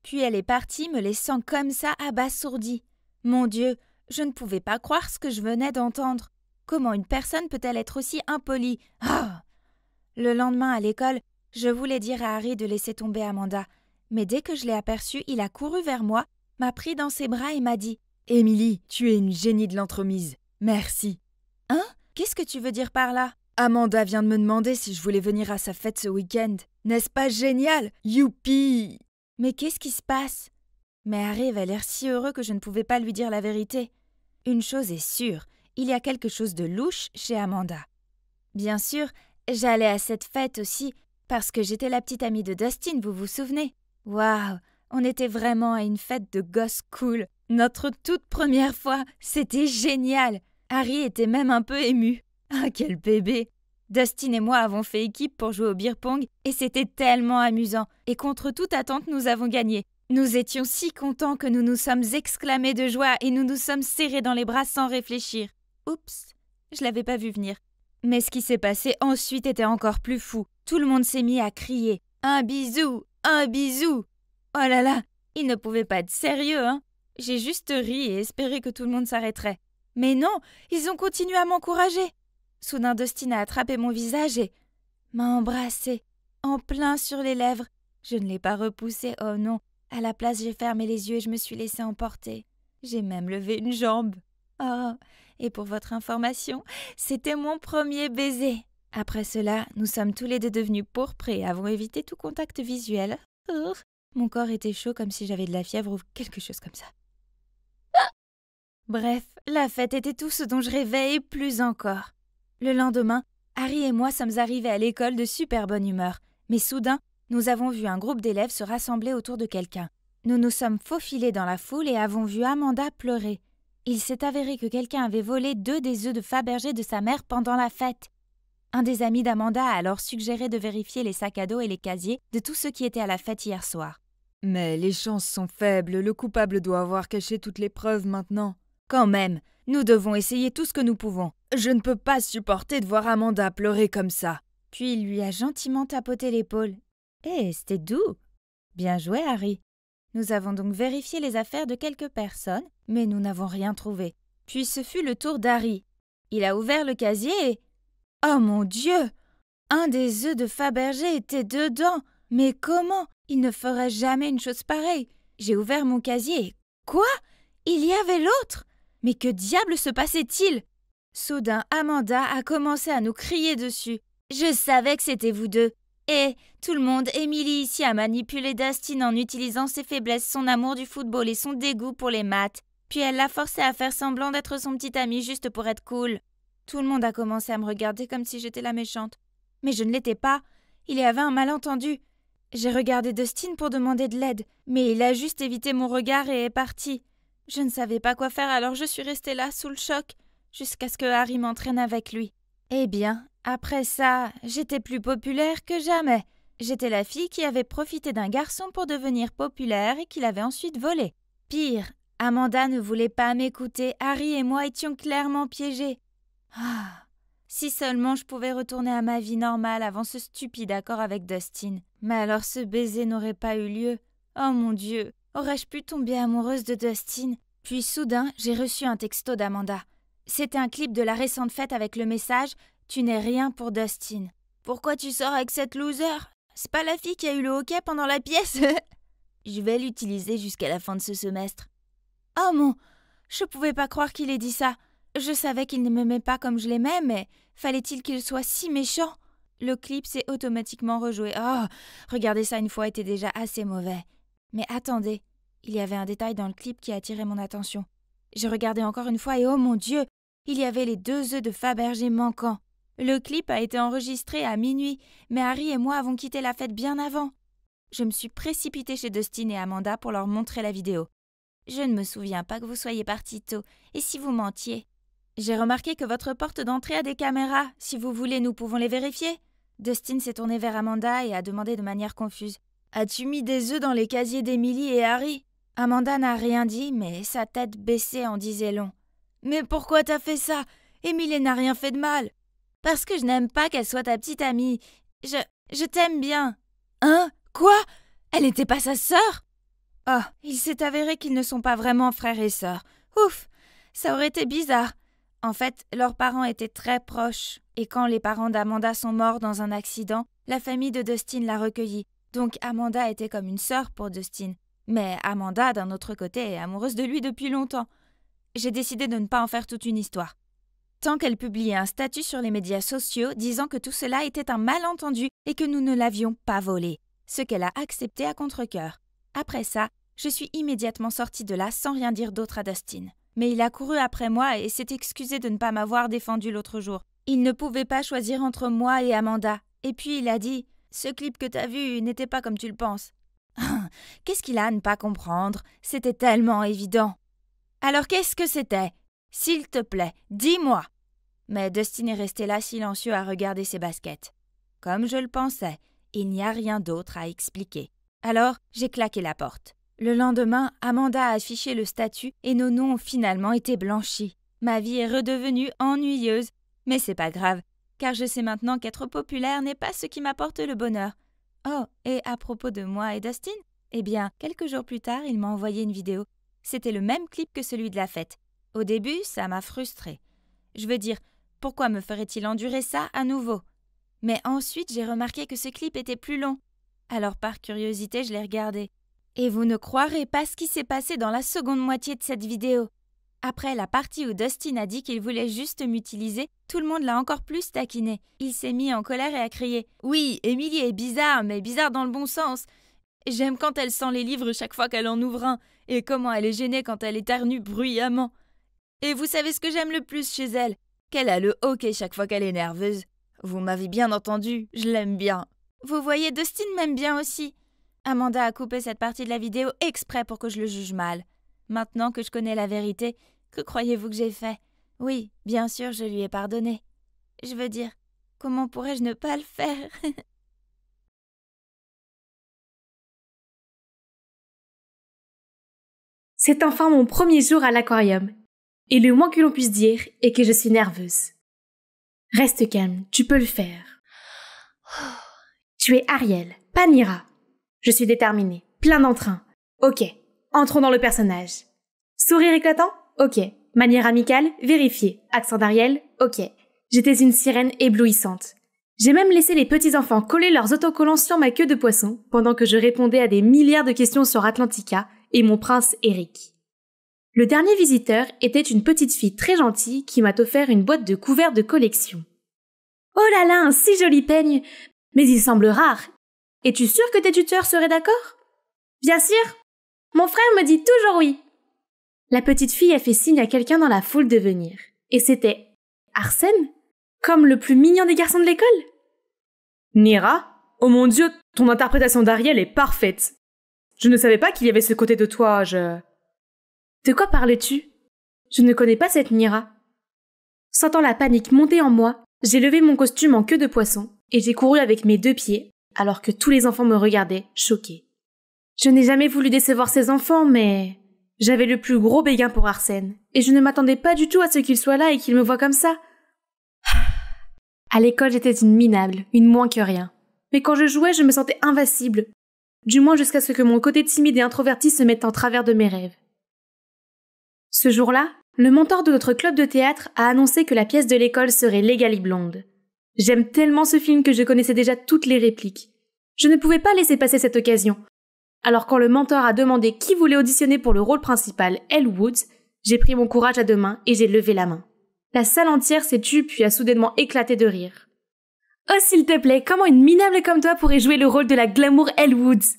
Puis elle est partie, me laissant comme ça abasourdie. Mon Dieu, je ne pouvais pas croire ce que je venais d'entendre. Comment une personne peut-elle être aussi impolie ah! Le lendemain à l'école, je voulais dire à Harry de laisser tomber Amanda, mais dès que je l'ai aperçu, il a couru vers moi, m'a pris dans ses bras et m'a dit Émilie, tu es une génie de l'entremise. Merci. Hein Qu'est-ce que tu veux dire par là Amanda vient de me demander si je voulais venir à sa fête ce week-end. N'est-ce pas génial Youpi Mais qu'est-ce qui se passe Mais Arrive a l'air si heureux que je ne pouvais pas lui dire la vérité. Une chose est sûre, il y a quelque chose de louche chez Amanda. Bien sûr, j'allais à cette fête aussi parce que j'étais la petite amie de Dustin, vous vous souvenez Waouh, on était vraiment à une fête de gosses cool. Notre toute première fois, c'était génial. Harry était même un peu ému. Ah, quel bébé Dustin et moi avons fait équipe pour jouer au beer pong et c'était tellement amusant. Et contre toute attente, nous avons gagné. Nous étions si contents que nous nous sommes exclamés de joie et nous nous sommes serrés dans les bras sans réfléchir. Oups, je l'avais pas vu venir. Mais ce qui s'est passé ensuite était encore plus fou. Tout le monde s'est mis à crier Un bisou Un bisou Oh là là Il ne pouvait pas être sérieux, hein J'ai juste ri et espéré que tout le monde s'arrêterait. Mais non, ils ont continué à m'encourager. Soudain, Dustin a attrapé mon visage et m'a embrassé, en plein sur les lèvres. Je ne l'ai pas repoussé, oh non. À la place, j'ai fermé les yeux et je me suis laissé emporter. J'ai même levé une jambe. Oh, et pour votre information, c'était mon premier baiser. Après cela, nous sommes tous les deux devenus pourprés avons évité tout contact visuel. mon corps était chaud comme si j'avais de la fièvre ou quelque chose comme ça. Bref, la fête était tout ce dont je rêvais et plus encore. Le lendemain, Harry et moi sommes arrivés à l'école de super bonne humeur, mais soudain, nous avons vu un groupe d'élèves se rassembler autour de quelqu'un. Nous nous sommes faufilés dans la foule et avons vu Amanda pleurer. Il s'est avéré que quelqu'un avait volé deux des œufs de Fabergé de sa mère pendant la fête. Un des amis d'Amanda a alors suggéré de vérifier les sacs à dos et les casiers de tous ceux qui étaient à la fête hier soir. Mais les chances sont faibles, le coupable doit avoir caché toutes les preuves maintenant. Quand même, nous devons essayer tout ce que nous pouvons. Je ne peux pas supporter de voir Amanda pleurer comme ça. Puis il lui a gentiment tapoté l'épaule. Eh, c'était doux. Bien joué, Harry. Nous avons donc vérifié les affaires de quelques personnes, mais nous n'avons rien trouvé. Puis ce fut le tour d'Harry. Il a ouvert le casier et. Oh mon Dieu Un des œufs de Fabergé était dedans Mais comment Il ne ferait jamais une chose pareille J'ai ouvert mon casier. Quoi Il y avait l'autre mais que diable se passait-il Soudain, Amanda a commencé à nous crier dessus. Je savais que c'était vous deux. Et tout le monde, Émilie ici, a manipulé Dustin en utilisant ses faiblesses, son amour du football et son dégoût pour les maths. Puis elle l'a forcé à faire semblant d'être son petit ami juste pour être cool. Tout le monde a commencé à me regarder comme si j'étais la méchante. Mais je ne l'étais pas. Il y avait un malentendu. J'ai regardé Dustin pour demander de l'aide, mais il a juste évité mon regard et est parti. Je ne savais pas quoi faire, alors je suis restée là, sous le choc, jusqu'à ce que Harry m'entraîne avec lui. Eh bien, après ça, j'étais plus populaire que jamais. J'étais la fille qui avait profité d'un garçon pour devenir populaire et qui l'avait ensuite volé. Pire, Amanda ne voulait pas m'écouter, Harry et moi étions clairement piégés. Ah. Si seulement je pouvais retourner à ma vie normale avant ce stupide accord avec Dustin. Mais alors ce baiser n'aurait pas eu lieu. Oh mon Dieu. Aurais-je pu tomber amoureuse de Dustin Puis soudain, j'ai reçu un texto d'Amanda. C'était un clip de la récente fête avec le message Tu n'es rien pour Dustin. Pourquoi tu sors avec cette loser C'est pas la fille qui a eu le hockey pendant la pièce Je vais l'utiliser jusqu'à la fin de ce semestre. Oh mon Je pouvais pas croire qu'il ait dit ça. Je savais qu'il ne m'aimait pas comme je l'aimais, mais fallait-il qu'il soit si méchant Le clip s'est automatiquement rejoué. Oh Regarder ça une fois était déjà assez mauvais. Mais attendez, il y avait un détail dans le clip qui attirait mon attention. J'ai regardé encore une fois et oh mon Dieu, il y avait les deux œufs de Fabergé manquants. Le clip a été enregistré à minuit, mais Harry et moi avons quitté la fête bien avant. Je me suis précipitée chez Dustin et Amanda pour leur montrer la vidéo. Je ne me souviens pas que vous soyez partis tôt, et si vous mentiez J'ai remarqué que votre porte d'entrée a des caméras. Si vous voulez, nous pouvons les vérifier. Dustin s'est tourné vers Amanda et a demandé de manière confuse As-tu mis des œufs dans les casiers d'Emily et Harry Amanda n'a rien dit, mais sa tête baissée en disait long. Mais pourquoi t'as fait ça Émilie n'a rien fait de mal. Parce que je n'aime pas qu'elle soit ta petite amie. Je. je t'aime bien. Hein Quoi Elle n'était pas sa sœur Oh, il s'est avéré qu'ils ne sont pas vraiment frères et sœurs. Ouf Ça aurait été bizarre. En fait, leurs parents étaient très proches, et quand les parents d'Amanda sont morts dans un accident, la famille de Dustin l'a recueillie. Donc Amanda était comme une sœur pour Dustin. Mais Amanda, d'un autre côté, est amoureuse de lui depuis longtemps. J'ai décidé de ne pas en faire toute une histoire. Tant qu'elle publiait un statut sur les médias sociaux disant que tout cela était un malentendu et que nous ne l'avions pas volé, ce qu'elle a accepté à contre Après ça, je suis immédiatement sortie de là sans rien dire d'autre à Dustin. Mais il a couru après moi et s'est excusé de ne pas m'avoir défendu l'autre jour. Il ne pouvait pas choisir entre moi et Amanda. Et puis il a dit Ce clip que t'as vu n'était pas comme tu le penses qu'est-ce qu'il a à ne pas comprendre C'était tellement évident. Alors qu'est-ce que c'était S'il te plaît, dis-moi Mais Dustin est resté là silencieux à regarder ses baskets. Comme je le pensais, il n'y a rien d'autre à expliquer. Alors, j'ai claqué la porte. Le lendemain, Amanda a affiché le statut et nos noms ont finalement été blanchis. Ma vie est redevenue ennuyeuse, mais c'est pas grave, car je sais maintenant qu'être populaire n'est pas ce qui m'apporte le bonheur. Oh, et à propos de moi et Dustin, eh bien, quelques jours plus tard, il m'a envoyé une vidéo. C'était le même clip que celui de la fête. Au début, ça m'a frustrée. Je veux dire, pourquoi me ferait-il endurer ça à nouveau Mais ensuite, j'ai remarqué que ce clip était plus long. Alors, par curiosité, je l'ai regardé. Et vous ne croirez pas ce qui s'est passé dans la seconde moitié de cette vidéo. Après la partie où Dustin a dit qu'il voulait juste m'utiliser, tout le monde l'a encore plus taquiné. Il s'est mis en colère et a crié Oui, Émilie est bizarre, mais bizarre dans le bon sens. J'aime quand elle sent les livres chaque fois qu'elle en ouvre un, et comment elle est gênée quand elle éternue bruyamment. Et vous savez ce que j'aime le plus chez elle Qu'elle a le hoquet chaque fois qu'elle est nerveuse. Vous m'avez bien entendu, je l'aime bien. Vous voyez, Dustin m'aime bien aussi. Amanda a coupé cette partie de la vidéo exprès pour que je le juge mal. Maintenant que je connais la vérité, que croyez-vous que j'ai fait Oui, bien sûr, je lui ai pardonné. Je veux dire, comment pourrais-je ne pas le faire C'est enfin mon premier jour à l'aquarium. Et le moins que l'on puisse dire est que je suis nerveuse. Reste calme, tu peux le faire. Tu es Ariel, pas Panira. Je suis déterminée, plein d'entrain. Ok, entrons dans le personnage. Sourire éclatant Ok. Manière amicale Vérifié. Accent d'Ariel Ok. J'étais une sirène éblouissante. J'ai même laissé les petits-enfants coller leurs autocollants sur ma queue de poisson pendant que je répondais à des milliards de questions sur Atlantica et mon prince Eric. Le dernier visiteur était une petite fille très gentille qui m'a offert une boîte de couverts de collection. Oh là là, un si joli peigne Mais il semble rare. Es-tu sûr que tes tuteurs seraient d'accord Bien sûr Mon frère me dit toujours oui La petite fille a fait signe à quelqu'un dans la foule de venir. Et c'était Arsène Comme le plus mignon des garçons de l'école Nira Oh mon Dieu, ton interprétation d'Ariel est parfaite je ne savais pas qu'il y avait ce côté de toi, je. De quoi parlais-tu Je ne connais pas cette Nira. Sentant la panique monter en moi, j'ai levé mon costume en queue de poisson et j'ai couru avec mes deux pieds, alors que tous les enfants me regardaient, choqués. Je n'ai jamais voulu décevoir ces enfants, mais. J'avais le plus gros béguin pour Arsène, et je ne m'attendais pas du tout à ce qu'il soit là et qu'il me voie comme ça. À l'école, j'étais une minable, une moins que rien. Mais quand je jouais, je me sentais invincible, du moins jusqu'à ce que mon côté timide et introverti se mette en travers de mes rêves. Ce jour-là, le mentor de notre club de théâtre a annoncé que la pièce de l'école serait Legally Blonde. J'aime tellement ce film que je connaissais déjà toutes les répliques. Je ne pouvais pas laisser passer cette occasion. Alors quand le mentor a demandé qui voulait auditionner pour le rôle principal, Elle Woods, j'ai pris mon courage à deux mains et j'ai levé la main. La salle entière s'est tue puis a soudainement éclaté de rire. Oh s'il te plaît, comment une minable comme toi pourrait jouer le rôle de la glamour Elwoods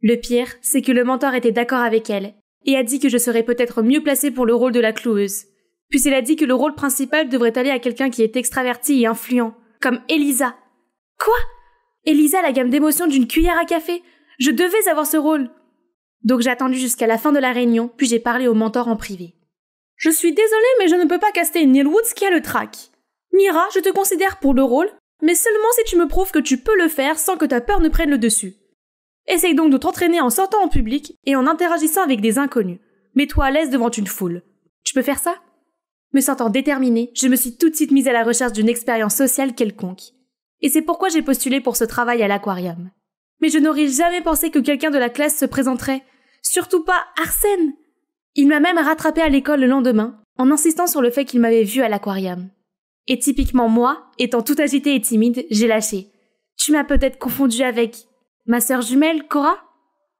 Le pire, c'est que le mentor était d'accord avec elle, et a dit que je serais peut-être mieux placée pour le rôle de la cloueuse. Puis elle a dit que le rôle principal devrait aller à quelqu'un qui est extraverti et influent, comme Elisa. Quoi Elisa la gamme d'émotions d'une cuillère à café Je devais avoir ce rôle Donc j'ai attendu jusqu'à la fin de la réunion, puis j'ai parlé au mentor en privé. Je suis désolée, mais je ne peux pas caster une Woods qui a le trac. Mira, je te considère pour le rôle, mais seulement si tu me prouves que tu peux le faire sans que ta peur ne prenne le dessus. Essaye donc de t'entraîner en sortant en public et en interagissant avec des inconnus. Mets-toi à l'aise devant une foule. Tu peux faire ça Me sentant déterminée, je me suis tout de suite mise à la recherche d'une expérience sociale quelconque. Et c'est pourquoi j'ai postulé pour ce travail à l'aquarium. Mais je n'aurais jamais pensé que quelqu'un de la classe se présenterait. Surtout pas Arsène Il m'a même rattrapé à l'école le lendemain, en insistant sur le fait qu'il m'avait vu à l'aquarium. Et typiquement moi, étant tout agitée et timide, j'ai lâché. Tu m'as peut-être confondu avec ma sœur jumelle, Cora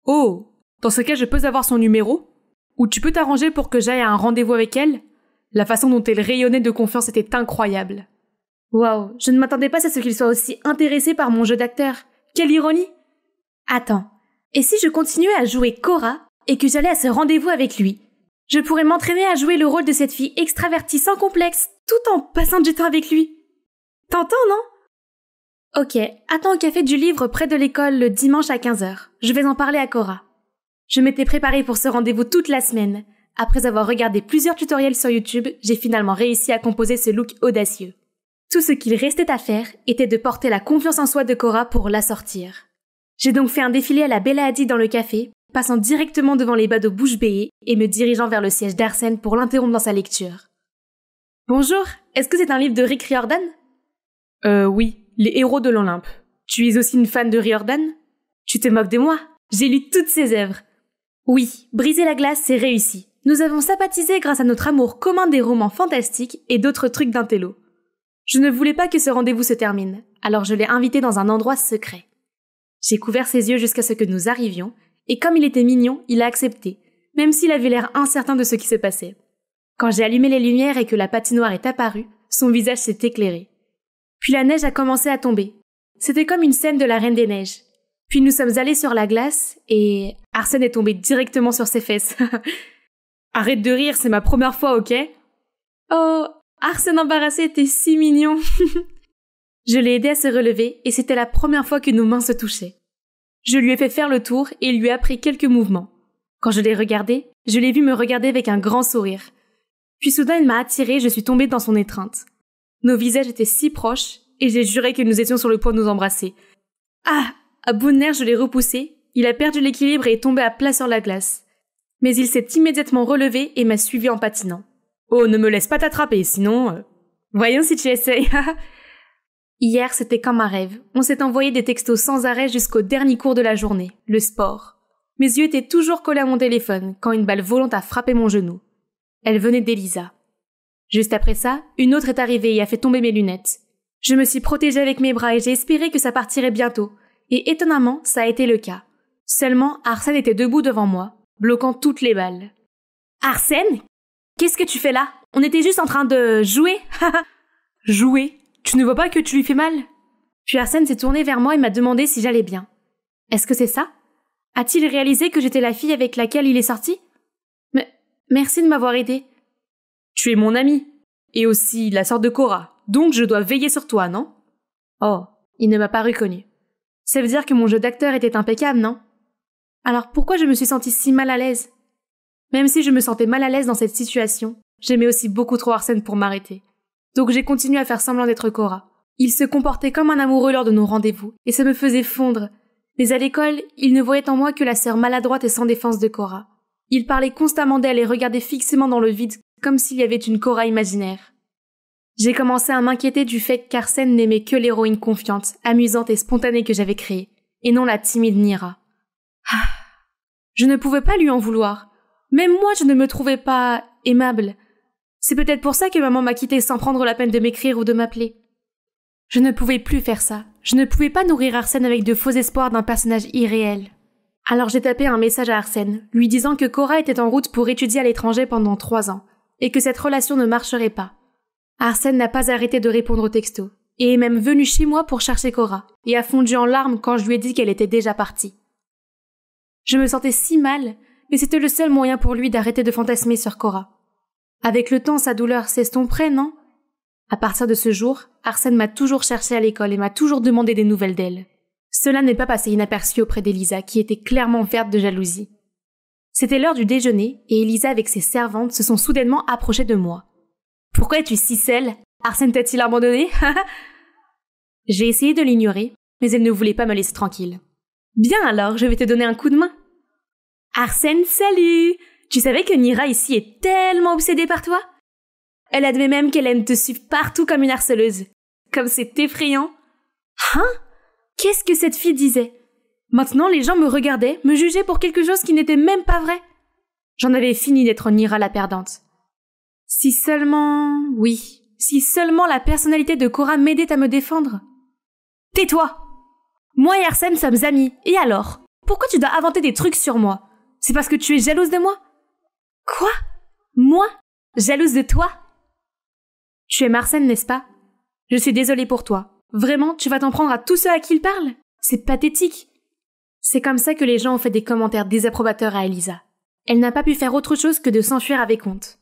Oh Dans ce cas, je peux avoir son numéro Ou tu peux t'arranger pour que j'aille à un rendez-vous avec elle La façon dont elle rayonnait de confiance était incroyable. Waouh, je ne m'attendais pas à ce qu'il soit aussi intéressé par mon jeu d'acteur. Quelle ironie Attends, et si je continuais à jouer Cora et que j'allais à ce rendez-vous avec lui Je pourrais m'entraîner à jouer le rôle de cette fille extravertie sans complexe tout en passant du temps avec lui. T'entends, non Ok, attends au café du livre près de l'école le dimanche à 15h. Je vais en parler à Cora. Je m'étais préparée pour ce rendez-vous toute la semaine. Après avoir regardé plusieurs tutoriels sur YouTube, j'ai finalement réussi à composer ce look audacieux. Tout ce qu'il restait à faire était de porter la confiance en soi de Cora pour la sortir. J'ai donc fait un défilé à la Bella Hadid dans le café, passant directement devant les badauds bouche bée et me dirigeant vers le siège d'Arsène pour l'interrompre dans sa lecture. Bonjour, est-ce que c'est un livre de Rick Riordan Euh oui, Les héros de l'Olympe. Tu es aussi une fan de Riordan Tu te moques de moi J'ai lu toutes ses œuvres. Oui, Briser la glace, c'est réussi. Nous avons sympathisé grâce à notre amour commun des romans fantastiques et d'autres trucs d'intello. Je ne voulais pas que ce rendez-vous se termine, alors je l'ai invité dans un endroit secret. J'ai couvert ses yeux jusqu'à ce que nous arrivions, et comme il était mignon, il a accepté, même s'il avait l'air incertain de ce qui se passait. Quand j'ai allumé les lumières et que la patinoire est apparue, son visage s'est éclairé. Puis la neige a commencé à tomber. C'était comme une scène de la Reine des Neiges. Puis nous sommes allés sur la glace et Arsène est tombé directement sur ses fesses. Arrête de rire, c'est ma première fois, ok Oh, Arsène embarrassé était si mignon. je l'ai aidé à se relever et c'était la première fois que nos mains se touchaient. Je lui ai fait faire le tour et lui ai appris quelques mouvements. Quand je l'ai regardé, je l'ai vu me regarder avec un grand sourire. Puis soudain, il m'a attirée, je suis tombée dans son étreinte. Nos visages étaient si proches, et j'ai juré que nous étions sur le point de nous embrasser. Ah À bout de nerfs, je l'ai repoussé. Il a perdu l'équilibre et est tombé à plat sur la glace. Mais il s'est immédiatement relevé et m'a suivi en patinant. Oh, ne me laisse pas t'attraper, sinon. Euh, voyons si tu essayes. Hier, c'était comme un rêve. On s'est envoyé des textos sans arrêt jusqu'au dernier cours de la journée, le sport. Mes yeux étaient toujours collés à mon téléphone quand une balle volante a frappé mon genou. Elle venait d'Elisa. Juste après ça, une autre est arrivée et a fait tomber mes lunettes. Je me suis protégée avec mes bras et j'ai espéré que ça partirait bientôt. Et étonnamment, ça a été le cas. Seulement, Arsène était debout devant moi, bloquant toutes les balles. Arsène Qu'est-ce que tu fais là On était juste en train de jouer Jouer Tu ne vois pas que tu lui fais mal Puis Arsène s'est tourné vers moi et m'a demandé si j'allais bien. Est-ce que c'est ça A-t-il réalisé que j'étais la fille avec laquelle il est sorti Merci de m'avoir aidé. Tu es mon ami, et aussi la sœur de Cora, donc je dois veiller sur toi, non Oh, il ne m'a pas reconnu. Ça veut dire que mon jeu d'acteur était impeccable, non Alors pourquoi je me suis sentie si mal à l'aise Même si je me sentais mal à l'aise dans cette situation, j'aimais aussi beaucoup trop Arsène pour m'arrêter. Donc j'ai continué à faire semblant d'être Cora. Il se comportait comme un amoureux lors de nos rendez-vous, et ça me faisait fondre. Mais à l'école, il ne voyait en moi que la sœur maladroite et sans défense de Cora. Il parlait constamment d'elle et regardait fixement dans le vide comme s'il y avait une Cora imaginaire. J'ai commencé à m'inquiéter du fait qu'Arsène n'aimait que l'héroïne confiante, amusante et spontanée que j'avais créée, et non la timide Nira. Ah, je ne pouvais pas lui en vouloir. Même moi, je ne me trouvais pas aimable. C'est peut-être pour ça que maman m'a quittée sans prendre la peine de m'écrire ou de m'appeler. Je ne pouvais plus faire ça. Je ne pouvais pas nourrir Arsène avec de faux espoirs d'un personnage irréel. Alors j'ai tapé un message à Arsène, lui disant que Cora était en route pour étudier à l'étranger pendant trois ans, et que cette relation ne marcherait pas. Arsène n'a pas arrêté de répondre aux texto, et est même venu chez moi pour chercher Cora, et a fondu en larmes quand je lui ai dit qu'elle était déjà partie. Je me sentais si mal, mais c'était le seul moyen pour lui d'arrêter de fantasmer sur Cora. Avec le temps, sa douleur s'estomperait, non? À partir de ce jour, Arsène m'a toujours cherché à l'école et m'a toujours demandé des nouvelles d'elle. Cela n'est pas passé inaperçu auprès d'Elisa, qui était clairement verte de jalousie. C'était l'heure du déjeuner, et Elisa avec ses servantes se sont soudainement approchées de moi. Pourquoi es-tu si seule Arsène t'a-t-il abandonné J'ai essayé de l'ignorer, mais elle ne voulait pas me laisser tranquille. Bien alors, je vais te donner un coup de main. Arsène, salut Tu savais que Nira ici est tellement obsédée par toi Elle admet même qu'elle aime te suivre partout comme une harceleuse. Comme c'est effrayant. Hein Qu'est-ce que cette fille disait Maintenant, les gens me regardaient, me jugeaient pour quelque chose qui n'était même pas vrai. J'en avais fini d'être Nira la perdante. Si seulement... Oui. Si seulement la personnalité de Cora m'aidait à me défendre. Tais-toi Moi et Arsène sommes amis, et alors Pourquoi tu dois inventer des trucs sur moi C'est parce que tu es jalouse de moi Quoi Moi Jalouse de toi Tu aimes Arsène, n'est-ce pas Je suis désolée pour toi. Vraiment, tu vas t'en prendre à tous ceux à qui il parle C'est pathétique. C'est comme ça que les gens ont fait des commentaires désapprobateurs à Elisa. Elle n'a pas pu faire autre chose que de s'enfuir avec honte.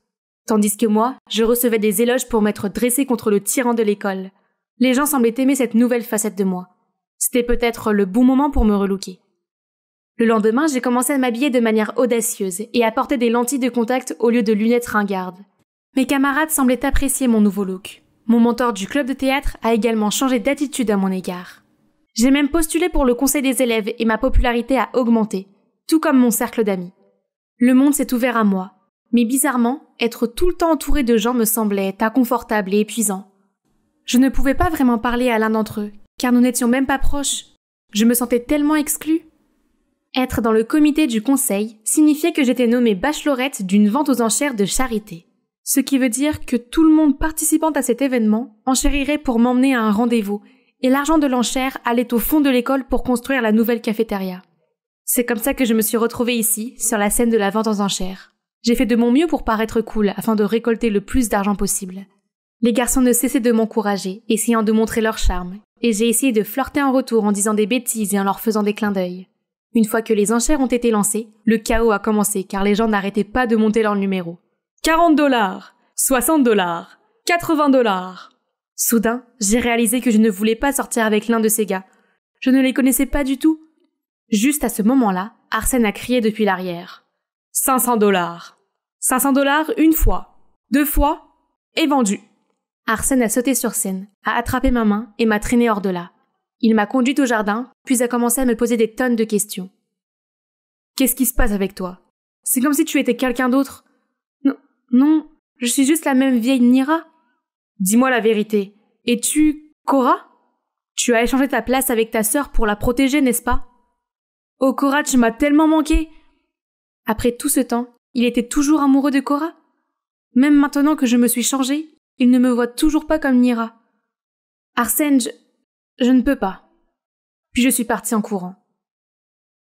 Tandis que moi, je recevais des éloges pour m'être dressée contre le tyran de l'école. Les gens semblaient aimer cette nouvelle facette de moi. C'était peut-être le bon moment pour me relooker. Le lendemain, j'ai commencé à m'habiller de manière audacieuse et à porter des lentilles de contact au lieu de lunettes ringardes. Mes camarades semblaient apprécier mon nouveau look. Mon mentor du club de théâtre a également changé d'attitude à mon égard. J'ai même postulé pour le conseil des élèves et ma popularité a augmenté, tout comme mon cercle d'amis. Le monde s'est ouvert à moi, mais bizarrement, être tout le temps entouré de gens me semblait inconfortable et épuisant. Je ne pouvais pas vraiment parler à l'un d'entre eux, car nous n'étions même pas proches. Je me sentais tellement exclue. Être dans le comité du conseil signifiait que j'étais nommée bachelorette d'une vente aux enchères de charité. Ce qui veut dire que tout le monde participant à cet événement enchérirait pour m'emmener à un rendez-vous, et l'argent de l'enchère allait au fond de l'école pour construire la nouvelle cafétéria. C'est comme ça que je me suis retrouvée ici, sur la scène de la vente aux enchères. J'ai fait de mon mieux pour paraître cool afin de récolter le plus d'argent possible. Les garçons ne cessaient de m'encourager, essayant de montrer leur charme, et j'ai essayé de flirter en retour en disant des bêtises et en leur faisant des clins d'œil. Une fois que les enchères ont été lancées, le chaos a commencé car les gens n'arrêtaient pas de monter leur numéro. 40 dollars, 60 dollars, 80 dollars. Soudain, j'ai réalisé que je ne voulais pas sortir avec l'un de ces gars. Je ne les connaissais pas du tout. Juste à ce moment-là, Arsène a crié depuis l'arrière. 500 dollars. 500 dollars une fois, deux fois, et vendu. Arsène a sauté sur scène, a attrapé ma main et m'a traîné hors de là. Il m'a conduite au jardin, puis a commencé à me poser des tonnes de questions. Qu'est-ce qui se passe avec toi C'est comme si tu étais quelqu'un d'autre. Non, je suis juste la même vieille Nira. Dis-moi la vérité. es tu, Cora Tu as échangé ta place avec ta sœur pour la protéger, n'est-ce pas Oh Cora, tu m'as tellement manqué Après tout ce temps, il était toujours amoureux de Cora. Même maintenant que je me suis changée, il ne me voit toujours pas comme Nira. Arsène, je... je ne peux pas. Puis je suis partie en courant.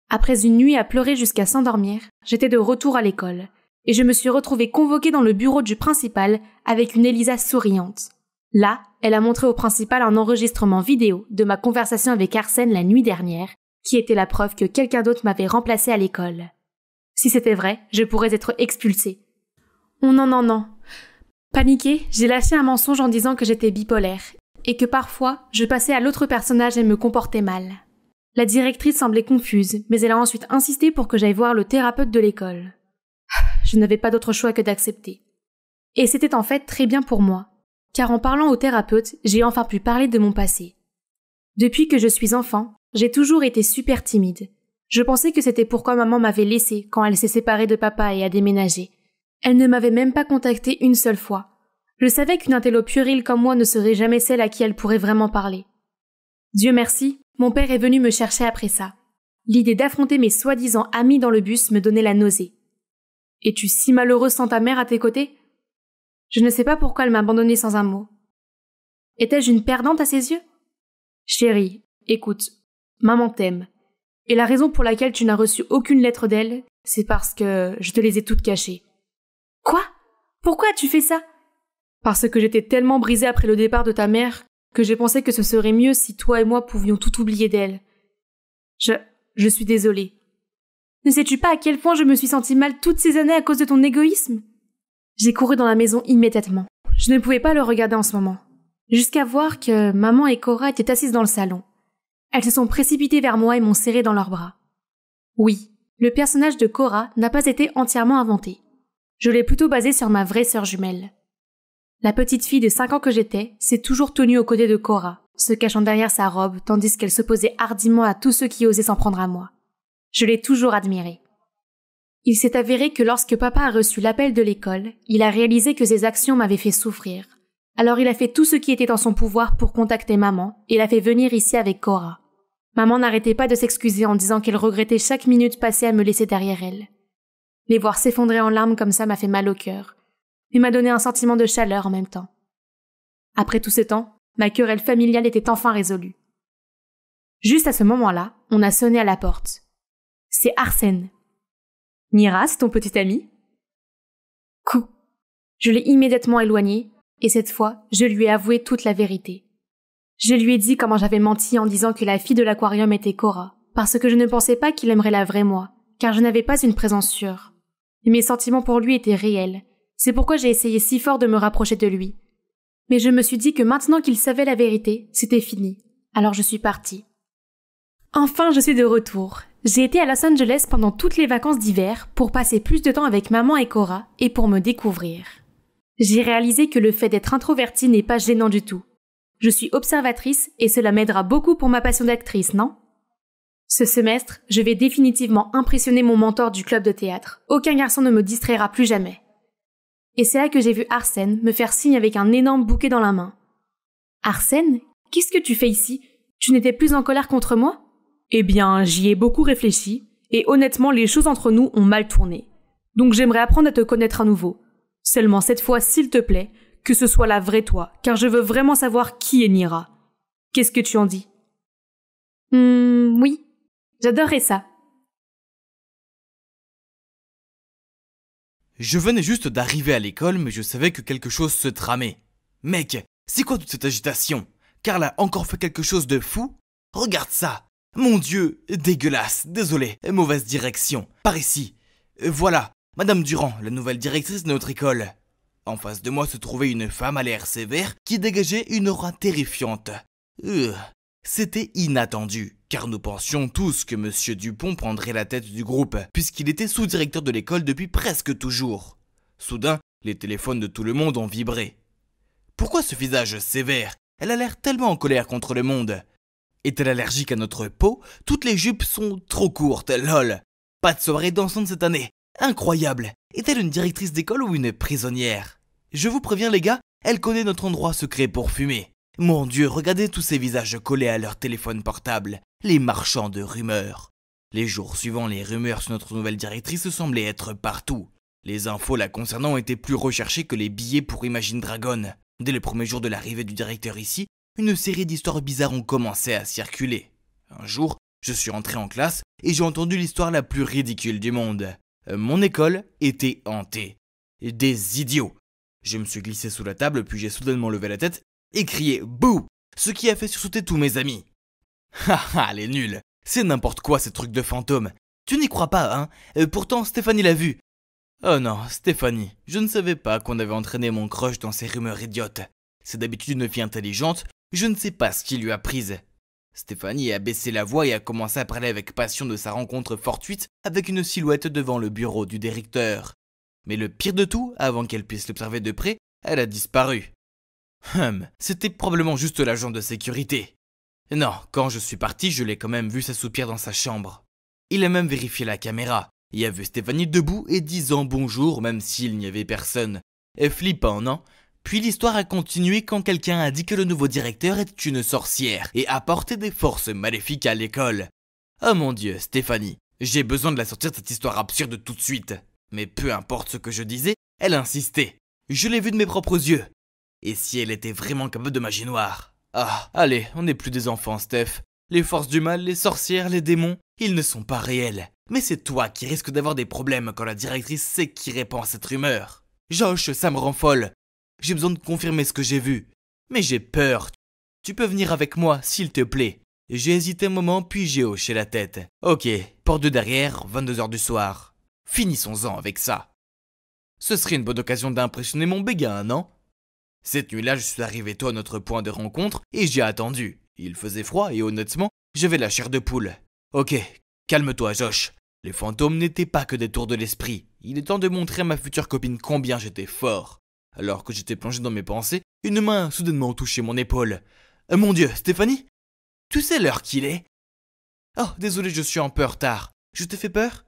Après une nuit à pleurer jusqu'à s'endormir, j'étais de retour à l'école, et je me suis retrouvée convoquée dans le bureau du principal avec une Elisa souriante. Là, elle a montré au principal un enregistrement vidéo de ma conversation avec Arsène la nuit dernière, qui était la preuve que quelqu'un d'autre m'avait remplacée à l'école. Si c'était vrai, je pourrais être expulsée. Oh non, non, non. Paniquée, j'ai lâché un mensonge en disant que j'étais bipolaire, et que parfois, je passais à l'autre personnage et me comportais mal. La directrice semblait confuse, mais elle a ensuite insisté pour que j'aille voir le thérapeute de l'école je n'avais pas d'autre choix que d'accepter. Et c'était en fait très bien pour moi, car en parlant au thérapeute, j'ai enfin pu parler de mon passé. Depuis que je suis enfant, j'ai toujours été super timide. Je pensais que c'était pourquoi maman m'avait laissée quand elle s'est séparée de papa et a déménagé. Elle ne m'avait même pas contacté une seule fois. Je savais qu'une intello puérile comme moi ne serait jamais celle à qui elle pourrait vraiment parler. Dieu merci, mon père est venu me chercher après ça. L'idée d'affronter mes soi-disant amis dans le bus me donnait la nausée. Es-tu si malheureuse sans ta mère à tes côtés Je ne sais pas pourquoi elle m'a abandonnée sans un mot. Étais-je une perdante à ses yeux Chérie, écoute, maman t'aime. Et la raison pour laquelle tu n'as reçu aucune lettre d'elle, c'est parce que je te les ai toutes cachées. Quoi Pourquoi as-tu fait ça Parce que j'étais tellement brisée après le départ de ta mère que j'ai pensé que ce serait mieux si toi et moi pouvions tout oublier d'elle. Je. je suis désolée. Ne sais-tu pas à quel point je me suis sentie mal toutes ces années à cause de ton égoïsme J'ai couru dans la maison immédiatement. Je ne pouvais pas le regarder en ce moment. Jusqu'à voir que maman et Cora étaient assises dans le salon. Elles se sont précipitées vers moi et m'ont serré dans leurs bras. Oui, le personnage de Cora n'a pas été entièrement inventé. Je l'ai plutôt basé sur ma vraie sœur jumelle. La petite fille de 5 ans que j'étais s'est toujours tenue aux côtés de Cora, se cachant derrière sa robe tandis qu'elle s'opposait hardiment à tous ceux qui osaient s'en prendre à moi. Je l'ai toujours admiré. Il s'est avéré que lorsque papa a reçu l'appel de l'école, il a réalisé que ses actions m'avaient fait souffrir. Alors il a fait tout ce qui était en son pouvoir pour contacter maman et l'a fait venir ici avec Cora. Maman n'arrêtait pas de s'excuser en disant qu'elle regrettait chaque minute passée à me laisser derrière elle. Les voir s'effondrer en larmes comme ça m'a fait mal au cœur, mais m'a donné un sentiment de chaleur en même temps. Après tout ce temps, ma querelle familiale était enfin résolue. Juste à ce moment-là, on a sonné à la porte, c'est Arsène. Niras, ton petit ami Coup. Je l'ai immédiatement éloigné, et cette fois, je lui ai avoué toute la vérité. Je lui ai dit comment j'avais menti en disant que la fille de l'aquarium était Cora, parce que je ne pensais pas qu'il aimerait la vraie moi, car je n'avais pas une présence sûre. mes sentiments pour lui étaient réels. C'est pourquoi j'ai essayé si fort de me rapprocher de lui. Mais je me suis dit que maintenant qu'il savait la vérité, c'était fini. Alors je suis partie. Enfin, je suis de retour. J'ai été à Los Angeles pendant toutes les vacances d'hiver pour passer plus de temps avec maman et Cora et pour me découvrir. J'ai réalisé que le fait d'être introvertie n'est pas gênant du tout. Je suis observatrice et cela m'aidera beaucoup pour ma passion d'actrice, non Ce semestre, je vais définitivement impressionner mon mentor du club de théâtre. Aucun garçon ne me distraira plus jamais. Et c'est là que j'ai vu Arsène me faire signe avec un énorme bouquet dans la main. Arsène Qu'est-ce que tu fais ici Tu n'étais plus en colère contre moi eh bien, j'y ai beaucoup réfléchi, et honnêtement, les choses entre nous ont mal tourné. Donc j'aimerais apprendre à te connaître à nouveau. Seulement cette fois, s'il te plaît, que ce soit la vraie toi, car je veux vraiment savoir qui est Nira. Qu'est-ce que tu en dis Hum, oui. J'adorerais ça. Je venais juste d'arriver à l'école, mais je savais que quelque chose se tramait. Mec, c'est quoi toute cette agitation Carl a encore fait quelque chose de fou Regarde ça mon Dieu, dégueulasse, désolé, mauvaise direction. Par ici. Euh, voilà, Madame Durand, la nouvelle directrice de notre école. En face de moi se trouvait une femme à l'air sévère qui dégageait une aura terrifiante. Euh, c'était inattendu, car nous pensions tous que Monsieur Dupont prendrait la tête du groupe, puisqu'il était sous-directeur de l'école depuis presque toujours. Soudain, les téléphones de tout le monde ont vibré. Pourquoi ce visage sévère Elle a l'air tellement en colère contre le monde. Est-elle allergique à notre peau Toutes les jupes sont trop courtes, lol. Pas de soirée dansante cette année. Incroyable. Est-elle une directrice d'école ou une prisonnière Je vous préviens les gars, elle connaît notre endroit secret pour fumer. Mon dieu, regardez tous ces visages collés à leur téléphone portable, les marchands de rumeurs. Les jours suivants, les rumeurs sur notre nouvelle directrice semblaient être partout. Les infos la concernant étaient plus recherchées que les billets pour Imagine Dragon. Dès le premier jour de l'arrivée du directeur ici, une série d'histoires bizarres ont commencé à circuler. Un jour, je suis rentré en classe et j'ai entendu l'histoire la plus ridicule du monde. Euh, mon école était hantée. Des idiots. Je me suis glissé sous la table puis j'ai soudainement levé la tête et crié Bouh Ce qui a fait sursauter tous mes amis. Haha, ah, les nuls C'est n'importe quoi ces trucs de fantômes Tu n'y crois pas, hein euh, Pourtant, Stéphanie l'a vu Oh non, Stéphanie, je ne savais pas qu'on avait entraîné mon crush dans ces rumeurs idiotes. C'est d'habitude une fille intelligente, je ne sais pas ce qui lui a pris. » Stéphanie a baissé la voix et a commencé à parler avec passion de sa rencontre fortuite avec une silhouette devant le bureau du directeur. Mais le pire de tout, avant qu'elle puisse l'observer de près, elle a disparu. Hum, c'était probablement juste l'agent de sécurité. Non, quand je suis parti, je l'ai quand même vu s'assoupir dans sa chambre. Il a même vérifié la caméra, et a vu Stéphanie debout et disant bonjour même s'il n'y avait personne. Et flippant, non puis l'histoire a continué quand quelqu'un a dit que le nouveau directeur était une sorcière et apportait des forces maléfiques à l'école. Oh mon dieu, Stéphanie, j'ai besoin de la sortir de cette histoire absurde tout de suite. Mais peu importe ce que je disais, elle insistait. Je l'ai vue de mes propres yeux. Et si elle était vraiment capable de magie noire Ah, allez, on n'est plus des enfants, Steph. Les forces du mal, les sorcières, les démons, ils ne sont pas réels. Mais c'est toi qui risques d'avoir des problèmes quand la directrice sait qui répand cette rumeur. Josh, ça me rend folle. J'ai besoin de confirmer ce que j'ai vu. Mais j'ai peur. Tu peux venir avec moi, s'il te plaît. J'ai hésité un moment, puis j'ai hoché la tête. Ok, porte de derrière, 22h du soir. Finissons-en avec ça. Ce serait une bonne occasion d'impressionner mon béguin, non Cette nuit-là, je suis arrivé tôt à notre point de rencontre et j'ai attendu. Il faisait froid et honnêtement, j'avais la chair de poule. Ok, calme-toi, Josh. Les fantômes n'étaient pas que des tours de l'esprit. Il est temps de montrer à ma future copine combien j'étais fort. Alors que j'étais plongé dans mes pensées, une main a soudainement touché mon épaule. Euh, mon Dieu, Stéphanie Tu sais l'heure qu'il est Oh, désolé, je suis un peu tard. retard. Je t'ai fait peur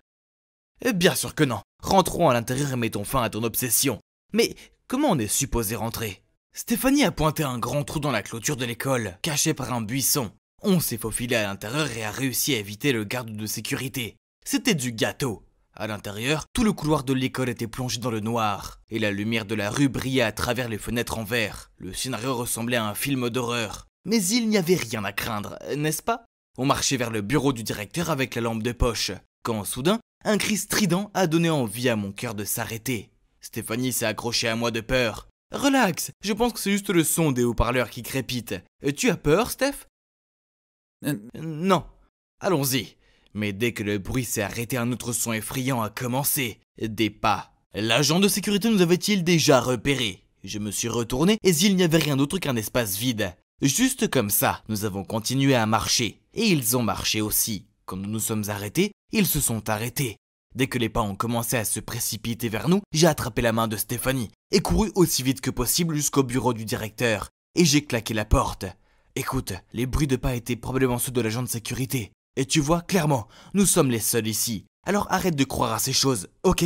eh Bien sûr que non. Rentrons à l'intérieur et mettons fin à ton obsession. Mais comment on est supposé rentrer Stéphanie a pointé un grand trou dans la clôture de l'école, caché par un buisson. On s'est faufilé à l'intérieur et a réussi à éviter le garde de sécurité. C'était du gâteau. À l'intérieur, tout le couloir de l'école était plongé dans le noir, et la lumière de la rue brillait à travers les fenêtres en verre. Le scénario ressemblait à un film d'horreur. Mais il n'y avait rien à craindre, n'est-ce pas On marchait vers le bureau du directeur avec la lampe de poche, quand soudain, un cri strident a donné envie à mon cœur de s'arrêter. Stéphanie s'est accrochée à moi de peur. Relax, je pense que c'est juste le son des haut-parleurs qui crépitent. Euh, tu as peur, Steph euh, Non. Allons-y. Mais dès que le bruit s'est arrêté, un autre son effrayant a commencé. Des pas. L'agent de sécurité nous avait-il déjà repéré Je me suis retourné et il n'y avait rien d'autre qu'un espace vide. Juste comme ça, nous avons continué à marcher. Et ils ont marché aussi. Quand nous nous sommes arrêtés, ils se sont arrêtés. Dès que les pas ont commencé à se précipiter vers nous, j'ai attrapé la main de Stéphanie et couru aussi vite que possible jusqu'au bureau du directeur. Et j'ai claqué la porte. Écoute, les bruits de pas étaient probablement ceux de l'agent de sécurité. Et tu vois clairement, nous sommes les seuls ici. Alors arrête de croire à ces choses, ok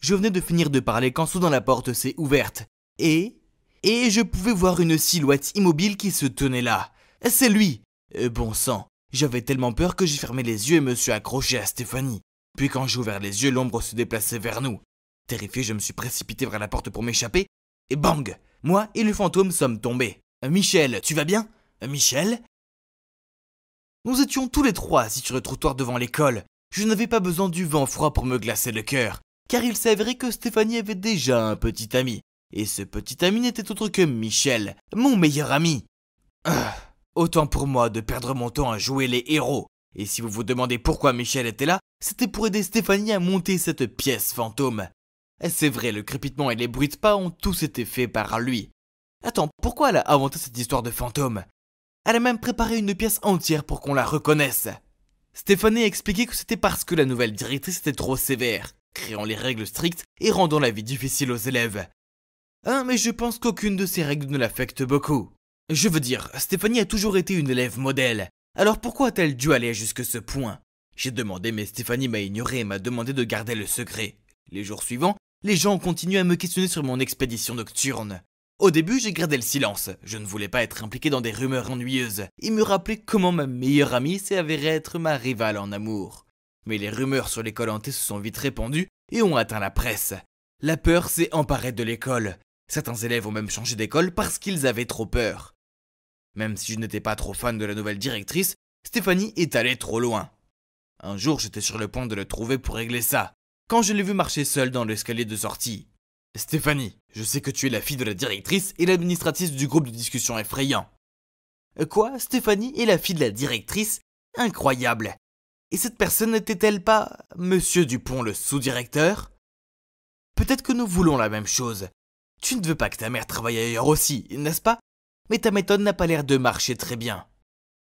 Je venais de finir de parler quand soudain la porte s'est ouverte. Et... Et je pouvais voir une silhouette immobile qui se tenait là. C'est lui euh, Bon sang, j'avais tellement peur que j'ai fermé les yeux et me suis accroché à Stéphanie. Puis quand j'ai ouvert les yeux, l'ombre se déplaçait vers nous. Terrifié, je me suis précipité vers la porte pour m'échapper. Et bang Moi et le fantôme sommes tombés. Euh, Michel, tu vas bien euh, Michel nous étions tous les trois assis sur le trottoir devant l'école. Je n'avais pas besoin du vent froid pour me glacer le cœur, car il s'avérait que Stéphanie avait déjà un petit ami. Et ce petit ami n'était autre que Michel, mon meilleur ami. Ah, autant pour moi de perdre mon temps à jouer les héros. Et si vous vous demandez pourquoi Michel était là, c'était pour aider Stéphanie à monter cette pièce fantôme. C'est vrai, le crépitement et les bruits de pas ont tous été faits par lui. Attends, pourquoi elle a inventé cette histoire de fantôme elle a même préparé une pièce entière pour qu'on la reconnaisse. Stéphanie a expliqué que c'était parce que la nouvelle directrice était trop sévère, créant les règles strictes et rendant la vie difficile aux élèves. Ah, mais je pense qu'aucune de ces règles ne l'affecte beaucoup. Je veux dire, Stéphanie a toujours été une élève modèle, alors pourquoi a-t-elle dû aller jusque ce point J'ai demandé, mais Stéphanie m'a ignoré et m'a demandé de garder le secret. Les jours suivants, les gens ont continué à me questionner sur mon expédition nocturne. Au début, j'ai gardé le silence. Je ne voulais pas être impliqué dans des rumeurs ennuyeuses et me rappeler comment ma meilleure amie s'est avérée être ma rivale en amour. Mais les rumeurs sur l'école hantée se sont vite répandues et ont atteint la presse. La peur s'est emparée de l'école. Certains élèves ont même changé d'école parce qu'ils avaient trop peur. Même si je n'étais pas trop fan de la nouvelle directrice, Stéphanie est allée trop loin. Un jour, j'étais sur le point de le trouver pour régler ça, quand je l'ai vu marcher seul dans l'escalier de sortie. Stéphanie, je sais que tu es la fille de la directrice et l'administratrice du groupe de discussion effrayant. Euh, quoi Stéphanie est la fille de la directrice Incroyable Et cette personne n'était-elle pas Monsieur Dupont le sous-directeur Peut-être que nous voulons la même chose. Tu ne veux pas que ta mère travaille ailleurs aussi, n'est-ce pas Mais ta méthode n'a pas l'air de marcher très bien.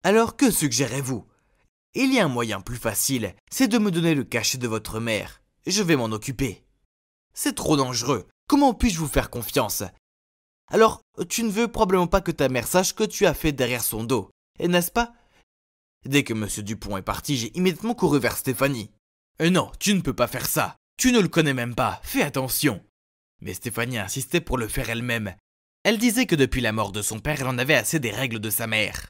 Alors que suggérez-vous Il y a un moyen plus facile, c'est de me donner le cachet de votre mère. Je vais m'en occuper. C'est trop dangereux. Comment puis-je vous faire confiance Alors, tu ne veux probablement pas que ta mère sache que tu as fait derrière son dos, et n'est-ce pas Dès que Monsieur Dupont est parti, j'ai immédiatement couru vers Stéphanie. Euh, non, tu ne peux pas faire ça. Tu ne le connais même pas. Fais attention. Mais Stéphanie insistait pour le faire elle-même. Elle disait que depuis la mort de son père, elle en avait assez des règles de sa mère.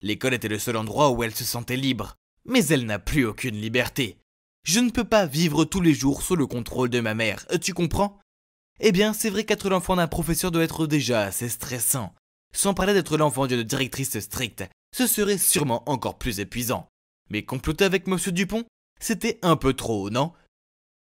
L'école était le seul endroit où elle se sentait libre, mais elle n'a plus aucune liberté. Je ne peux pas vivre tous les jours sous le contrôle de ma mère, euh, tu comprends Eh bien, c'est vrai qu'être l'enfant d'un professeur doit être déjà assez stressant. Sans parler d'être l'enfant d'une directrice stricte, ce serait sûrement encore plus épuisant. Mais comploter avec Monsieur Dupont, c'était un peu trop, non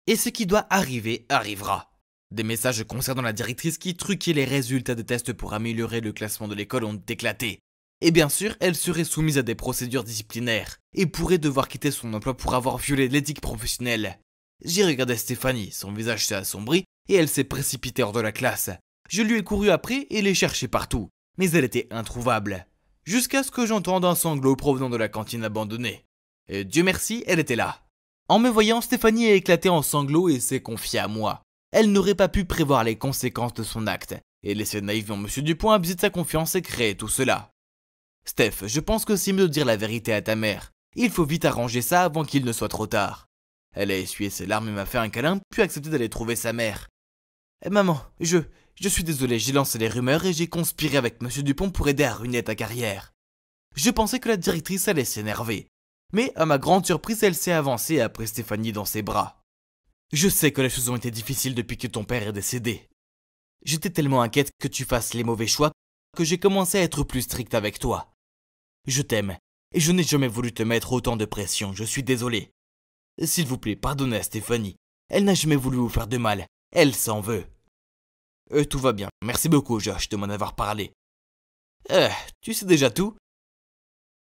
Et ce qui doit arriver arrivera. Des messages concernant la directrice qui truquait les résultats des tests pour améliorer le classement de l'école ont éclaté et bien sûr, elle serait soumise à des procédures disciplinaires, et pourrait devoir quitter son emploi pour avoir violé l'éthique professionnelle. J'ai regardé Stéphanie, son visage s'est assombri, et elle s'est précipitée hors de la classe. Je lui ai couru après et l'ai cherchée partout, mais elle était introuvable. Jusqu'à ce que j'entende un sanglot provenant de la cantine abandonnée. Et Dieu merci, elle était là. En me voyant, Stéphanie a éclaté en sanglots et s'est confiée à moi. Elle n'aurait pas pu prévoir les conséquences de son acte, et laisser naïvement M. Dupont abuser de sa confiance et créer tout cela. Steph, je pense que c'est mieux de dire la vérité à ta mère. Il faut vite arranger ça avant qu'il ne soit trop tard. Elle a essuyé ses larmes et m'a fait un câlin, puis a accepté d'aller trouver sa mère. Eh, maman, je. Je suis désolé, j'ai lancé les rumeurs et j'ai conspiré avec Monsieur Dupont pour aider à ruiner ta carrière. Je pensais que la directrice allait s'énerver. Mais à ma grande surprise, elle s'est avancée après Stéphanie dans ses bras. Je sais que les choses ont été difficiles depuis que ton père est décédé. J'étais tellement inquiète que tu fasses les mauvais choix que j'ai commencé à être plus stricte avec toi. Je t'aime, et je n'ai jamais voulu te mettre autant de pression, je suis désolé. S'il vous plaît, pardonnez à Stéphanie. Elle n'a jamais voulu vous faire de mal, elle s'en veut. Euh, tout va bien, merci beaucoup Josh de m'en avoir parlé. Euh, tu sais déjà tout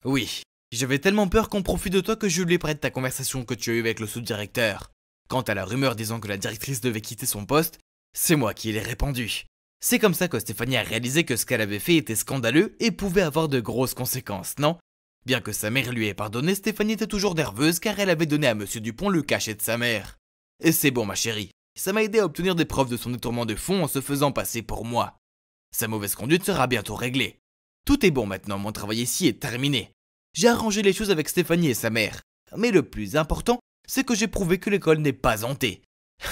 Oui, j'avais tellement peur qu'on profite de toi que je lui prête ta conversation que tu as eue avec le sous-directeur. Quant à la rumeur disant que la directrice devait quitter son poste, c'est moi qui l'ai répandue. C'est comme ça que Stéphanie a réalisé que ce qu'elle avait fait était scandaleux et pouvait avoir de grosses conséquences, non Bien que sa mère lui ait pardonné, Stéphanie était toujours nerveuse car elle avait donné à Monsieur Dupont le cachet de sa mère. Et c'est bon ma chérie, ça m'a aidé à obtenir des preuves de son détournement de fond en se faisant passer pour moi. Sa mauvaise conduite sera bientôt réglée. Tout est bon maintenant, mon travail ici est terminé. J'ai arrangé les choses avec Stéphanie et sa mère. Mais le plus important, c'est que j'ai prouvé que l'école n'est pas hantée.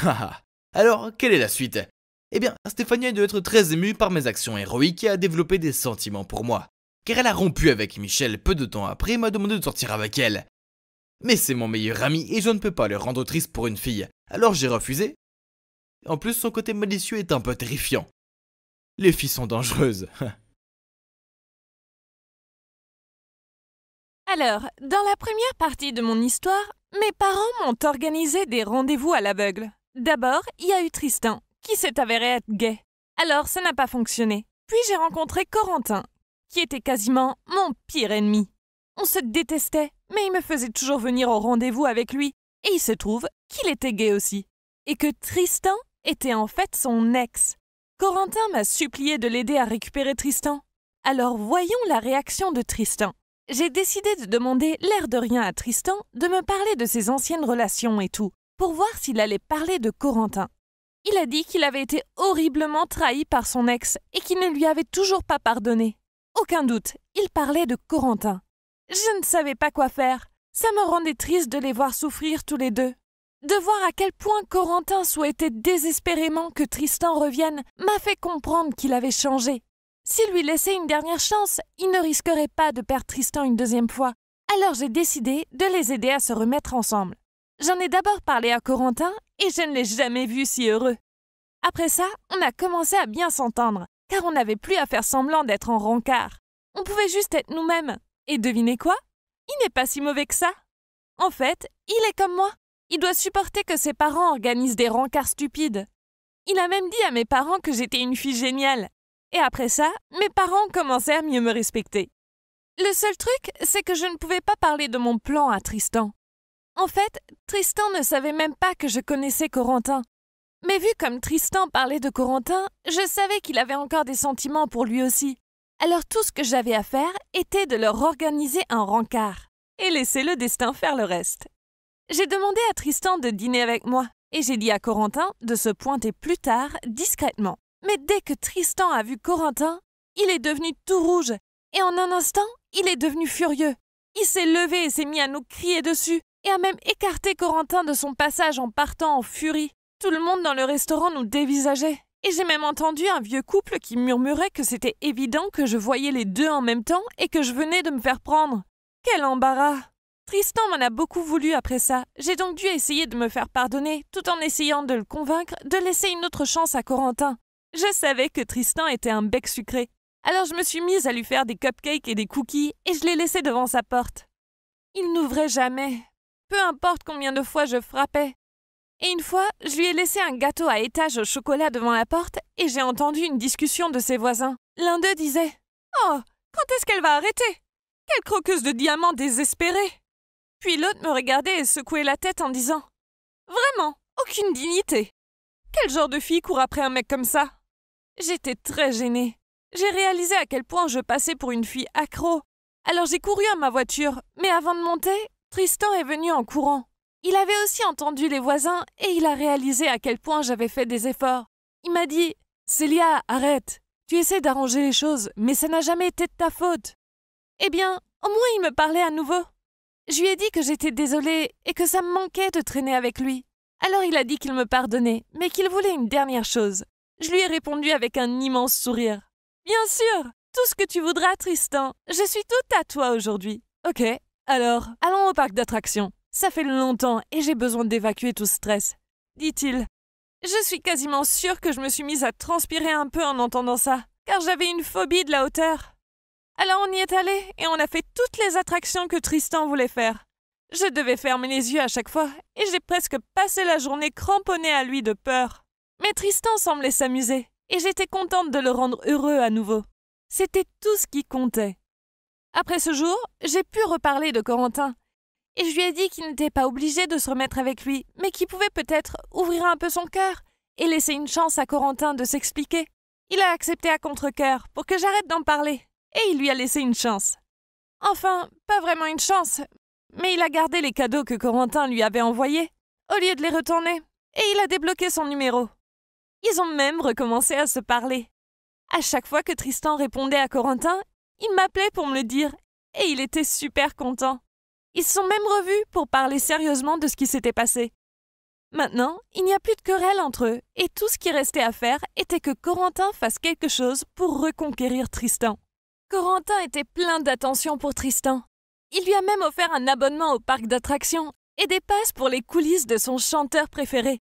Haha. Alors, quelle est la suite eh bien, Stéphanie a dû être très émue par mes actions héroïques et a développé des sentiments pour moi. Car elle a rompu avec Michel peu de temps après et m'a demandé de sortir avec elle. Mais c'est mon meilleur ami et je ne peux pas le rendre triste pour une fille, alors j'ai refusé. En plus, son côté malicieux est un peu terrifiant. Les filles sont dangereuses. Alors, dans la première partie de mon histoire, mes parents m'ont organisé des rendez-vous à l'aveugle. D'abord, il y a eu Tristan qui s'est avéré être gay. Alors ça n'a pas fonctionné. Puis j'ai rencontré Corentin, qui était quasiment mon pire ennemi. On se détestait, mais il me faisait toujours venir au rendez-vous avec lui, et il se trouve qu'il était gay aussi, et que Tristan était en fait son ex. Corentin m'a supplié de l'aider à récupérer Tristan. Alors voyons la réaction de Tristan. J'ai décidé de demander l'air de rien à Tristan de me parler de ses anciennes relations et tout, pour voir s'il allait parler de Corentin. Il a dit qu'il avait été horriblement trahi par son ex et qu'il ne lui avait toujours pas pardonné. Aucun doute, il parlait de Corentin. Je ne savais pas quoi faire. Ça me rendait triste de les voir souffrir tous les deux. De voir à quel point Corentin souhaitait désespérément que Tristan revienne m'a fait comprendre qu'il avait changé. S'il lui laissait une dernière chance, il ne risquerait pas de perdre Tristan une deuxième fois. Alors j'ai décidé de les aider à se remettre ensemble. J'en ai d'abord parlé à Corentin et je ne l'ai jamais vu si heureux. Après ça, on a commencé à bien s'entendre, car on n'avait plus à faire semblant d'être en rancard. On pouvait juste être nous-mêmes. Et devinez quoi Il n'est pas si mauvais que ça. En fait, il est comme moi. Il doit supporter que ses parents organisent des rancards stupides. Il a même dit à mes parents que j'étais une fille géniale. Et après ça, mes parents commencèrent mieux me respecter. Le seul truc, c'est que je ne pouvais pas parler de mon plan à Tristan. En fait, Tristan ne savait même pas que je connaissais Corentin. Mais vu comme Tristan parlait de Corentin, je savais qu'il avait encore des sentiments pour lui aussi. Alors tout ce que j'avais à faire était de leur organiser un rencard et laisser le destin faire le reste. J'ai demandé à Tristan de dîner avec moi et j'ai dit à Corentin de se pointer plus tard discrètement. Mais dès que Tristan a vu Corentin, il est devenu tout rouge et en un instant, il est devenu furieux. Il s'est levé et s'est mis à nous crier dessus et a même écarté Corentin de son passage en partant en furie. Tout le monde dans le restaurant nous dévisageait. Et j'ai même entendu un vieux couple qui murmurait que c'était évident que je voyais les deux en même temps et que je venais de me faire prendre. Quel embarras Tristan m'en a beaucoup voulu après ça. J'ai donc dû essayer de me faire pardonner tout en essayant de le convaincre de laisser une autre chance à Corentin. Je savais que Tristan était un bec sucré. Alors je me suis mise à lui faire des cupcakes et des cookies et je l'ai laissé devant sa porte. Il n'ouvrait jamais peu importe combien de fois je frappais. Et une fois, je lui ai laissé un gâteau à étage au chocolat devant la porte et j'ai entendu une discussion de ses voisins. L'un d'eux disait Oh, quand est-ce qu'elle va arrêter Quelle croqueuse de diamants désespérée Puis l'autre me regardait et secouait la tête en disant Vraiment, aucune dignité Quel genre de fille court après un mec comme ça J'étais très gênée. J'ai réalisé à quel point je passais pour une fille accro. Alors j'ai couru à ma voiture, mais avant de monter, Tristan est venu en courant. Il avait aussi entendu les voisins et il a réalisé à quel point j'avais fait des efforts. Il m'a dit Célia, arrête Tu essaies d'arranger les choses, mais ça n'a jamais été de ta faute. Eh bien, au moins il me parlait à nouveau. Je lui ai dit que j'étais désolée et que ça me manquait de traîner avec lui. Alors il a dit qu'il me pardonnait, mais qu'il voulait une dernière chose. Je lui ai répondu avec un immense sourire. Bien sûr, tout ce que tu voudras, Tristan. Je suis tout à toi aujourd'hui. Ok, alors, allons au parc d'attractions. Ça fait longtemps et j'ai besoin d'évacuer tout stress, dit-il. Je suis quasiment sûre que je me suis mise à transpirer un peu en entendant ça, car j'avais une phobie de la hauteur. Alors on y est allé et on a fait toutes les attractions que Tristan voulait faire. Je devais fermer les yeux à chaque fois et j'ai presque passé la journée cramponnée à lui de peur. Mais Tristan semblait s'amuser et j'étais contente de le rendre heureux à nouveau. C'était tout ce qui comptait. Après ce jour, j'ai pu reparler de Corentin. Et je lui ai dit qu'il n'était pas obligé de se remettre avec lui, mais qu'il pouvait peut-être ouvrir un peu son cœur et laisser une chance à Corentin de s'expliquer. Il a accepté à contre pour que j'arrête d'en parler, et il lui a laissé une chance. Enfin, pas vraiment une chance, mais il a gardé les cadeaux que Corentin lui avait envoyés, au lieu de les retourner, et il a débloqué son numéro. Ils ont même recommencé à se parler. À chaque fois que Tristan répondait à Corentin, il m'appelait pour me le dire, et il était super content. Ils se sont même revus pour parler sérieusement de ce qui s'était passé. Maintenant, il n'y a plus de querelle entre eux, et tout ce qui restait à faire était que Corentin fasse quelque chose pour reconquérir Tristan. Corentin était plein d'attention pour Tristan. Il lui a même offert un abonnement au parc d'attractions et des passes pour les coulisses de son chanteur préféré.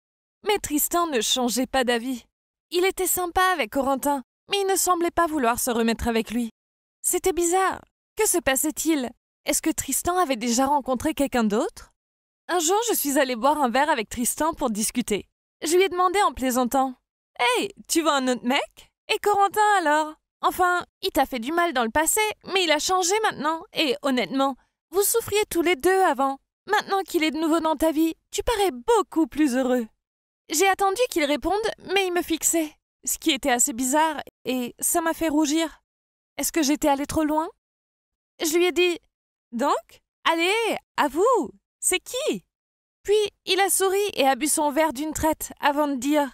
Mais Tristan ne changeait pas d'avis. Il était sympa avec Corentin, mais il ne semblait pas vouloir se remettre avec lui. C'était bizarre. Que se passait-il Est-ce que Tristan avait déjà rencontré quelqu'un d'autre Un jour, je suis allée boire un verre avec Tristan pour discuter. Je lui ai demandé en plaisantant Hey, tu vois un autre mec Et Corentin alors Enfin, il t'a fait du mal dans le passé, mais il a changé maintenant, et honnêtement, vous souffriez tous les deux avant. Maintenant qu'il est de nouveau dans ta vie, tu parais beaucoup plus heureux. J'ai attendu qu'il réponde, mais il me fixait, ce qui était assez bizarre, et ça m'a fait rougir. Est-ce que j'étais allé trop loin Je lui ai dit Donc, allez, à vous C'est qui Puis il a souri et a bu son verre d'une traite avant de dire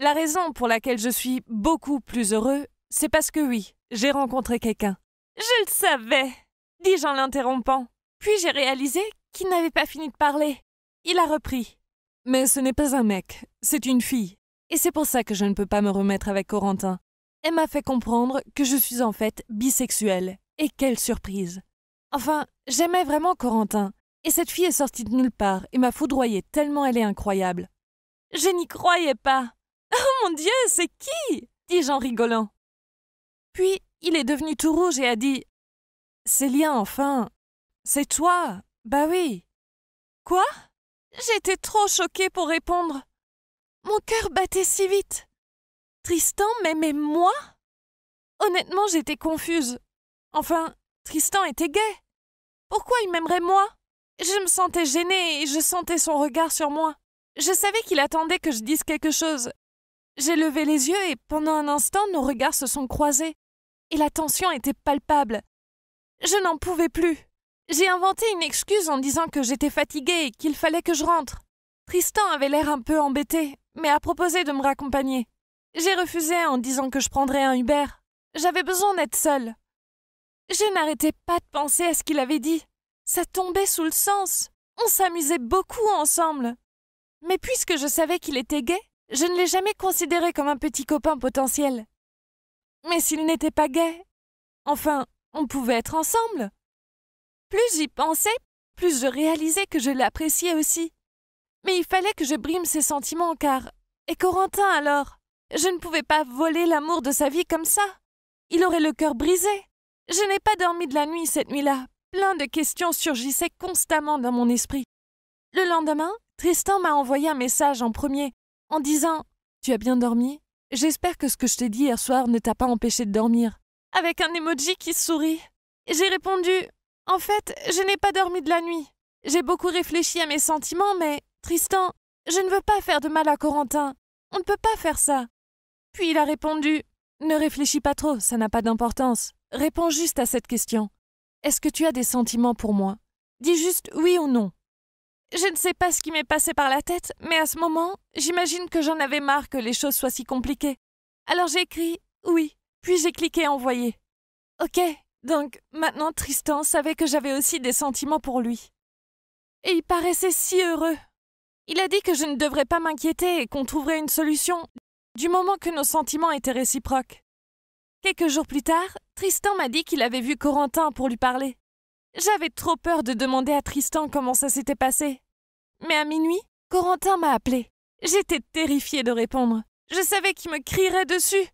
La raison pour laquelle je suis beaucoup plus heureux, c'est parce que oui, j'ai rencontré quelqu'un. Je le savais dis-je en l'interrompant. Puis j'ai réalisé qu'il n'avait pas fini de parler. Il a repris. Mais ce n'est pas un mec, c'est une fille. Et c'est pour ça que je ne peux pas me remettre avec Corentin elle m'a fait comprendre que je suis en fait bisexuelle. Et quelle surprise Enfin, j'aimais vraiment Corentin, et cette fille est sortie de nulle part et m'a foudroyée tellement elle est incroyable. Je n'y croyais pas Oh mon Dieu, c'est qui dis-je en rigolant. Puis il est devenu tout rouge et a dit Célia, enfin C'est toi Bah oui Quoi J'étais trop choquée pour répondre. Mon cœur battait si vite. Tristan m'aimait moi Honnêtement, j'étais confuse. Enfin, Tristan était gay. Pourquoi il m'aimerait moi Je me sentais gênée et je sentais son regard sur moi. Je savais qu'il attendait que je dise quelque chose. J'ai levé les yeux et pendant un instant, nos regards se sont croisés. Et la tension était palpable. Je n'en pouvais plus. J'ai inventé une excuse en disant que j'étais fatiguée et qu'il fallait que je rentre. Tristan avait l'air un peu embêté, mais a proposé de me raccompagner. J'ai refusé en disant que je prendrais un Uber. J'avais besoin d'être seule. Je n'arrêtais pas de penser à ce qu'il avait dit. Ça tombait sous le sens. On s'amusait beaucoup ensemble. Mais puisque je savais qu'il était gay, je ne l'ai jamais considéré comme un petit copain potentiel. Mais s'il n'était pas gay, enfin, on pouvait être ensemble. Plus j'y pensais, plus je réalisais que je l'appréciais aussi. Mais il fallait que je brime ses sentiments car... Et Corentin alors je ne pouvais pas voler l'amour de sa vie comme ça. Il aurait le cœur brisé. Je n'ai pas dormi de la nuit cette nuit-là. Plein de questions surgissaient constamment dans mon esprit. Le lendemain, Tristan m'a envoyé un message en premier, en disant Tu as bien dormi J'espère que ce que je t'ai dit hier soir ne t'a pas empêché de dormir. Avec un emoji qui sourit. J'ai répondu En fait, je n'ai pas dormi de la nuit. J'ai beaucoup réfléchi à mes sentiments, mais Tristan, je ne veux pas faire de mal à Corentin. On ne peut pas faire ça. Puis il a répondu Ne réfléchis pas trop, ça n'a pas d'importance. Réponds juste à cette question. Est-ce que tu as des sentiments pour moi Dis juste oui ou non. Je ne sais pas ce qui m'est passé par la tête, mais à ce moment, j'imagine que j'en avais marre que les choses soient si compliquées. Alors j'ai écrit oui, puis j'ai cliqué envoyer. Ok, donc maintenant Tristan savait que j'avais aussi des sentiments pour lui. Et il paraissait si heureux. Il a dit que je ne devrais pas m'inquiéter et qu'on trouverait une solution, du moment que nos sentiments étaient réciproques. Quelques jours plus tard, Tristan m'a dit qu'il avait vu Corentin pour lui parler. J'avais trop peur de demander à Tristan comment ça s'était passé. Mais à minuit, Corentin m'a appelé. J'étais terrifiée de répondre. Je savais qu'il me crierait dessus.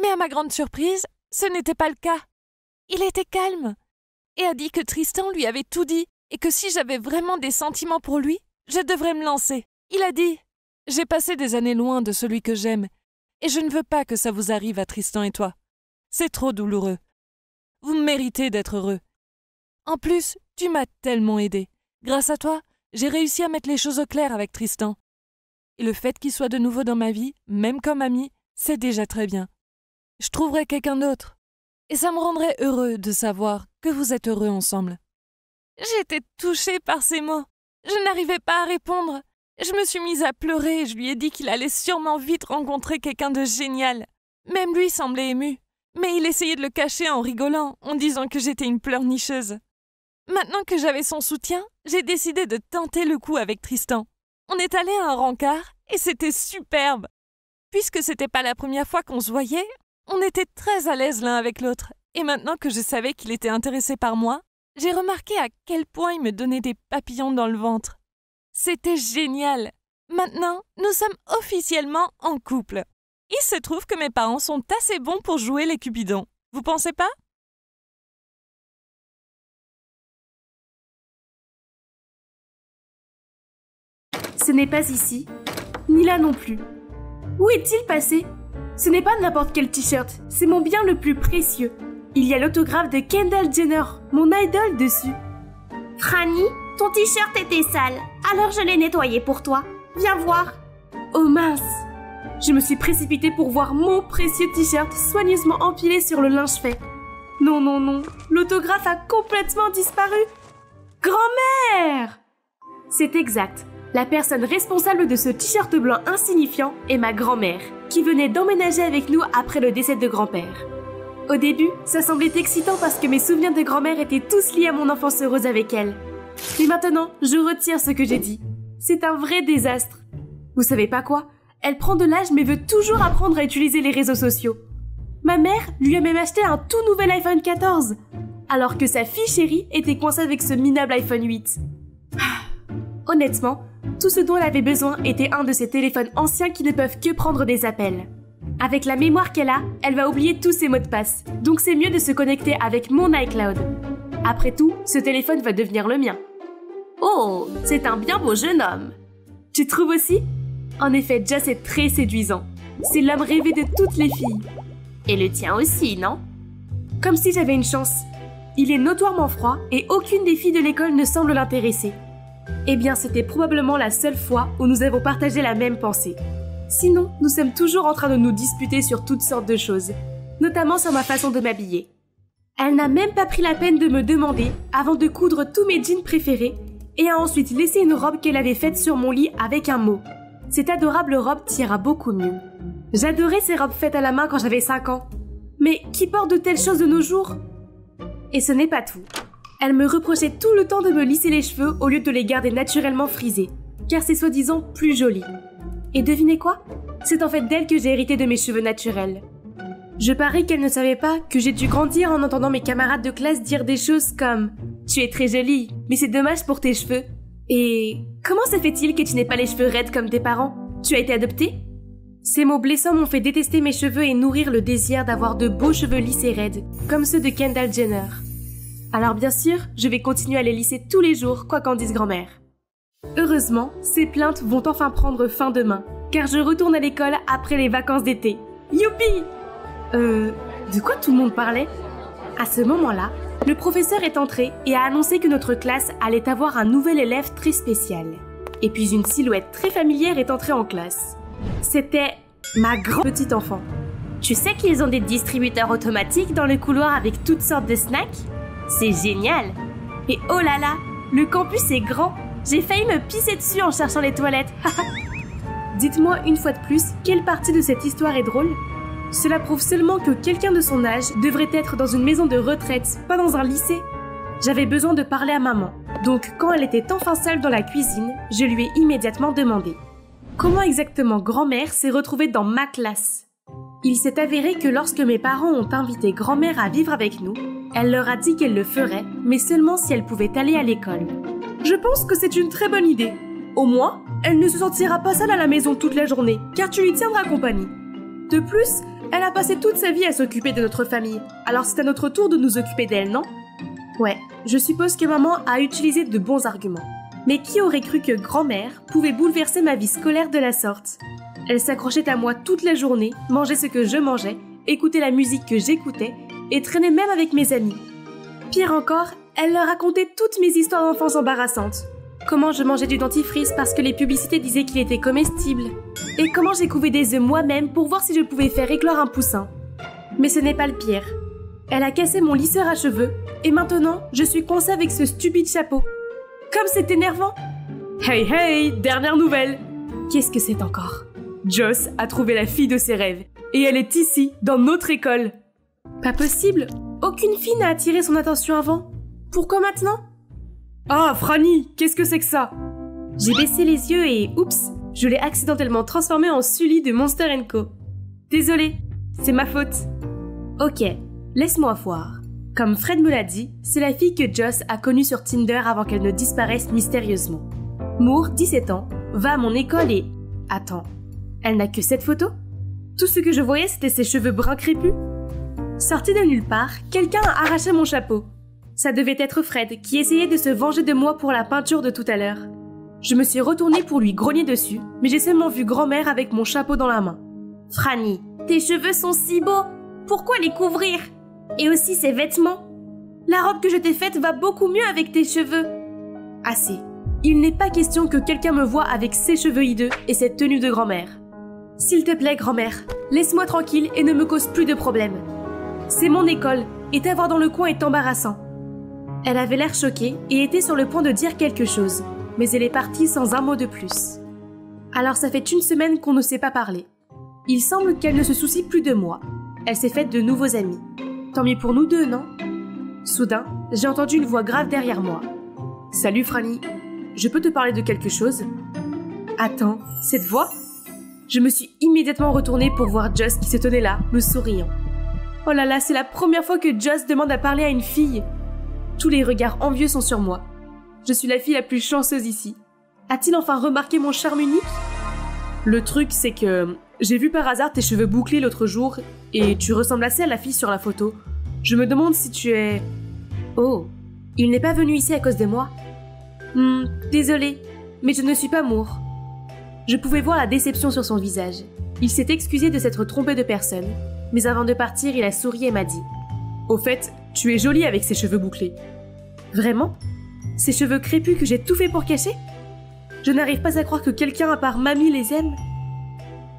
Mais à ma grande surprise, ce n'était pas le cas. Il était calme et a dit que Tristan lui avait tout dit et que si j'avais vraiment des sentiments pour lui, je devrais me lancer. Il a dit j'ai passé des années loin de celui que j'aime, et je ne veux pas que ça vous arrive à Tristan et toi. C'est trop douloureux. Vous méritez d'être heureux. En plus, tu m'as tellement aidé. Grâce à toi, j'ai réussi à mettre les choses au clair avec Tristan. Et le fait qu'il soit de nouveau dans ma vie, même comme ami, c'est déjà très bien. Je trouverai quelqu'un d'autre. Et ça me rendrait heureux de savoir que vous êtes heureux ensemble. J'étais touchée par ces mots. Je n'arrivais pas à répondre. Je me suis mise à pleurer et je lui ai dit qu'il allait sûrement vite rencontrer quelqu'un de génial. Même lui semblait ému. Mais il essayait de le cacher en rigolant, en disant que j'étais une pleurnicheuse. Maintenant que j'avais son soutien, j'ai décidé de tenter le coup avec Tristan. On est allé à un rencard et c'était superbe. Puisque c'était pas la première fois qu'on se voyait, on était très à l'aise l'un avec l'autre. Et maintenant que je savais qu'il était intéressé par moi, j'ai remarqué à quel point il me donnait des papillons dans le ventre. C'était génial. Maintenant, nous sommes officiellement en couple. Il se trouve que mes parents sont assez bons pour jouer les cupidons. Vous pensez pas Ce n'est pas ici, ni là non plus. Où est-il passé Ce n'est pas n'importe quel t-shirt, c'est mon bien le plus précieux. Il y a l'autographe de Kendall Jenner, mon idole dessus. Franny ton t-shirt était sale, alors je l'ai nettoyé pour toi. Viens voir. Oh mince Je me suis précipitée pour voir mon précieux t-shirt soigneusement empilé sur le linge fait. Non, non, non, l'autographe a complètement disparu. Grand-mère C'est exact. La personne responsable de ce t-shirt blanc insignifiant est ma grand-mère, qui venait d'emménager avec nous après le décès de grand-père. Au début, ça semblait excitant parce que mes souvenirs de grand-mère étaient tous liés à mon enfance heureuse avec elle. Et maintenant, je retire ce que j'ai dit. C'est un vrai désastre. Vous savez pas quoi Elle prend de l'âge mais veut toujours apprendre à utiliser les réseaux sociaux. Ma mère lui a même acheté un tout nouvel iPhone 14, alors que sa fille chérie était coincée avec ce minable iPhone 8. Honnêtement, tout ce dont elle avait besoin était un de ces téléphones anciens qui ne peuvent que prendre des appels. Avec la mémoire qu'elle a, elle va oublier tous ses mots de passe, donc c'est mieux de se connecter avec mon iCloud. Après tout, ce téléphone va devenir le mien. Oh, c'est un bien beau jeune homme. Tu trouves aussi En effet, Jess est très séduisant. C'est l'homme rêvé de toutes les filles. Et le tien aussi, non Comme si j'avais une chance. Il est notoirement froid et aucune des filles de l'école ne semble l'intéresser. Eh bien, c'était probablement la seule fois où nous avons partagé la même pensée. Sinon, nous sommes toujours en train de nous disputer sur toutes sortes de choses, notamment sur ma façon de m'habiller. Elle n'a même pas pris la peine de me demander avant de coudre tous mes jeans préférés et a ensuite laissé une robe qu'elle avait faite sur mon lit avec un mot. Cette adorable robe tira beaucoup mieux. J'adorais ces robes faites à la main quand j'avais 5 ans. Mais qui porte de telles choses de nos jours Et ce n'est pas tout. Elle me reprochait tout le temps de me lisser les cheveux au lieu de les garder naturellement frisés, car c'est soi-disant plus joli. Et devinez quoi C'est en fait d'elle que j'ai hérité de mes cheveux naturels. Je parie qu'elle ne savait pas que j'ai dû grandir en entendant mes camarades de classe dire des choses comme tu es très jolie, mais c'est dommage pour tes cheveux. Et comment se fait-il que tu n'aies pas les cheveux raides comme tes parents Tu as été adoptée Ces mots blessants m'ont fait détester mes cheveux et nourrir le désir d'avoir de beaux cheveux lisses et raides, comme ceux de Kendall Jenner. Alors bien sûr, je vais continuer à les lisser tous les jours, quoi qu'en dise grand-mère. Heureusement, ces plaintes vont enfin prendre fin demain, car je retourne à l'école après les vacances d'été. Youpi Euh, de quoi tout le monde parlait À ce moment-là, le professeur est entré et a annoncé que notre classe allait avoir un nouvel élève très spécial. Et puis une silhouette très familière est entrée en classe. C'était ma grand petite enfant. Tu sais qu'ils ont des distributeurs automatiques dans le couloir avec toutes sortes de snacks C'est génial Et oh là là, le campus est grand J'ai failli me pisser dessus en cherchant les toilettes Dites-moi une fois de plus, quelle partie de cette histoire est drôle cela prouve seulement que quelqu'un de son âge devrait être dans une maison de retraite, pas dans un lycée. J'avais besoin de parler à maman. Donc quand elle était enfin seule dans la cuisine, je lui ai immédiatement demandé comment exactement grand-mère s'est retrouvée dans ma classe. Il s'est avéré que lorsque mes parents ont invité grand-mère à vivre avec nous, elle leur a dit qu'elle le ferait, mais seulement si elle pouvait aller à l'école. Je pense que c'est une très bonne idée. Au moins, elle ne se sentira pas seule à la maison toute la journée, car tu lui tiendras compagnie. De plus, elle a passé toute sa vie à s'occuper de notre famille, alors c'est à notre tour de nous occuper d'elle, non Ouais, je suppose que maman a utilisé de bons arguments. Mais qui aurait cru que grand-mère pouvait bouleverser ma vie scolaire de la sorte Elle s'accrochait à moi toute la journée, mangeait ce que je mangeais, écoutait la musique que j'écoutais et traînait même avec mes amis. Pire encore, elle leur racontait toutes mes histoires d'enfance embarrassantes, Comment je mangeais du dentifrice parce que les publicités disaient qu'il était comestible. Et comment j'ai couvé des œufs moi-même pour voir si je pouvais faire éclore un poussin. Mais ce n'est pas le pire. Elle a cassé mon lisseur à cheveux et maintenant je suis coincée avec ce stupide chapeau. Comme c'est énervant Hey hey, dernière nouvelle Qu'est-ce que c'est encore Joss a trouvé la fille de ses rêves et elle est ici, dans notre école. Pas possible Aucune fille n'a attiré son attention avant. Pourquoi maintenant ah, Franny, qu'est-ce que c'est que ça J'ai baissé les yeux et, oups, je l'ai accidentellement transformée en Sully de Monster Co. Désolée, c'est ma faute. Ok, laisse-moi voir. Comme Fred me l'a dit, c'est la fille que Joss a connue sur Tinder avant qu'elle ne disparaisse mystérieusement. Moore, 17 ans, va à mon école et... Attends, elle n'a que cette photo Tout ce que je voyais, c'était ses cheveux bruns crépus Sorti de nulle part, quelqu'un a arraché mon chapeau. Ça devait être Fred qui essayait de se venger de moi pour la peinture de tout à l'heure. Je me suis retournée pour lui grogner dessus, mais j'ai seulement vu grand-mère avec mon chapeau dans la main. Franny, tes cheveux sont si beaux Pourquoi les couvrir Et aussi ces vêtements La robe que je t'ai faite va beaucoup mieux avec tes cheveux Assez. Il n'est pas question que quelqu'un me voie avec ses cheveux hideux et cette tenue de grand-mère. S'il te plaît, grand-mère, laisse-moi tranquille et ne me cause plus de problèmes. C'est mon école, et t'avoir dans le coin est embarrassant. Elle avait l'air choquée et était sur le point de dire quelque chose, mais elle est partie sans un mot de plus. Alors ça fait une semaine qu'on ne s'est pas parlé. Il semble qu'elle ne se soucie plus de moi. Elle s'est faite de nouveaux amis. Tant mieux pour nous deux, non Soudain, j'ai entendu une voix grave derrière moi. Salut Franny, je peux te parler de quelque chose Attends, cette voix Je me suis immédiatement retournée pour voir Joss qui s'étonnait là, me souriant. Oh là là, c'est la première fois que Joss demande à parler à une fille tous les regards envieux sont sur moi. Je suis la fille la plus chanceuse ici. A-t-il enfin remarqué mon charme unique Le truc, c'est que j'ai vu par hasard tes cheveux bouclés l'autre jour et tu ressembles assez à la fille sur la photo. Je me demande si tu es. Oh, il n'est pas venu ici à cause de moi Hmm, désolé, mais je ne suis pas Moore. Je pouvais voir la déception sur son visage. Il s'est excusé de s'être trompé de personne, mais avant de partir, il a souri et m'a dit Au fait, tu es jolie avec ces cheveux bouclés. Vraiment Ces cheveux crépus que j'ai tout fait pour cacher Je n'arrive pas à croire que quelqu'un à part mamie les aime.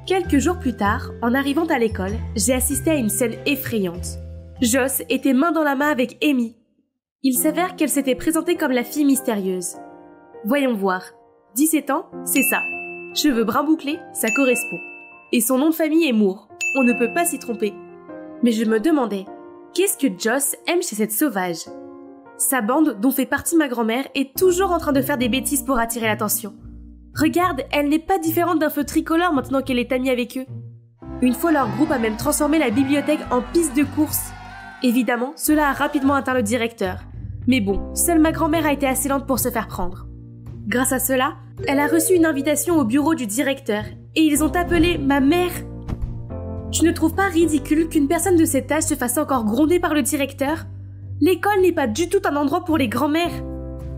Quelques jours plus tard, en arrivant à l'école, j'ai assisté à une scène effrayante. Joss était main dans la main avec Amy. Il s'avère qu'elle s'était présentée comme la fille mystérieuse. Voyons voir. 17 ans, c'est ça. Cheveux bruns bouclés, ça correspond. Et son nom de famille est Moore. On ne peut pas s'y tromper. Mais je me demandais, Qu'est-ce que Joss aime chez cette sauvage Sa bande, dont fait partie ma grand-mère, est toujours en train de faire des bêtises pour attirer l'attention. Regarde, elle n'est pas différente d'un feu tricolore maintenant qu'elle est amie avec eux. Une fois, leur groupe a même transformé la bibliothèque en piste de course. Évidemment, cela a rapidement atteint le directeur. Mais bon, seule ma grand-mère a été assez lente pour se faire prendre. Grâce à cela, elle a reçu une invitation au bureau du directeur et ils ont appelé ma mère tu ne trouves pas ridicule qu'une personne de cet âge se fasse encore gronder par le directeur L'école n'est pas du tout un endroit pour les grands-mères.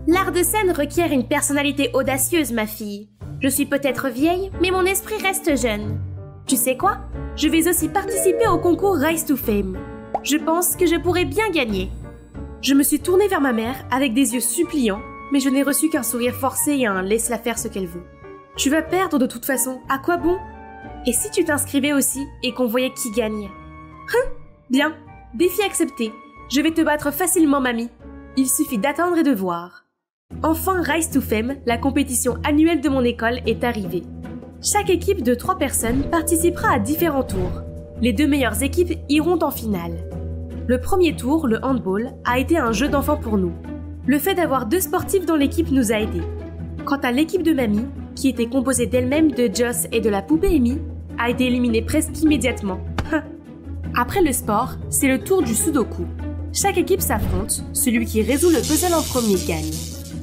L'art de scène requiert une personnalité audacieuse, ma fille. Je suis peut-être vieille, mais mon esprit reste jeune. Tu sais quoi Je vais aussi participer au concours Rise to Fame. Je pense que je pourrais bien gagner. Je me suis tournée vers ma mère avec des yeux suppliants, mais je n'ai reçu qu'un sourire forcé et un laisse-la faire ce qu'elle veut. Tu vas perdre de toute façon, à quoi bon et si tu t'inscrivais aussi et qu'on voyait qui gagne hein bien, défi accepté. Je vais te battre facilement, mamie. Il suffit d'attendre et de voir. Enfin, Rise to Fame, la compétition annuelle de mon école, est arrivée. Chaque équipe de 3 personnes participera à différents tours. Les deux meilleures équipes iront en finale. Le premier tour, le handball, a été un jeu d'enfant pour nous. Le fait d'avoir deux sportifs dans l'équipe nous a aidés. Quant à l'équipe de Mamie, qui était composée d'elle-même de Joss et de la poupée Amy, a été éliminé presque immédiatement. Après le sport, c'est le tour du Sudoku. Chaque équipe s'affronte, celui qui résout le puzzle en premier gagne.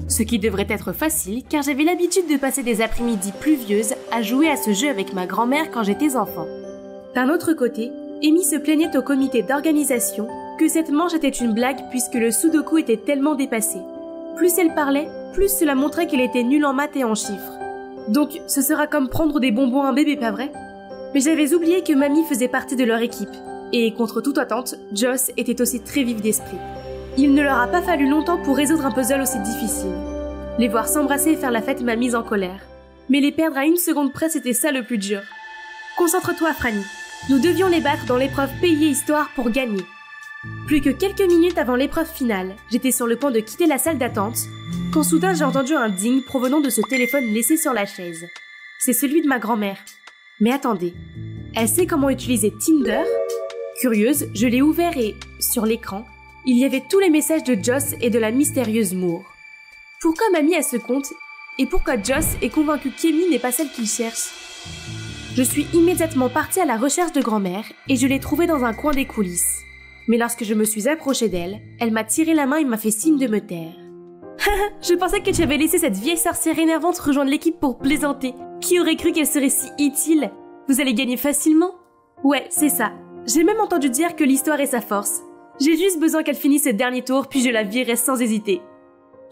Ce qui devrait être facile car j'avais l'habitude de passer des après-midi pluvieuses à jouer à ce jeu avec ma grand-mère quand j'étais enfant. D'un autre côté, Amy se plaignait au comité d'organisation que cette manche était une blague puisque le Sudoku était tellement dépassé. Plus elle parlait, plus cela montrait qu'elle était nulle en maths et en chiffres. Donc ce sera comme prendre des bonbons à un bébé, pas vrai mais j'avais oublié que Mamie faisait partie de leur équipe, et contre toute attente, Joss était aussi très vif d'esprit. Il ne leur a pas fallu longtemps pour résoudre un puzzle aussi difficile. Les voir s'embrasser et faire la fête m'a mise en colère. Mais les perdre à une seconde près, c'était ça le plus dur. Concentre-toi, Franny. Nous devions les battre dans l'épreuve payée Histoire pour gagner. Plus que quelques minutes avant l'épreuve finale, j'étais sur le point de quitter la salle d'attente, quand soudain j'ai entendu un ding provenant de ce téléphone laissé sur la chaise. C'est celui de ma grand-mère. Mais attendez, elle sait comment utiliser Tinder Curieuse, je l'ai ouvert et, sur l'écran, il y avait tous les messages de Joss et de la mystérieuse Moore. Pourquoi Mamie a ce compte et pourquoi Joss est convaincu qu'Emmy n'est pas celle qu'il cherche Je suis immédiatement partie à la recherche de grand-mère et je l'ai trouvée dans un coin des coulisses. Mais lorsque je me suis approchée d'elle, elle m'a tiré la main et m'a fait signe de me taire. je pensais que tu avais laissé cette vieille sorcière énervante rejoindre l'équipe pour plaisanter. Qui aurait cru qu'elle serait si utile Vous allez gagner facilement Ouais, c'est ça. J'ai même entendu dire que l'histoire est sa force. J'ai juste besoin qu'elle finisse ce dernier tour, puis je la virerai sans hésiter.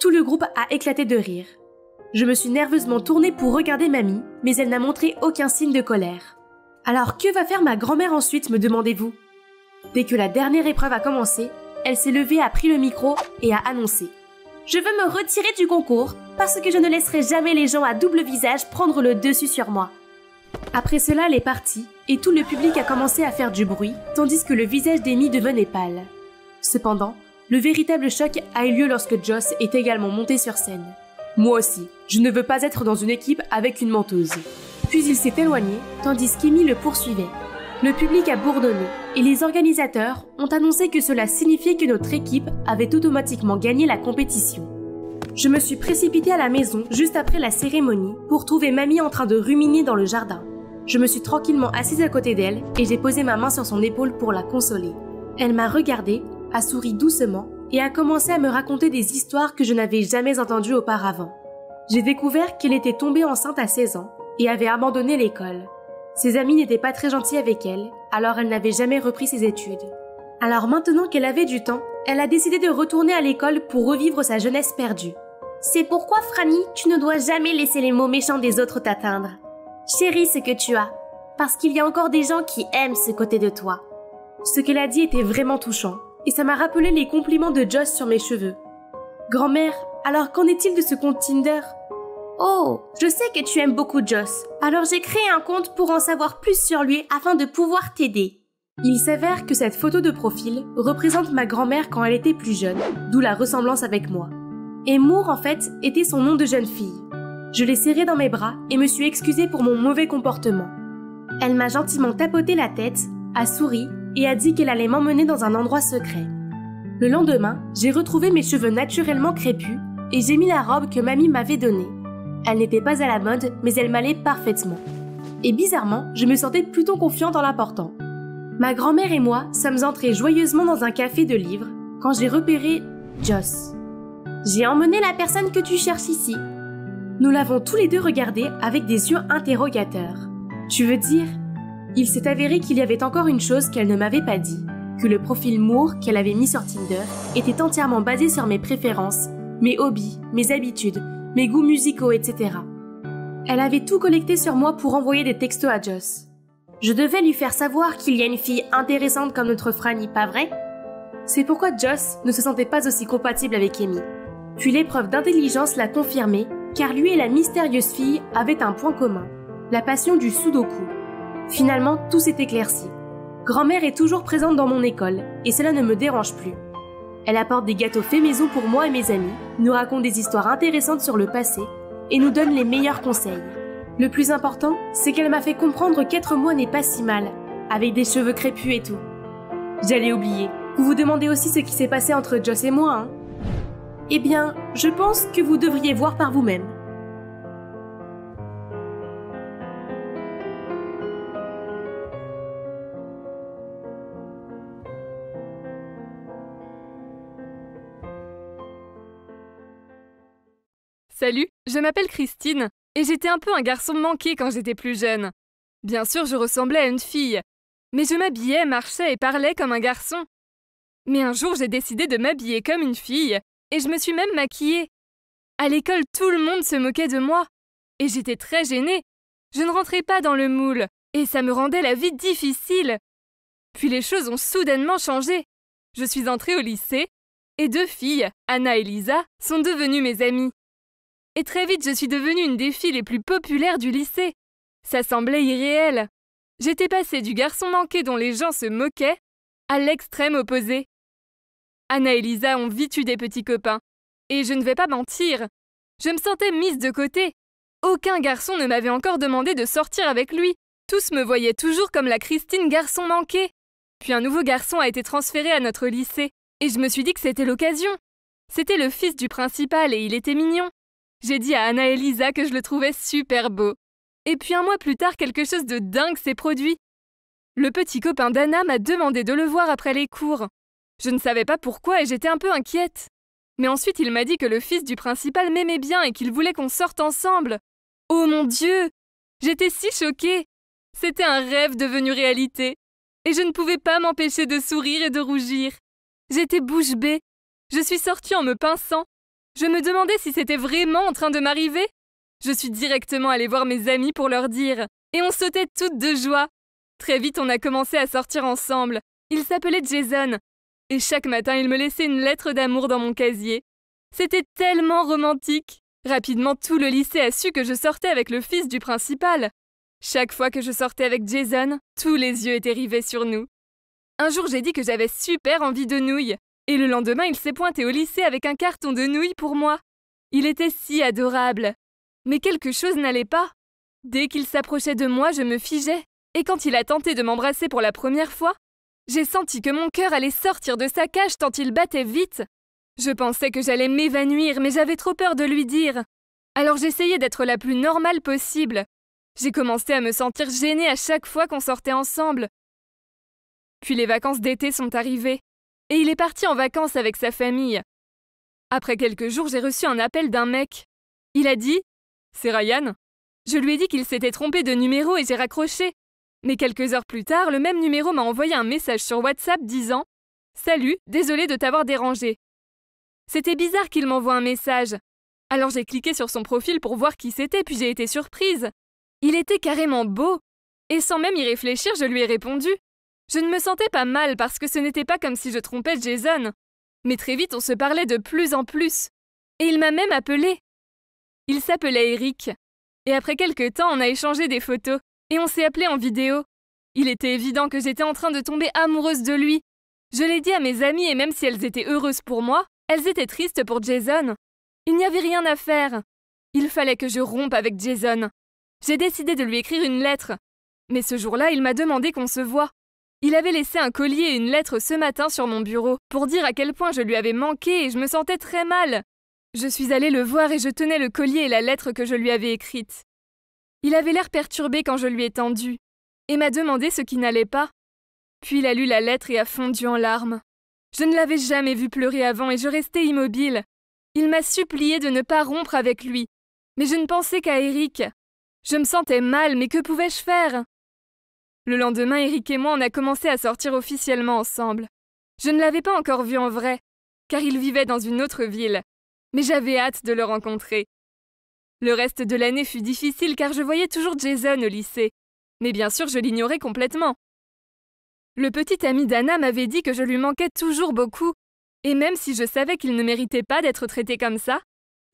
Tout le groupe a éclaté de rire. Je me suis nerveusement tournée pour regarder mamie, mais elle n'a montré aucun signe de colère. Alors que va faire ma grand-mère ensuite, me demandez-vous Dès que la dernière épreuve a commencé, elle s'est levée, a pris le micro et a annoncé ⁇ Je veux me retirer du concours parce que je ne laisserai jamais les gens à double visage prendre le dessus sur moi. Après cela, elle est partie, et tout le public a commencé à faire du bruit, tandis que le visage d'Amy devenait pâle. Cependant, le véritable choc a eu lieu lorsque Joss est également monté sur scène. Moi aussi, je ne veux pas être dans une équipe avec une menteuse. Puis il s'est éloigné, tandis qu'Amy le poursuivait. Le public a bourdonné, et les organisateurs ont annoncé que cela signifiait que notre équipe avait automatiquement gagné la compétition je me suis précipitée à la maison juste après la cérémonie pour trouver mamie en train de ruminer dans le jardin. Je me suis tranquillement assise à côté d'elle et j'ai posé ma main sur son épaule pour la consoler. Elle m'a regardée, a souri doucement et a commencé à me raconter des histoires que je n'avais jamais entendues auparavant. J'ai découvert qu'elle était tombée enceinte à 16 ans et avait abandonné l'école. Ses amis n'étaient pas très gentils avec elle, alors elle n'avait jamais repris ses études. Alors maintenant qu'elle avait du temps, elle a décidé de retourner à l'école pour revivre sa jeunesse perdue. C'est pourquoi, Franny, tu ne dois jamais laisser les mots méchants des autres t'atteindre. Chéris ce que tu as, parce qu'il y a encore des gens qui aiment ce côté de toi. Ce qu'elle a dit était vraiment touchant, et ça m'a rappelé les compliments de Joss sur mes cheveux. Grand-mère, alors qu'en est-il de ce compte Tinder Oh, je sais que tu aimes beaucoup Joss, alors j'ai créé un compte pour en savoir plus sur lui afin de pouvoir t'aider. Il s'avère que cette photo de profil représente ma grand-mère quand elle était plus jeune, d'où la ressemblance avec moi. Et en fait, était son nom de jeune fille. Je l'ai serrée dans mes bras et me suis excusée pour mon mauvais comportement. Elle m'a gentiment tapoté la tête, a souri et a dit qu'elle allait m'emmener dans un endroit secret. Le lendemain, j'ai retrouvé mes cheveux naturellement crépus et j'ai mis la robe que mamie m'avait donnée. Elle n'était pas à la mode, mais elle m'allait parfaitement. Et bizarrement, je me sentais plutôt confiante en la portant. Ma grand-mère et moi sommes entrés joyeusement dans un café de livres quand j'ai repéré Joss. J'ai emmené la personne que tu cherches ici. Nous l'avons tous les deux regardé avec des yeux interrogateurs. Tu veux dire Il s'est avéré qu'il y avait encore une chose qu'elle ne m'avait pas dit, que le profil Moore qu'elle avait mis sur Tinder était entièrement basé sur mes préférences, mes hobbies, mes habitudes, mes goûts musicaux, etc. Elle avait tout collecté sur moi pour envoyer des textos à Joss. Je devais lui faire savoir qu'il y a une fille intéressante comme notre Franny, pas vrai C'est pourquoi Joss ne se sentait pas aussi compatible avec Amy. Puis l'épreuve d'intelligence l'a confirmé, car lui et la mystérieuse fille avaient un point commun, la passion du sudoku. Finalement, tout s'est éclairci. Grand-mère est toujours présente dans mon école, et cela ne me dérange plus. Elle apporte des gâteaux faits maison pour moi et mes amis, nous raconte des histoires intéressantes sur le passé, et nous donne les meilleurs conseils. Le plus important, c'est qu'elle m'a fait comprendre qu'être moi n'est pas si mal, avec des cheveux crépus et tout. J'allais oublier. Vous vous demandez aussi ce qui s'est passé entre Joss et moi, hein Eh bien, je pense que vous devriez voir par vous-même. Salut, je m'appelle Christine et j'étais un peu un garçon manqué quand j'étais plus jeune. Bien sûr, je ressemblais à une fille, mais je m'habillais, marchais et parlais comme un garçon. Mais un jour, j'ai décidé de m'habiller comme une fille, et je me suis même maquillée. À l'école, tout le monde se moquait de moi, et j'étais très gênée. Je ne rentrais pas dans le moule, et ça me rendait la vie difficile. Puis les choses ont soudainement changé. Je suis entrée au lycée, et deux filles, Anna et Lisa, sont devenues mes amies. Et très vite, je suis devenue une des filles les plus populaires du lycée. Ça semblait irréel. J'étais passée du garçon manqué dont les gens se moquaient à l'extrême opposé. Anna et Lisa ont vite eu des petits copains. Et je ne vais pas mentir, je me sentais mise de côté. Aucun garçon ne m'avait encore demandé de sortir avec lui. Tous me voyaient toujours comme la Christine garçon manqué. Puis un nouveau garçon a été transféré à notre lycée, et je me suis dit que c'était l'occasion. C'était le fils du principal et il était mignon. J'ai dit à Anna et Lisa que je le trouvais super beau. Et puis un mois plus tard, quelque chose de dingue s'est produit. Le petit copain d'Anna m'a demandé de le voir après les cours. Je ne savais pas pourquoi et j'étais un peu inquiète. Mais ensuite, il m'a dit que le fils du principal m'aimait bien et qu'il voulait qu'on sorte ensemble. Oh mon Dieu J'étais si choquée C'était un rêve devenu réalité. Et je ne pouvais pas m'empêcher de sourire et de rougir. J'étais bouche bée. Je suis sortie en me pinçant je me demandais si c'était vraiment en train de m'arriver. Je suis directement allée voir mes amis pour leur dire, et on sautait toutes de joie. Très vite, on a commencé à sortir ensemble. Il s'appelait Jason, et chaque matin, il me laissait une lettre d'amour dans mon casier. C'était tellement romantique. Rapidement, tout le lycée a su que je sortais avec le fils du principal. Chaque fois que je sortais avec Jason, tous les yeux étaient rivés sur nous. Un jour, j'ai dit que j'avais super envie de nouilles, et le lendemain, il s'est pointé au lycée avec un carton de nouilles pour moi. Il était si adorable. Mais quelque chose n'allait pas. Dès qu'il s'approchait de moi, je me figeais. Et quand il a tenté de m'embrasser pour la première fois, j'ai senti que mon cœur allait sortir de sa cage tant il battait vite. Je pensais que j'allais m'évanouir, mais j'avais trop peur de lui dire. Alors j'essayais d'être la plus normale possible. J'ai commencé à me sentir gênée à chaque fois qu'on sortait ensemble. Puis les vacances d'été sont arrivées et il est parti en vacances avec sa famille. Après quelques jours, j'ai reçu un appel d'un mec. Il a dit C'est Ryan. Je lui ai dit qu'il s'était trompé de numéro et j'ai raccroché. Mais quelques heures plus tard, le même numéro m'a envoyé un message sur WhatsApp disant Salut, désolé de t'avoir dérangé. C'était bizarre qu'il m'envoie un message. Alors j'ai cliqué sur son profil pour voir qui c'était, puis j'ai été surprise. Il était carrément beau. Et sans même y réfléchir, je lui ai répondu je ne me sentais pas mal parce que ce n'était pas comme si je trompais Jason. Mais très vite on se parlait de plus en plus. Et il m'a même appelé. Il s'appelait Eric. Et après quelques temps on a échangé des photos et on s'est appelé en vidéo. Il était évident que j'étais en train de tomber amoureuse de lui. Je l'ai dit à mes amies et même si elles étaient heureuses pour moi, elles étaient tristes pour Jason. Il n'y avait rien à faire. Il fallait que je rompe avec Jason. J'ai décidé de lui écrire une lettre. Mais ce jour-là, il m'a demandé qu'on se voie. Il avait laissé un collier et une lettre ce matin sur mon bureau pour dire à quel point je lui avais manqué et je me sentais très mal. Je suis allée le voir et je tenais le collier et la lettre que je lui avais écrite. Il avait l'air perturbé quand je lui ai tendu et m'a demandé ce qui n'allait pas. Puis il a lu la lettre et a fondu en larmes. Je ne l'avais jamais vu pleurer avant et je restais immobile. Il m'a supplié de ne pas rompre avec lui. Mais je ne pensais qu'à Eric. Je me sentais mal, mais que pouvais-je faire le lendemain, Eric et moi, on a commencé à sortir officiellement ensemble. Je ne l'avais pas encore vu en vrai, car il vivait dans une autre ville, mais j'avais hâte de le rencontrer. Le reste de l'année fut difficile car je voyais toujours Jason au lycée, mais bien sûr je l'ignorais complètement. Le petit ami d'Anna m'avait dit que je lui manquais toujours beaucoup, et même si je savais qu'il ne méritait pas d'être traité comme ça,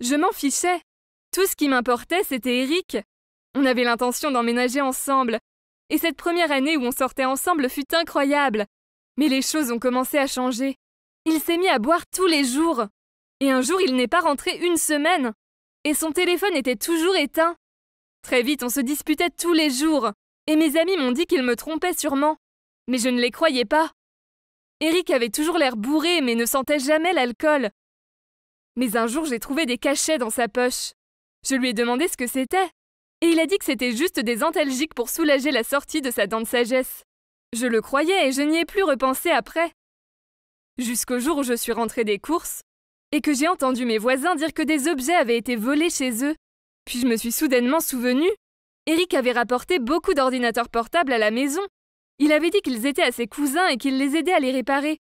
je m'en fichais. Tout ce qui m'importait, c'était Eric. On avait l'intention d'emménager ensemble, et cette première année où on sortait ensemble fut incroyable. Mais les choses ont commencé à changer. Il s'est mis à boire tous les jours. Et un jour, il n'est pas rentré une semaine. Et son téléphone était toujours éteint. Très vite, on se disputait tous les jours. Et mes amis m'ont dit qu'il me trompait sûrement. Mais je ne les croyais pas. Eric avait toujours l'air bourré, mais ne sentait jamais l'alcool. Mais un jour, j'ai trouvé des cachets dans sa poche. Je lui ai demandé ce que c'était. Et il a dit que c'était juste des antalgiques pour soulager la sortie de sa dent de sagesse. Je le croyais et je n'y ai plus repensé après. Jusqu'au jour où je suis rentrée des courses et que j'ai entendu mes voisins dire que des objets avaient été volés chez eux. Puis je me suis soudainement souvenu, Eric avait rapporté beaucoup d'ordinateurs portables à la maison. Il avait dit qu'ils étaient à ses cousins et qu'il les aidait à les réparer.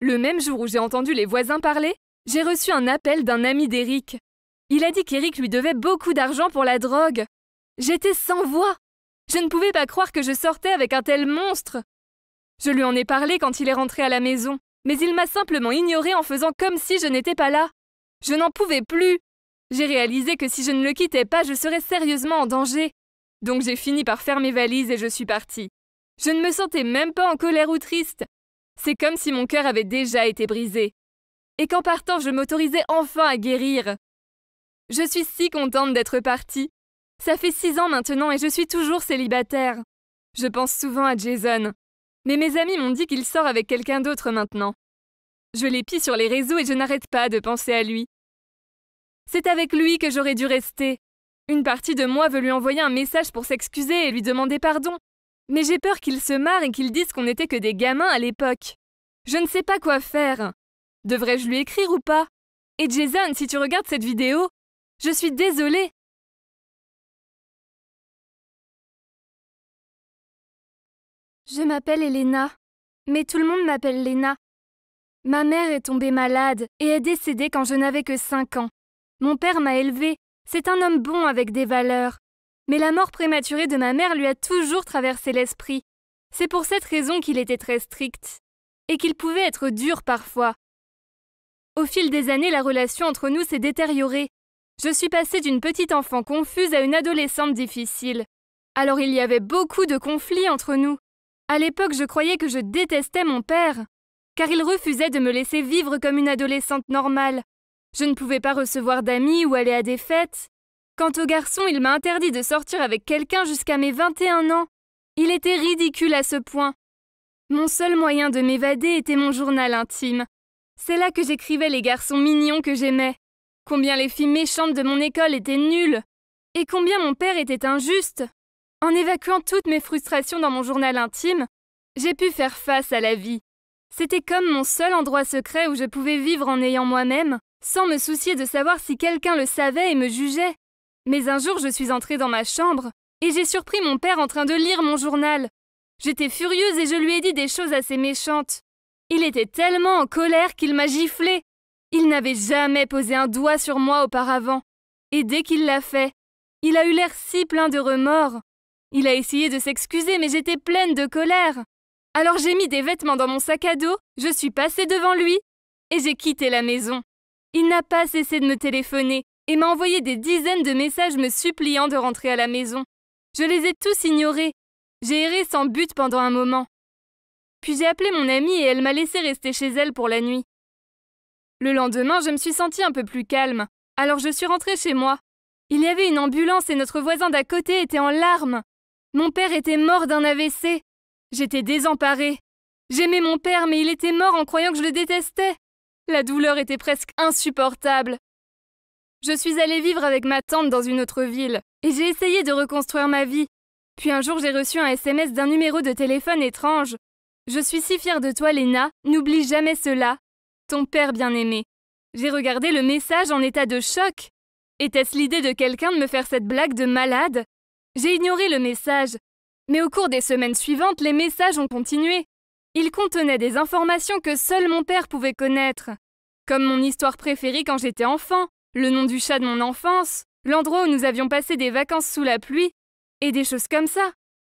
Le même jour où j'ai entendu les voisins parler, j'ai reçu un appel d'un ami d'Eric il a dit qu'Eric lui devait beaucoup d'argent pour la drogue. J'étais sans voix. Je ne pouvais pas croire que je sortais avec un tel monstre. Je lui en ai parlé quand il est rentré à la maison, mais il m'a simplement ignoré en faisant comme si je n'étais pas là. Je n'en pouvais plus. J'ai réalisé que si je ne le quittais pas, je serais sérieusement en danger. Donc j'ai fini par faire mes valises et je suis partie. Je ne me sentais même pas en colère ou triste. C'est comme si mon cœur avait déjà été brisé. Et qu'en partant, je m'autorisais enfin à guérir. Je suis si contente d'être partie. Ça fait six ans maintenant et je suis toujours célibataire. Je pense souvent à Jason. Mais mes amis m'ont dit qu'il sort avec quelqu'un d'autre maintenant. Je l'épie sur les réseaux et je n'arrête pas de penser à lui. C'est avec lui que j'aurais dû rester. Une partie de moi veut lui envoyer un message pour s'excuser et lui demander pardon. Mais j'ai peur qu'il se marre et qu'il dise qu'on n'était que des gamins à l'époque. Je ne sais pas quoi faire. Devrais-je lui écrire ou pas Et Jason, si tu regardes cette vidéo, je suis désolée. Je m'appelle Elena, mais tout le monde m'appelle Lena. Ma mère est tombée malade et est décédée quand je n'avais que 5 ans. Mon père m'a élevée, c'est un homme bon avec des valeurs. Mais la mort prématurée de ma mère lui a toujours traversé l'esprit. C'est pour cette raison qu'il était très strict, et qu'il pouvait être dur parfois. Au fil des années, la relation entre nous s'est détériorée, je suis passée d'une petite enfant confuse à une adolescente difficile. Alors il y avait beaucoup de conflits entre nous. À l'époque, je croyais que je détestais mon père, car il refusait de me laisser vivre comme une adolescente normale. Je ne pouvais pas recevoir d'amis ou aller à des fêtes. Quant au garçon, il m'a interdit de sortir avec quelqu'un jusqu'à mes 21 ans. Il était ridicule à ce point. Mon seul moyen de m'évader était mon journal intime. C'est là que j'écrivais les garçons mignons que j'aimais. Combien les filles méchantes de mon école étaient nulles Et combien mon père était injuste En évacuant toutes mes frustrations dans mon journal intime, j'ai pu faire face à la vie. C'était comme mon seul endroit secret où je pouvais vivre en ayant moi-même, sans me soucier de savoir si quelqu'un le savait et me jugeait. Mais un jour, je suis entrée dans ma chambre et j'ai surpris mon père en train de lire mon journal. J'étais furieuse et je lui ai dit des choses assez méchantes. Il était tellement en colère qu'il m'a giflé il n'avait jamais posé un doigt sur moi auparavant, et dès qu'il l'a fait, il a eu l'air si plein de remords. Il a essayé de s'excuser, mais j'étais pleine de colère. Alors j'ai mis des vêtements dans mon sac à dos, je suis passée devant lui, et j'ai quitté la maison. Il n'a pas cessé de me téléphoner, et m'a envoyé des dizaines de messages me suppliant de rentrer à la maison. Je les ai tous ignorés. J'ai erré sans but pendant un moment. Puis j'ai appelé mon amie et elle m'a laissé rester chez elle pour la nuit. Le lendemain, je me suis sentie un peu plus calme, alors je suis rentrée chez moi. Il y avait une ambulance et notre voisin d'à côté était en larmes. Mon père était mort d'un AVC. J'étais désemparée. J'aimais mon père, mais il était mort en croyant que je le détestais. La douleur était presque insupportable. Je suis allée vivre avec ma tante dans une autre ville, et j'ai essayé de reconstruire ma vie. Puis un jour j'ai reçu un SMS d'un numéro de téléphone étrange. Je suis si fière de toi, Léna, n'oublie jamais cela, ton père bien-aimé. J'ai regardé le message en état de choc. Était-ce l'idée de quelqu'un de me faire cette blague de malade J'ai ignoré le message. Mais au cours des semaines suivantes, les messages ont continué. Ils contenaient des informations que seul mon père pouvait connaître. Comme mon histoire préférée quand j'étais enfant, le nom du chat de mon enfance, l'endroit où nous avions passé des vacances sous la pluie, et des choses comme ça.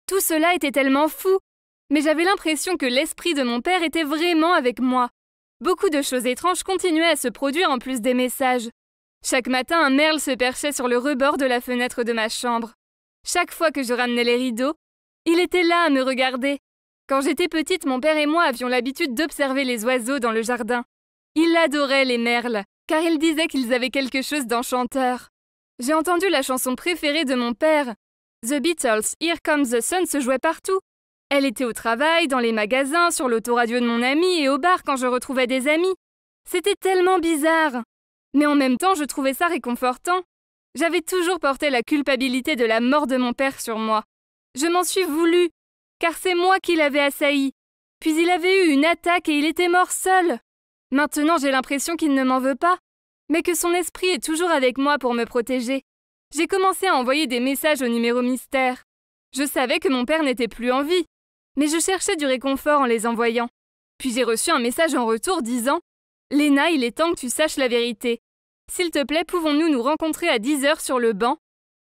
Tout cela était tellement fou, mais j'avais l'impression que l'esprit de mon père était vraiment avec moi, Beaucoup de choses étranges continuaient à se produire en plus des messages. Chaque matin, un merle se perchait sur le rebord de la fenêtre de ma chambre. Chaque fois que je ramenais les rideaux, il était là à me regarder. Quand j'étais petite, mon père et moi avions l'habitude d'observer les oiseaux dans le jardin. Il adorait les merles, car il disait qu'ils avaient quelque chose d'enchanteur. J'ai entendu la chanson préférée de mon père. The Beatles, Here Comes the Sun se jouait partout, elle était au travail, dans les magasins, sur l'autoradio de mon ami et au bar quand je retrouvais des amis. C'était tellement bizarre. Mais en même temps, je trouvais ça réconfortant. J'avais toujours porté la culpabilité de la mort de mon père sur moi. Je m'en suis voulu, car c'est moi qui l'avais assailli. Puis il avait eu une attaque et il était mort seul. Maintenant j'ai l'impression qu'il ne m'en veut pas, mais que son esprit est toujours avec moi pour me protéger. J'ai commencé à envoyer des messages au numéro mystère. Je savais que mon père n'était plus en vie, mais je cherchais du réconfort en les envoyant. Puis j'ai reçu un message en retour disant Léna, il est temps que tu saches la vérité. S'il te plaît, pouvons-nous nous rencontrer à 10 heures sur le banc,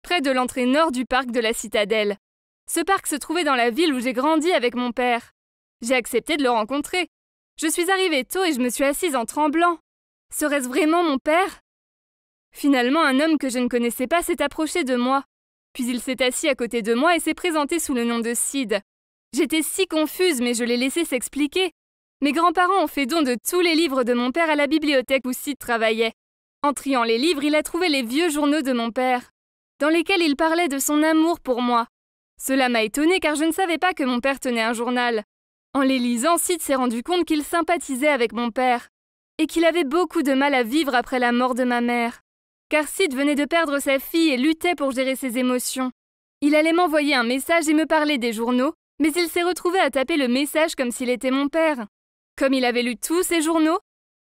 près de l'entrée nord du parc de la Citadelle Ce parc se trouvait dans la ville où j'ai grandi avec mon père. J'ai accepté de le rencontrer. Je suis arrivée tôt et je me suis assise en tremblant. Serait-ce vraiment mon père Finalement, un homme que je ne connaissais pas s'est approché de moi. Puis il s'est assis à côté de moi et s'est présenté sous le nom de Sid. J'étais si confuse, mais je l'ai laissé s'expliquer. Mes grands-parents ont fait don de tous les livres de mon père à la bibliothèque où Sid travaillait. En triant les livres, il a trouvé les vieux journaux de mon père, dans lesquels il parlait de son amour pour moi. Cela m'a étonnée car je ne savais pas que mon père tenait un journal. En les lisant, Sid s'est rendu compte qu'il sympathisait avec mon père, et qu'il avait beaucoup de mal à vivre après la mort de ma mère. Car Sid venait de perdre sa fille et luttait pour gérer ses émotions. Il allait m'envoyer un message et me parler des journaux, mais il s'est retrouvé à taper le message comme s'il était mon père. Comme il avait lu tous ses journaux,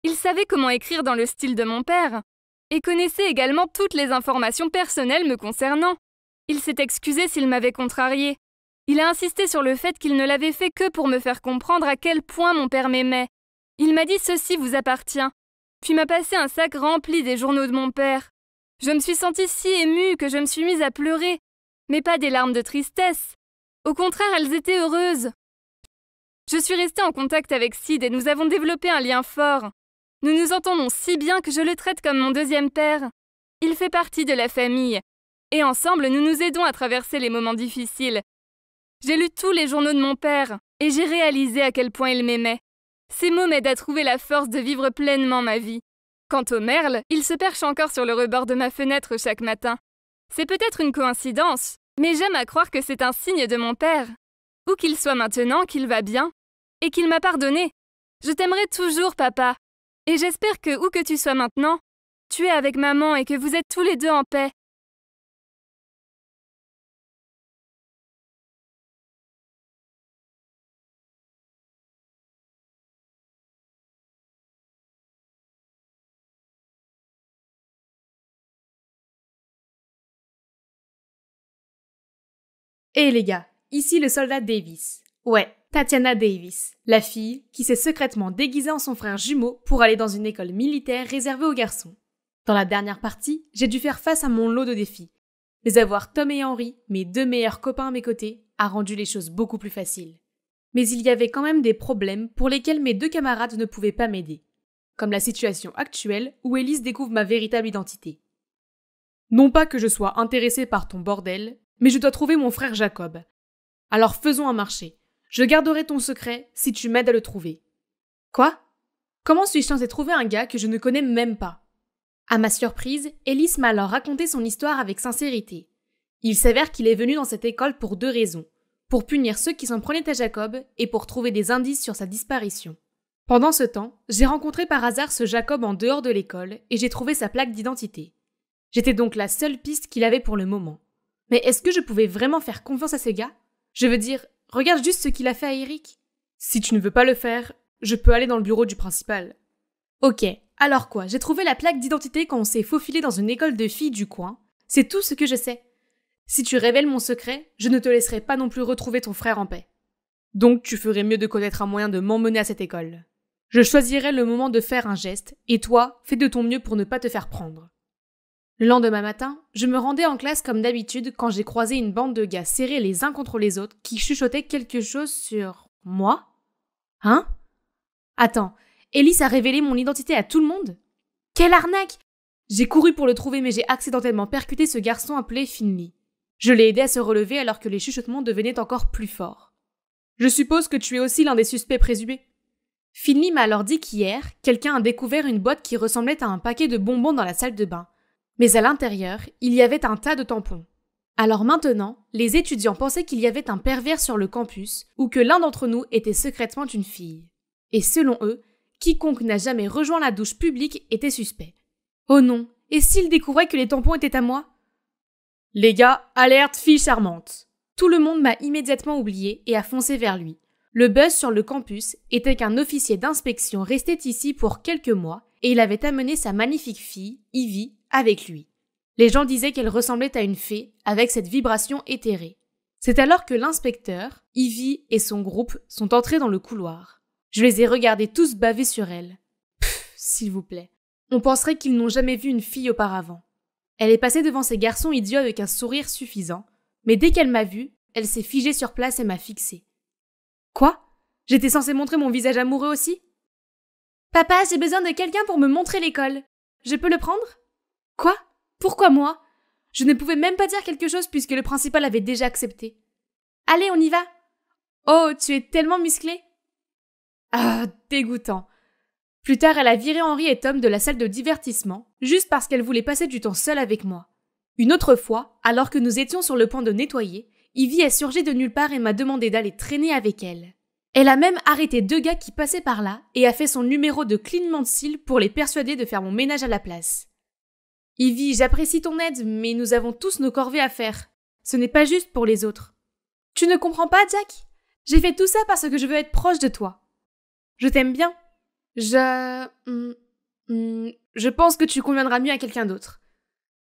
il savait comment écrire dans le style de mon père et connaissait également toutes les informations personnelles me concernant. Il s'est excusé s'il m'avait contrarié. Il a insisté sur le fait qu'il ne l'avait fait que pour me faire comprendre à quel point mon père m'aimait. Il m'a dit ceci vous appartient, puis m'a passé un sac rempli des journaux de mon père. Je me suis sentie si émue que je me suis mise à pleurer, mais pas des larmes de tristesse, au contraire, elles étaient heureuses. Je suis restée en contact avec Sid et nous avons développé un lien fort. Nous nous entendons si bien que je le traite comme mon deuxième père. Il fait partie de la famille. Et ensemble, nous nous aidons à traverser les moments difficiles. J'ai lu tous les journaux de mon père et j'ai réalisé à quel point il m'aimait. Ces mots m'aident à trouver la force de vivre pleinement ma vie. Quant au merle, il se perche encore sur le rebord de ma fenêtre chaque matin. C'est peut-être une coïncidence, mais j'aime à croire que c'est un signe de mon Père. Où qu'il soit maintenant, qu'il va bien, et qu'il m'a pardonné. Je t'aimerai toujours, papa. Et j'espère que, où que tu sois maintenant, tu es avec maman et que vous êtes tous les deux en paix. Et les gars, ici le soldat Davis. Ouais, Tatiana Davis, la fille qui s'est secrètement déguisée en son frère jumeau pour aller dans une école militaire réservée aux garçons. Dans la dernière partie, j'ai dû faire face à mon lot de défis. Mais avoir Tom et Henry, mes deux meilleurs copains à mes côtés, a rendu les choses beaucoup plus faciles. Mais il y avait quand même des problèmes pour lesquels mes deux camarades ne pouvaient pas m'aider, comme la situation actuelle où Elise découvre ma véritable identité. Non pas que je sois intéressé par ton bordel, mais je dois trouver mon frère Jacob. Alors faisons un marché. Je garderai ton secret si tu m'aides à le trouver. Quoi Comment suis-je censé trouver un gars que je ne connais même pas À ma surprise, Ellis m'a alors raconté son histoire avec sincérité. Il s'avère qu'il est venu dans cette école pour deux raisons pour punir ceux qui s'en prenaient à Jacob et pour trouver des indices sur sa disparition. Pendant ce temps, j'ai rencontré par hasard ce Jacob en dehors de l'école et j'ai trouvé sa plaque d'identité. J'étais donc la seule piste qu'il avait pour le moment. Mais est-ce que je pouvais vraiment faire confiance à ce gars Je veux dire, regarde juste ce qu'il a fait à Eric. Si tu ne veux pas le faire, je peux aller dans le bureau du principal. Ok, alors quoi, j'ai trouvé la plaque d'identité quand on s'est faufilé dans une école de filles du coin. C'est tout ce que je sais. Si tu révèles mon secret, je ne te laisserai pas non plus retrouver ton frère en paix. Donc tu ferais mieux de connaître un moyen de m'emmener à cette école. Je choisirai le moment de faire un geste, et toi, fais de ton mieux pour ne pas te faire prendre. Le lendemain matin, je me rendais en classe comme d'habitude quand j'ai croisé une bande de gars serrés les uns contre les autres qui chuchotaient quelque chose sur moi Hein Attends, Elise a révélé mon identité à tout le monde Quelle arnaque J'ai couru pour le trouver mais j'ai accidentellement percuté ce garçon appelé Finley. Je l'ai aidé à se relever alors que les chuchotements devenaient encore plus forts. Je suppose que tu es aussi l'un des suspects présumés. Finley m'a alors dit qu'hier, quelqu'un a découvert une boîte qui ressemblait à un paquet de bonbons dans la salle de bain mais à l'intérieur, il y avait un tas de tampons. Alors maintenant, les étudiants pensaient qu'il y avait un pervers sur le campus ou que l'un d'entre nous était secrètement une fille. Et selon eux, quiconque n'a jamais rejoint la douche publique était suspect. Oh non, et s'ils découvraient que les tampons étaient à moi Les gars, alerte fille charmante Tout le monde m'a immédiatement oublié et a foncé vers lui. Le buzz sur le campus était qu'un officier d'inspection restait ici pour quelques mois et il avait amené sa magnifique fille, Ivy, avec lui. Les gens disaient qu'elle ressemblait à une fée avec cette vibration éthérée. C'est alors que l'inspecteur, Ivy et son groupe sont entrés dans le couloir. Je les ai regardés tous bavés sur elle. S'il vous plaît. On penserait qu'ils n'ont jamais vu une fille auparavant. Elle est passée devant ces garçons idiots avec un sourire suffisant, mais dès qu'elle m'a vue, elle s'est figée sur place et m'a fixée. Quoi J'étais censée montrer mon visage amoureux aussi Papa, j'ai besoin de quelqu'un pour me montrer l'école. Je peux le prendre Quoi Pourquoi moi Je ne pouvais même pas dire quelque chose puisque le principal avait déjà accepté. Allez, on y va Oh, tu es tellement musclé Ah, dégoûtant Plus tard, elle a viré Henri et Tom de la salle de divertissement, juste parce qu'elle voulait passer du temps seule avec moi. Une autre fois, alors que nous étions sur le point de nettoyer, Ivy est surgée de nulle part et m'a demandé d'aller traîner avec elle. Elle a même arrêté deux gars qui passaient par là et a fait son numéro de clignement de cils pour les persuader de faire mon ménage à la place. Ivy, j'apprécie ton aide, mais nous avons tous nos corvées à faire. Ce n'est pas juste pour les autres. Tu ne comprends pas, Jack J'ai fait tout ça parce que je veux être proche de toi. Je t'aime bien. Je... Hmm, hmm, je pense que tu conviendras mieux à quelqu'un d'autre.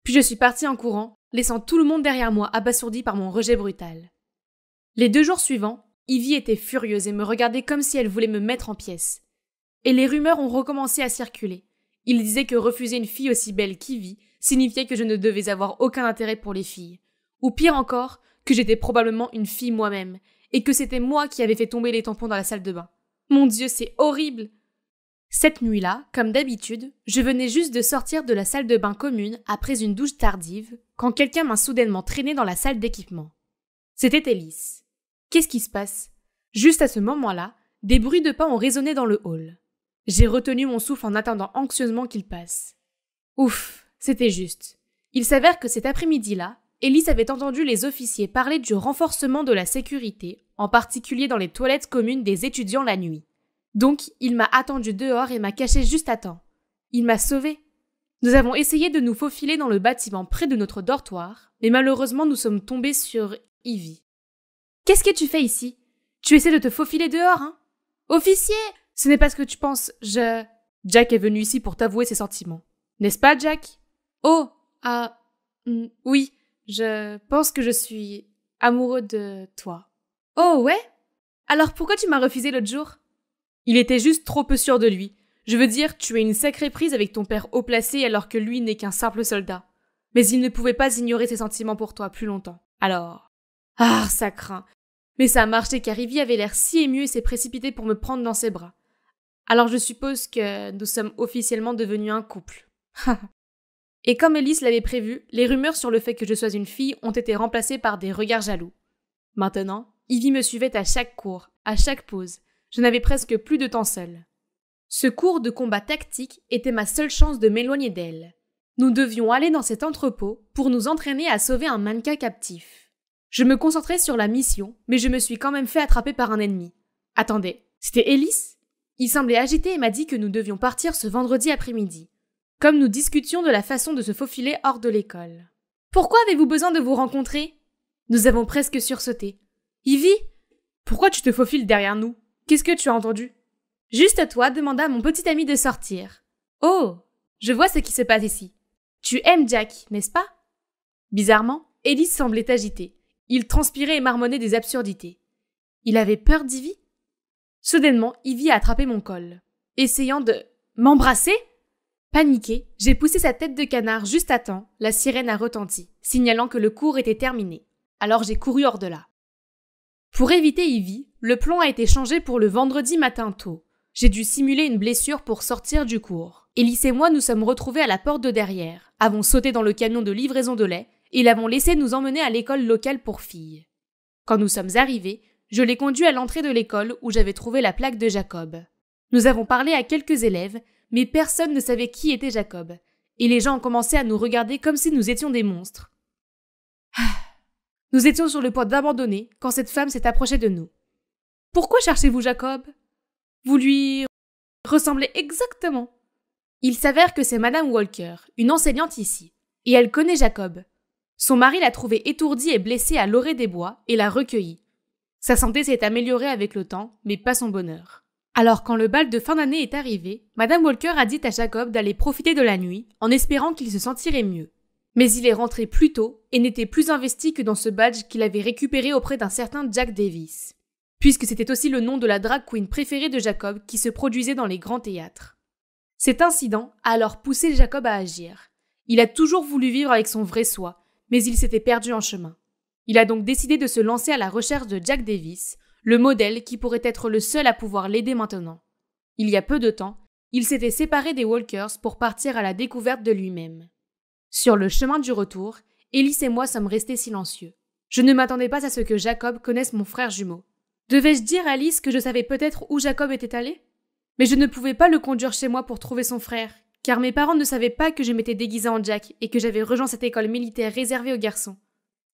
Puis je suis partie en courant, laissant tout le monde derrière moi abasourdi par mon rejet brutal. Les deux jours suivants, Ivy était furieuse et me regardait comme si elle voulait me mettre en pièces. Et les rumeurs ont recommencé à circuler. Il disait que refuser une fille aussi belle qu'Ivy signifiait que je ne devais avoir aucun intérêt pour les filles. Ou pire encore, que j'étais probablement une fille moi-même, et que c'était moi qui avais fait tomber les tampons dans la salle de bain. Mon Dieu, c'est horrible Cette nuit-là, comme d'habitude, je venais juste de sortir de la salle de bain commune après une douche tardive, quand quelqu'un m'a soudainement traîné dans la salle d'équipement. C'était Elise. Qu'est-ce qui se passe Juste à ce moment-là, des bruits de pas ont résonné dans le hall. J'ai retenu mon souffle en attendant anxieusement qu'il passe. Ouf, c'était juste. Il s'avère que cet après-midi-là, Elise avait entendu les officiers parler du renforcement de la sécurité, en particulier dans les toilettes communes des étudiants la nuit. Donc, il m'a attendu dehors et m'a caché juste à temps. Il m'a sauvé. Nous avons essayé de nous faufiler dans le bâtiment près de notre dortoir, mais malheureusement nous sommes tombés sur Ivy. Qu'est-ce que tu fais ici Tu essaies de te faufiler dehors, hein Officier ce n'est pas ce que tu penses, je... Jack est venu ici pour t'avouer ses sentiments. N'est-ce pas, Jack Oh Ah... Mm, oui, je pense que je suis amoureux de toi. Oh ouais Alors pourquoi tu m'as refusé l'autre jour Il était juste trop peu sûr de lui. Je veux dire, tu es une sacrée prise avec ton père haut placé alors que lui n'est qu'un simple soldat. Mais il ne pouvait pas ignorer ses sentiments pour toi plus longtemps. Alors... Ah, ça craint. Mais ça a marché car Ivy avait l'air si ému et s'est précipité pour me prendre dans ses bras. Alors je suppose que nous sommes officiellement devenus un couple. et comme Elise l'avait prévu, les rumeurs sur le fait que je sois une fille ont été remplacées par des regards jaloux. Maintenant, Ivy me suivait à chaque cours, à chaque pause. Je n'avais presque plus de temps seul. Ce cours de combat tactique était ma seule chance de m'éloigner d'elle. Nous devions aller dans cet entrepôt pour nous entraîner à sauver un mannequin captif. Je me concentrais sur la mission, mais je me suis quand même fait attraper par un ennemi. Attendez, c'était Elise il semblait agité et m'a dit que nous devions partir ce vendredi après-midi, comme nous discutions de la façon de se faufiler hors de l'école. Pourquoi avez-vous besoin de vous rencontrer Nous avons presque sursauté. Ivy Pourquoi tu te faufiles derrière nous Qu'est-ce que tu as entendu Juste à toi demanda mon petit ami de sortir. Oh Je vois ce qui se passe ici. Tu aimes Jack, n'est-ce pas Bizarrement, Ellis semblait agitée. Il transpirait et marmonnait des absurdités. Il avait peur d'Ivy Soudainement, Ivy a attrapé mon col. Essayant de m'embrasser paniqué, j'ai poussé sa tête de canard juste à temps, la sirène a retenti, signalant que le cours était terminé. Alors j'ai couru hors de là. Pour éviter Ivy, le plan a été changé pour le vendredi matin tôt. J'ai dû simuler une blessure pour sortir du cours. Elise et moi nous sommes retrouvés à la porte de derrière, avons sauté dans le camion de livraison de lait et l'avons laissé nous emmener à l'école locale pour filles. Quand nous sommes arrivés, je l'ai conduit à l'entrée de l'école où j'avais trouvé la plaque de Jacob. Nous avons parlé à quelques élèves, mais personne ne savait qui était Jacob, et les gens ont commencé à nous regarder comme si nous étions des monstres. Ah. Nous étions sur le point d'abandonner quand cette femme s'est approchée de nous. Pourquoi cherchez-vous Jacob Vous lui ressemblez exactement. Il s'avère que c'est Madame Walker, une enseignante ici, et elle connaît Jacob. Son mari l'a trouvée étourdie et blessée à l'orée des bois et l'a recueillie. Sa santé s'est améliorée avec le temps, mais pas son bonheur. Alors quand le bal de fin d'année est arrivé, Madame Walker a dit à Jacob d'aller profiter de la nuit en espérant qu'il se sentirait mieux. Mais il est rentré plus tôt et n'était plus investi que dans ce badge qu'il avait récupéré auprès d'un certain Jack Davis, puisque c'était aussi le nom de la drag queen préférée de Jacob qui se produisait dans les grands théâtres. Cet incident a alors poussé Jacob à agir. Il a toujours voulu vivre avec son vrai soi, mais il s'était perdu en chemin. Il a donc décidé de se lancer à la recherche de Jack Davis, le modèle qui pourrait être le seul à pouvoir l'aider maintenant. Il y a peu de temps, il s'était séparé des Walkers pour partir à la découverte de lui-même. Sur le chemin du retour, Ellis et moi sommes restés silencieux. Je ne m'attendais pas à ce que Jacob connaisse mon frère jumeau. Devais-je dire à Alice que je savais peut-être où Jacob était allé Mais je ne pouvais pas le conduire chez moi pour trouver son frère, car mes parents ne savaient pas que je m'étais déguisée en Jack et que j'avais rejoint cette école militaire réservée aux garçons.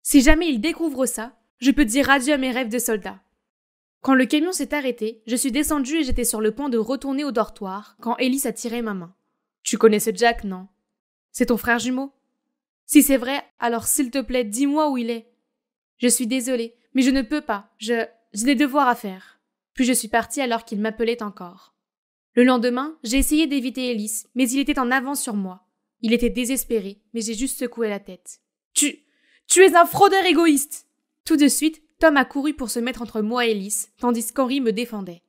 Si jamais il découvre ça, je peux dire adieu à mes rêves de soldat. Quand le camion s'est arrêté, je suis descendue et j'étais sur le point de retourner au dortoir quand Ellis a tiré ma main. Tu connais ce Jack, non C'est ton frère jumeau Si c'est vrai, alors s'il te plaît, dis-moi où il est. Je suis désolée, mais je ne peux pas. Je. J'ai des devoirs à faire. Puis je suis partie alors qu'il m'appelait encore. Le lendemain, j'ai essayé d'éviter Ellis, mais il était en avant sur moi. Il était désespéré, mais j'ai juste secoué la tête. Tu. Tu es un fraudeur égoïste Tout de suite, Tom a couru pour se mettre entre moi et Elise, tandis qu'Henri me défendait.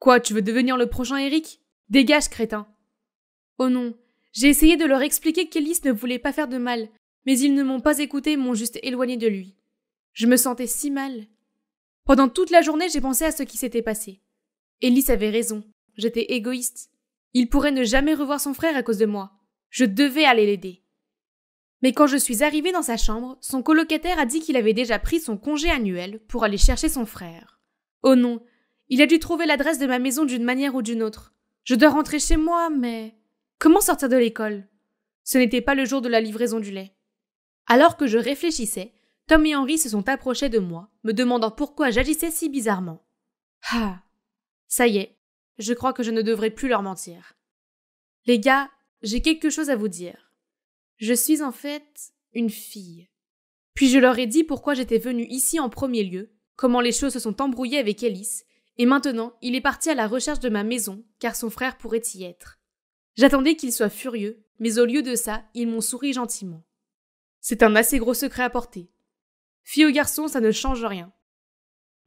Quoi, tu veux devenir le prochain Eric Dégage, crétin Oh non, j'ai essayé de leur expliquer qu'Elise ne voulait pas faire de mal, mais ils ne m'ont pas écouté m'ont juste éloigné de lui. Je me sentais si mal. Pendant toute la journée, j'ai pensé à ce qui s'était passé. Elise avait raison, j'étais égoïste. Il pourrait ne jamais revoir son frère à cause de moi. Je devais aller l'aider. Mais quand je suis arrivée dans sa chambre, son colocataire a dit qu'il avait déjà pris son congé annuel pour aller chercher son frère. Oh non, il a dû trouver l'adresse de ma maison d'une manière ou d'une autre. Je dois rentrer chez moi, mais. Comment sortir de l'école Ce n'était pas le jour de la livraison du lait. Alors que je réfléchissais, Tom et Henry se sont approchés de moi, me demandant pourquoi j'agissais si bizarrement. Ah Ça y est, je crois que je ne devrais plus leur mentir. Les gars, j'ai quelque chose à vous dire. Je suis en fait une fille. Puis je leur ai dit pourquoi j'étais venue ici en premier lieu, comment les choses se sont embrouillées avec Alice, et maintenant il est parti à la recherche de ma maison, car son frère pourrait y être. J'attendais qu'il soit furieux, mais au lieu de ça, ils m'ont souri gentiment. C'est un assez gros secret à porter. Fille au garçon, ça ne change rien.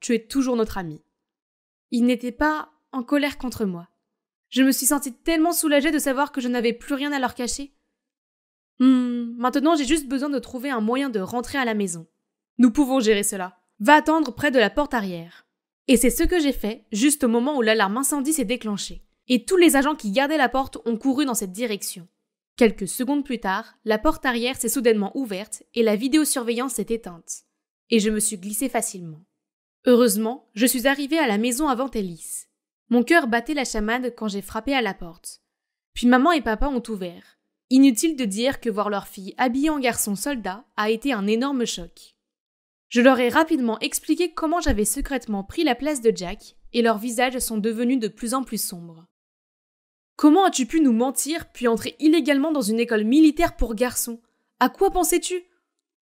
Tu es toujours notre ami. Ils n'étaient pas en colère contre moi. Je me suis sentie tellement soulagée de savoir que je n'avais plus rien à leur cacher. Hmm, maintenant j'ai juste besoin de trouver un moyen de rentrer à la maison. Nous pouvons gérer cela. Va attendre près de la porte arrière. Et c'est ce que j'ai fait, juste au moment où l'alarme incendie s'est déclenchée. Et tous les agents qui gardaient la porte ont couru dans cette direction. Quelques secondes plus tard, la porte arrière s'est soudainement ouverte et la vidéosurveillance s'est éteinte. Et je me suis glissée facilement. Heureusement, je suis arrivée à la maison avant Ellis. Mon cœur battait la chamade quand j'ai frappé à la porte. Puis maman et papa ont ouvert. Inutile de dire que voir leur fille habillée en garçon soldat a été un énorme choc. Je leur ai rapidement expliqué comment j'avais secrètement pris la place de Jack, et leurs visages sont devenus de plus en plus sombres. Comment as-tu pu nous mentir puis entrer illégalement dans une école militaire pour garçons À quoi pensais-tu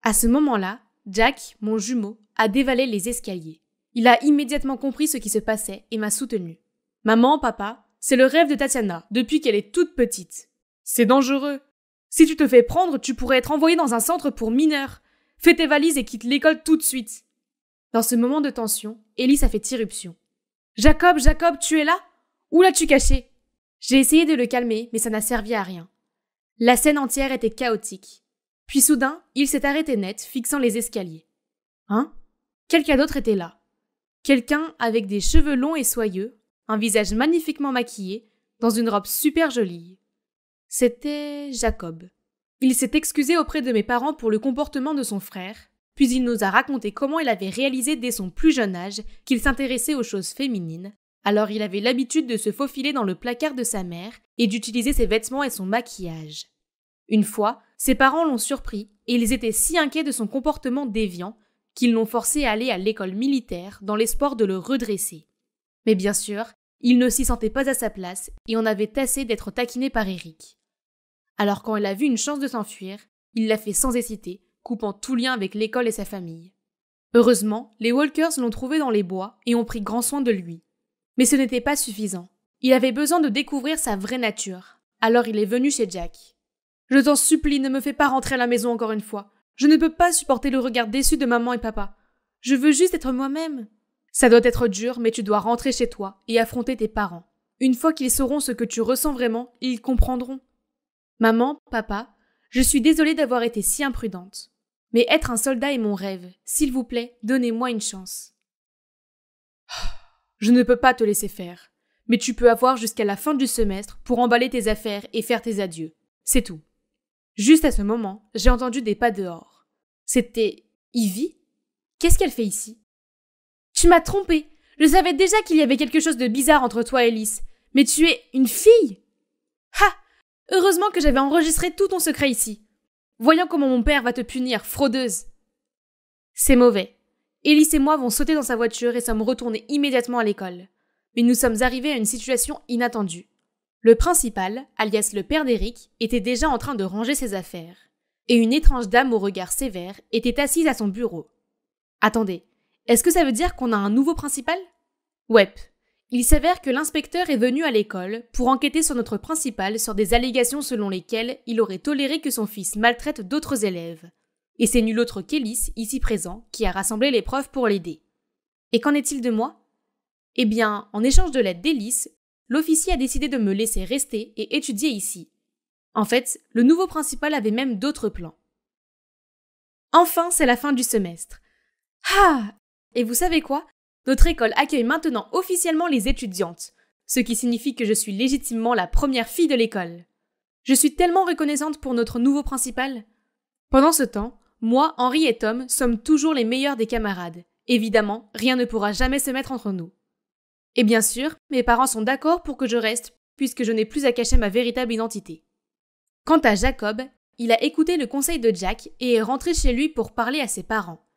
À ce moment-là, Jack, mon jumeau, a dévalé les escaliers. Il a immédiatement compris ce qui se passait et m'a soutenu. Maman, papa, c'est le rêve de Tatiana depuis qu'elle est toute petite. C'est dangereux. Si tu te fais prendre, tu pourrais être envoyé dans un centre pour mineurs. Fais tes valises et quitte l'école tout de suite. Dans ce moment de tension, Elise a fait irruption. Jacob, Jacob, tu es là Où l'as-tu caché J'ai essayé de le calmer, mais ça n'a servi à rien. La scène entière était chaotique. Puis soudain, il s'est arrêté net, fixant les escaliers. Hein Quelqu'un d'autre était là. Quelqu'un avec des cheveux longs et soyeux, un visage magnifiquement maquillé, dans une robe super jolie. C'était Jacob. Il s'est excusé auprès de mes parents pour le comportement de son frère, puis il nous a raconté comment il avait réalisé dès son plus jeune âge qu'il s'intéressait aux choses féminines, alors il avait l'habitude de se faufiler dans le placard de sa mère et d'utiliser ses vêtements et son maquillage. Une fois, ses parents l'ont surpris et ils étaient si inquiets de son comportement déviant qu'ils l'ont forcé à aller à l'école militaire dans l'espoir de le redresser. Mais bien sûr, il ne s'y sentait pas à sa place et en avait assez d'être taquiné par Eric. Alors quand il a vu une chance de s'enfuir, il l'a fait sans hésiter, coupant tout lien avec l'école et sa famille. Heureusement, les Walkers l'ont trouvé dans les bois et ont pris grand soin de lui. Mais ce n'était pas suffisant. Il avait besoin de découvrir sa vraie nature. Alors il est venu chez Jack. Je t'en supplie, ne me fais pas rentrer à la maison encore une fois. Je ne peux pas supporter le regard déçu de maman et papa. Je veux juste être moi-même. Ça doit être dur, mais tu dois rentrer chez toi et affronter tes parents. Une fois qu'ils sauront ce que tu ressens vraiment, ils comprendront. Maman, papa, je suis désolée d'avoir été si imprudente. Mais être un soldat est mon rêve. S'il vous plaît, donnez-moi une chance. Je ne peux pas te laisser faire. Mais tu peux avoir jusqu'à la fin du semestre pour emballer tes affaires et faire tes adieux. C'est tout. Juste à ce moment, j'ai entendu des pas dehors. C'était Ivy Qu'est-ce qu'elle fait ici tu m'as trompé. Je savais déjà qu'il y avait quelque chose de bizarre entre toi et Mais tu es une fille Ha Heureusement que j'avais enregistré tout ton secret ici. Voyons comment mon père va te punir, fraudeuse. C'est mauvais. Elise et moi vont sauter dans sa voiture et sommes retournés immédiatement à l'école. Mais nous sommes arrivés à une situation inattendue. Le principal, alias le père d'Éric, était déjà en train de ranger ses affaires. Et une étrange dame au regard sévère était assise à son bureau. Attendez, est-ce que ça veut dire qu'on a un nouveau principal Ouais. Il s'avère que l'inspecteur est venu à l'école pour enquêter sur notre principal sur des allégations selon lesquelles il aurait toléré que son fils maltraite d'autres élèves. Et c'est nul autre qu'Élis, ici présent, qui a rassemblé les preuves pour l'aider. Et qu'en est-il de moi Eh bien, en échange de l'aide d'Élise, l'officier a décidé de me laisser rester et étudier ici. En fait, le nouveau principal avait même d'autres plans. Enfin, c'est la fin du semestre. Ah et vous savez quoi Notre école accueille maintenant officiellement les étudiantes, ce qui signifie que je suis légitimement la première fille de l'école. Je suis tellement reconnaissante pour notre nouveau principal. Pendant ce temps, moi, Henri et Tom sommes toujours les meilleurs des camarades. Évidemment, rien ne pourra jamais se mettre entre nous. Et bien sûr, mes parents sont d'accord pour que je reste, puisque je n'ai plus à cacher ma véritable identité. Quant à Jacob, il a écouté le conseil de Jack et est rentré chez lui pour parler à ses parents.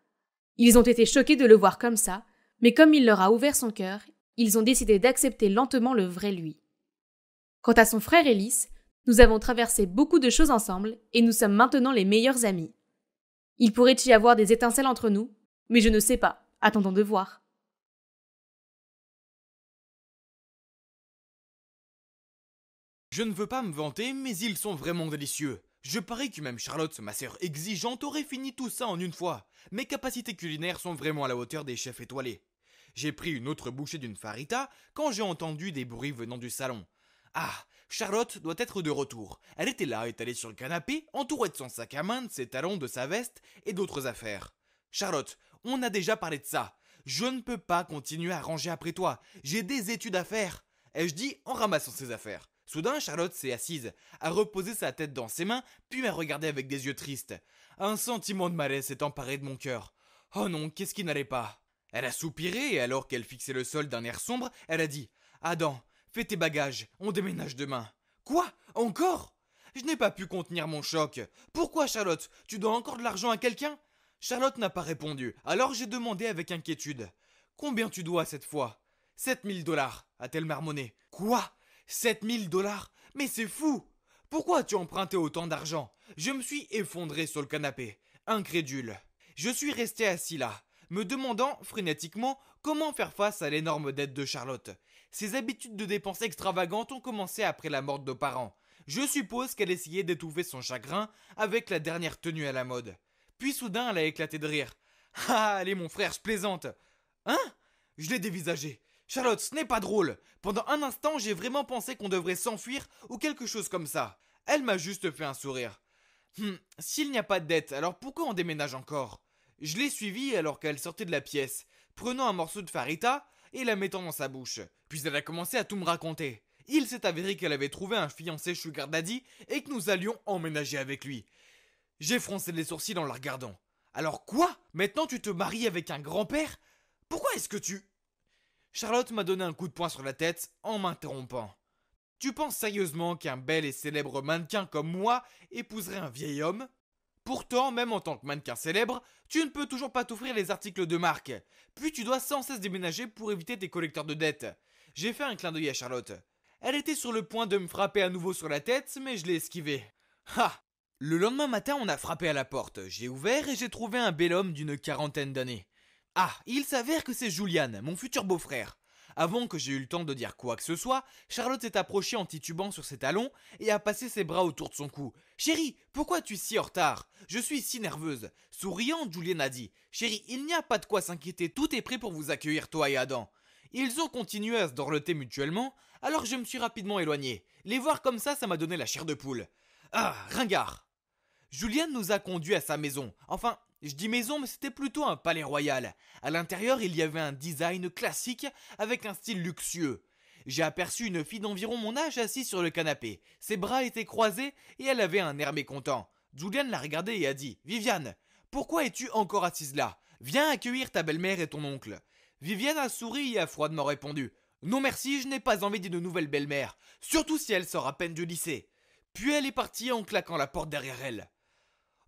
Ils ont été choqués de le voir comme ça, mais comme il leur a ouvert son cœur, ils ont décidé d'accepter lentement le vrai lui. Quant à son frère Ellis, nous avons traversé beaucoup de choses ensemble et nous sommes maintenant les meilleurs amis. Il pourrait y avoir des étincelles entre nous, mais je ne sais pas, attendons de voir. Je ne veux pas me vanter, mais ils sont vraiment délicieux. Je parie que même Charlotte, ma sœur exigeante, aurait fini tout ça en une fois. Mes capacités culinaires sont vraiment à la hauteur des chefs étoilés. J'ai pris une autre bouchée d'une farita quand j'ai entendu des bruits venant du salon. Ah, Charlotte doit être de retour. Elle était là, étalée sur le canapé, entourée de son sac à main, de ses talons, de sa veste et d'autres affaires. Charlotte, on a déjà parlé de ça. Je ne peux pas continuer à ranger après toi. J'ai des études à faire. Ai-je dit en ramassant ses affaires. Soudain, Charlotte s'est assise, a reposé sa tête dans ses mains, puis m'a regardé avec des yeux tristes. Un sentiment de malaise s'est emparé de mon cœur. Oh non, qu'est-ce qui n'allait pas Elle a soupiré, et alors qu'elle fixait le sol d'un air sombre, elle a dit Adam, fais tes bagages, on déménage demain. Quoi Encore Je n'ai pas pu contenir mon choc. Pourquoi, Charlotte Tu dois encore de l'argent à quelqu'un Charlotte n'a pas répondu, alors j'ai demandé avec inquiétude Combien tu dois cette fois mille dollars, a-t-elle marmonné. Quoi 7000 dollars Mais c'est fou Pourquoi as-tu emprunté autant d'argent Je me suis effondré sur le canapé, incrédule. Je suis resté assis là, me demandant frénétiquement comment faire face à l'énorme dette de Charlotte. Ses habitudes de dépenses extravagantes ont commencé après la mort de parents. Je suppose qu'elle essayait d'étouffer son chagrin avec la dernière tenue à la mode. Puis soudain, elle a éclaté de rire. Ah, allez, mon frère, je plaisante. Hein Je l'ai dévisagé. Charlotte, ce n'est pas drôle. Pendant un instant, j'ai vraiment pensé qu'on devrait s'enfuir ou quelque chose comme ça. Elle m'a juste fait un sourire. Hum, s'il n'y a pas de dette, alors pourquoi on déménage encore Je l'ai suivie alors qu'elle sortait de la pièce, prenant un morceau de farita et la mettant dans sa bouche. Puis elle a commencé à tout me raconter. Il s'est avéré qu'elle avait trouvé un fiancé sugar daddy et que nous allions emménager avec lui. J'ai froncé les sourcils en la regardant. Alors quoi Maintenant tu te maries avec un grand-père Pourquoi est-ce que tu... Charlotte m'a donné un coup de poing sur la tête en m'interrompant. Tu penses sérieusement qu'un bel et célèbre mannequin comme moi épouserait un vieil homme Pourtant, même en tant que mannequin célèbre, tu ne peux toujours pas t'offrir les articles de marque. Puis tu dois sans cesse déménager pour éviter tes collecteurs de dettes. J'ai fait un clin d'œil à Charlotte. Elle était sur le point de me frapper à nouveau sur la tête, mais je l'ai esquivée. « Ha Le lendemain matin, on a frappé à la porte. J'ai ouvert et j'ai trouvé un bel homme d'une quarantaine d'années. Ah, il s'avère que c'est Julian, mon futur beau-frère. Avant que j'aie eu le temps de dire quoi que ce soit, Charlotte s'est approchée en titubant sur ses talons et a passé ses bras autour de son cou. Chérie, pourquoi tu es si en retard Je suis si nerveuse. Souriant, Julien a dit Chérie, il n'y a pas de quoi s'inquiéter, tout est prêt pour vous accueillir, toi et Adam. Ils ont continué à se dorloter mutuellement, alors je me suis rapidement éloigné. Les voir comme ça, ça m'a donné la chair de poule. Ah, ringard Julien nous a conduits à sa maison, enfin je dis maison, mais c'était plutôt un palais royal. À l'intérieur, il y avait un design classique avec un style luxueux. J'ai aperçu une fille d'environ mon âge assise sur le canapé. Ses bras étaient croisés et elle avait un air mécontent. Julian l'a regardée et a dit Viviane, pourquoi es-tu encore assise là Viens accueillir ta belle-mère et ton oncle. Viviane a souri et a froidement répondu Non merci, je n'ai pas envie d'une nouvelle belle-mère, surtout si elle sort à peine du lycée. Puis elle est partie en claquant la porte derrière elle.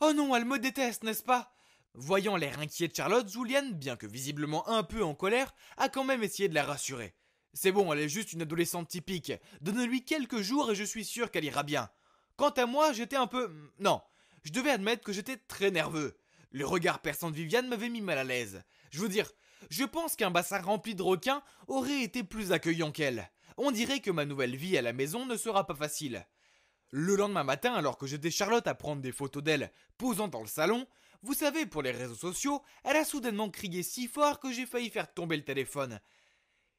Oh non, elle me déteste, n'est-ce pas Voyant l'air inquiet de Charlotte, Juliane, bien que visiblement un peu en colère, a quand même essayé de la rassurer. C'est bon, elle est juste une adolescente typique. Donne-lui quelques jours et je suis sûr qu'elle ira bien. Quant à moi, j'étais un peu... Hmm, non, je devais admettre que j'étais très nerveux. Le regard perçant de Viviane m'avait mis mal à l'aise. Je veux dire, je pense qu'un bassin rempli de requins aurait été plus accueillant qu'elle. On dirait que ma nouvelle vie à la maison ne sera pas facile. Le lendemain matin, alors que j'étais Charlotte à prendre des photos d'elle posant dans le salon, vous savez, pour les réseaux sociaux, elle a soudainement crié si fort que j'ai failli faire tomber le téléphone.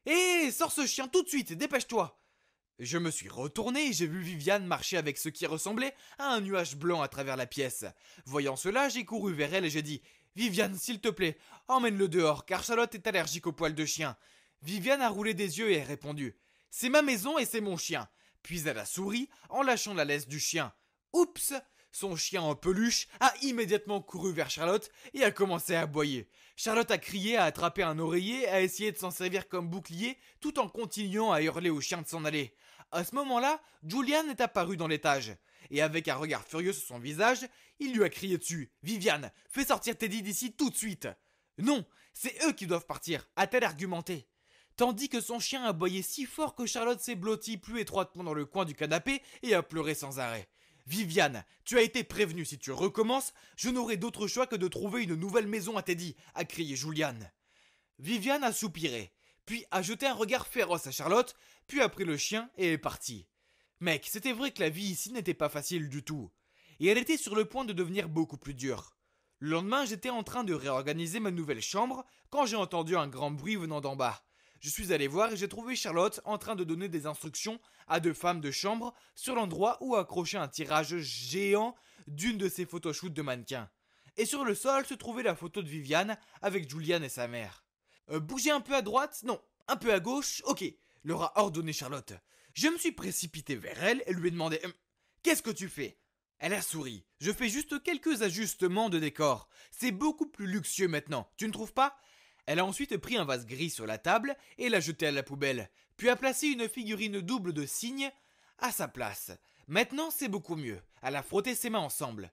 Hé, eh, sors ce chien tout de suite, dépêche-toi Je me suis retourné et j'ai vu Viviane marcher avec ce qui ressemblait à un nuage blanc à travers la pièce. Voyant cela, j'ai couru vers elle et j'ai dit Viviane, s'il te plaît, emmène-le dehors, car Charlotte est allergique aux poils de chien. Viviane a roulé des yeux et a répondu C'est ma maison et c'est mon chien. Puis elle a souri en lâchant la laisse du chien. Oups son chien en peluche, a immédiatement couru vers Charlotte et a commencé à aboyer. Charlotte a crié, a attrapé un oreiller, a essayé de s'en servir comme bouclier, tout en continuant à hurler au chien de s'en aller. À ce moment-là, Julian est apparu dans l'étage, et avec un regard furieux sur son visage, il lui a crié dessus. Viviane, fais sortir Teddy d'ici tout de suite. Non, c'est eux qui doivent partir, a-t-elle argumenté tandis que son chien aboyait si fort que Charlotte s'est blottie plus étroitement dans le coin du canapé et a pleuré sans arrêt. Viviane, tu as été prévenue, si tu recommences, je n'aurai d'autre choix que de trouver une nouvelle maison à Teddy, a crié Juliane. Viviane a soupiré, puis a jeté un regard féroce à Charlotte, puis a pris le chien et est partie. Mec, c'était vrai que la vie ici n'était pas facile du tout, et elle était sur le point de devenir beaucoup plus dure. Le lendemain, j'étais en train de réorganiser ma nouvelle chambre quand j'ai entendu un grand bruit venant d'en bas. Je suis allé voir et j'ai trouvé Charlotte en train de donner des instructions à deux femmes de chambre sur l'endroit où accrocher un tirage géant d'une de ses photoshoots de mannequin. Et sur le sol se trouvait la photo de Viviane avec Julian et sa mère. Euh, bougez un peu à droite Non, un peu à gauche Ok, leur a ordonné Charlotte. Je me suis précipité vers elle et lui ai demandé hum, Qu'est-ce que tu fais elle a souri. Je fais juste quelques ajustements de décor. C'est beaucoup plus luxueux maintenant, tu ne trouves pas elle a ensuite pris un vase gris sur la table et l'a jeté à la poubelle, puis a placé une figurine double de cygne à sa place. Maintenant, c'est beaucoup mieux. Elle a frotté ses mains ensemble.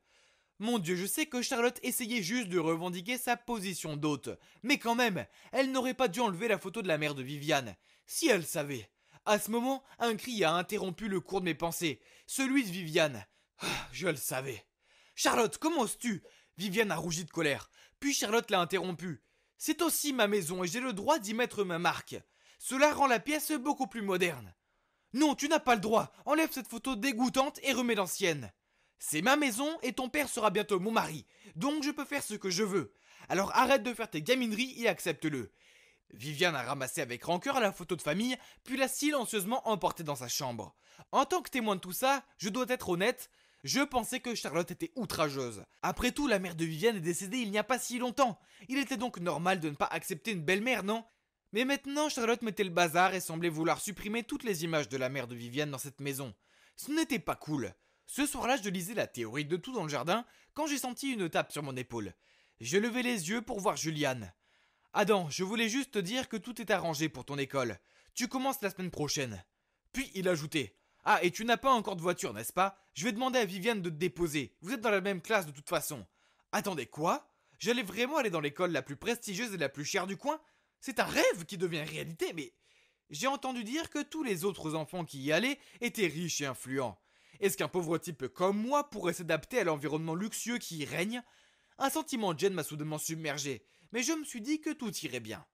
Mon Dieu, je sais que Charlotte essayait juste de revendiquer sa position d'hôte, mais quand même, elle n'aurait pas dû enlever la photo de la mère de Viviane, si elle savait. À ce moment, un cri a interrompu le cours de mes pensées, celui de Viviane. Ah, je le savais. Charlotte, comment tu Viviane a rougi de colère, puis Charlotte l'a interrompue. C'est aussi ma maison et j'ai le droit d'y mettre ma marque. Cela rend la pièce beaucoup plus moderne. Non, tu n'as pas le droit. Enlève cette photo dégoûtante et remets l'ancienne. C'est ma maison et ton père sera bientôt mon mari, donc je peux faire ce que je veux. Alors arrête de faire tes gamineries et accepte-le. Viviane a ramassé avec rancœur la photo de famille, puis l'a silencieusement emportée dans sa chambre. En tant que témoin de tout ça, je dois être honnête, je pensais que Charlotte était outrageuse. Après tout, la mère de Viviane est décédée il n'y a pas si longtemps. Il était donc normal de ne pas accepter une belle-mère, non Mais maintenant, Charlotte mettait le bazar et semblait vouloir supprimer toutes les images de la mère de Viviane dans cette maison. Ce n'était pas cool. Ce soir-là, je lisais la théorie de tout dans le jardin quand j'ai senti une tape sur mon épaule. Je levai les yeux pour voir Juliane. Adam, je voulais juste te dire que tout est arrangé pour ton école. Tu commences la semaine prochaine. Puis il ajoutait ah, et tu n'as pas encore de voiture, n'est-ce pas Je vais demander à Viviane de te déposer. Vous êtes dans la même classe de toute façon. Attendez, quoi J'allais vraiment aller dans l'école la plus prestigieuse et la plus chère du coin C'est un rêve qui devient réalité, mais... J'ai entendu dire que tous les autres enfants qui y allaient étaient riches et influents. Est-ce qu'un pauvre type comme moi pourrait s'adapter à l'environnement luxueux qui y règne Un sentiment de gêne m'a soudainement submergé, mais je me suis dit que tout irait bien.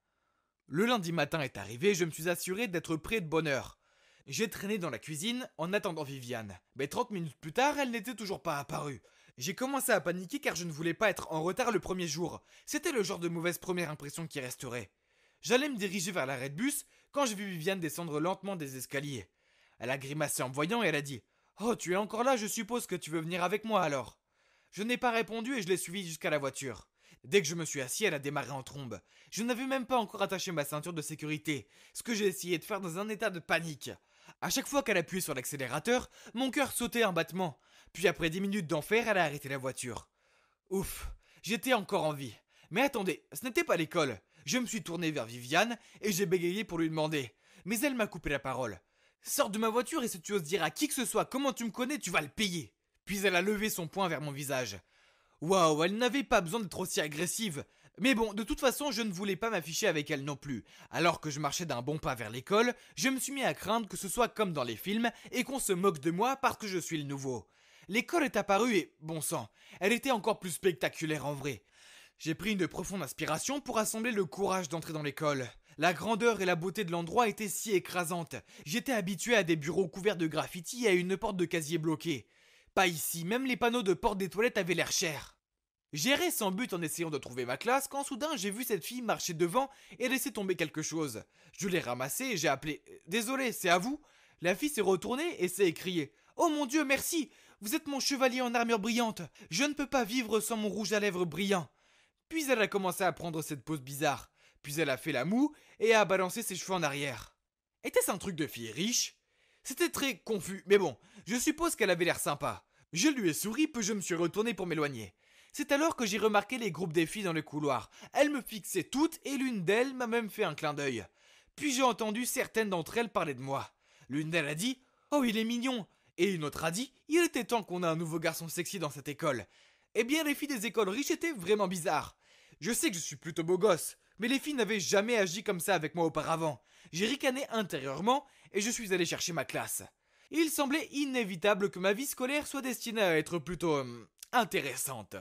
Le lundi matin est arrivé, je me suis assuré d'être prêt de bonne heure. J'ai traîné dans la cuisine en attendant Viviane, mais 30 minutes plus tard, elle n'était toujours pas apparue. J'ai commencé à paniquer car je ne voulais pas être en retard le premier jour. C'était le genre de mauvaise première impression qui resterait. J'allais me diriger vers l'arrêt de bus quand j'ai vu Viviane descendre lentement des escaliers. Elle a grimacé en me voyant et elle a dit Oh, tu es encore là, je suppose que tu veux venir avec moi alors. Je n'ai pas répondu et je l'ai suivie jusqu'à la voiture. Dès que je me suis assis, elle a démarré en trombe. Je n'avais même pas encore attaché ma ceinture de sécurité, ce que j'ai essayé de faire dans un état de panique. À chaque fois qu'elle appuyait sur l'accélérateur, mon cœur sautait un battement. Puis après dix minutes d'enfer, elle a arrêté la voiture. Ouf, j'étais encore en vie. Mais attendez, ce n'était pas l'école. Je me suis tourné vers Viviane et j'ai bégayé pour lui demander. Mais elle m'a coupé la parole. Sors de ma voiture et si tu oses dire à qui que ce soit comment tu me connais, tu vas le payer. Puis elle a levé son poing vers mon visage. Waouh, elle n'avait pas besoin d'être aussi agressive. Mais bon, de toute façon, je ne voulais pas m'afficher avec elle non plus. Alors que je marchais d'un bon pas vers l'école, je me suis mis à craindre que ce soit comme dans les films et qu'on se moque de moi parce que je suis le nouveau. L'école est apparue et, bon sang, elle était encore plus spectaculaire en vrai. J'ai pris une profonde inspiration pour assembler le courage d'entrer dans l'école. La grandeur et la beauté de l'endroit étaient si écrasantes. J'étais habitué à des bureaux couverts de graffitis et à une porte de casier bloquée. Pas ici, même les panneaux de porte des toilettes avaient l'air chers. J'errais sans but en essayant de trouver ma classe quand soudain j'ai vu cette fille marcher devant et laisser tomber quelque chose. Je l'ai ramassée et j'ai appelé euh, Désolé, c'est à vous La fille s'est retournée et s'est écriée Oh mon Dieu, merci Vous êtes mon chevalier en armure brillante Je ne peux pas vivre sans mon rouge à lèvres brillant Puis elle a commencé à prendre cette pose bizarre. Puis elle a fait la moue et a balancé ses cheveux en arrière. Était-ce un truc de fille riche C'était très confus, mais bon, je suppose qu'elle avait l'air sympa. Je lui ai souri, puis je me suis retourné pour m'éloigner. C'est alors que j'ai remarqué les groupes des filles dans le couloir. Elles me fixaient toutes et l'une d'elles m'a même fait un clin d'œil. Puis j'ai entendu certaines d'entre elles parler de moi. L'une d'elles a dit Oh, il est mignon Et une autre a dit Il était temps qu'on ait un nouveau garçon sexy dans cette école. Eh bien, les filles des écoles riches étaient vraiment bizarres. Je sais que je suis plutôt beau gosse, mais les filles n'avaient jamais agi comme ça avec moi auparavant. J'ai ricané intérieurement et je suis allé chercher ma classe. Il semblait inévitable que ma vie scolaire soit destinée à être plutôt. Hum, intéressante.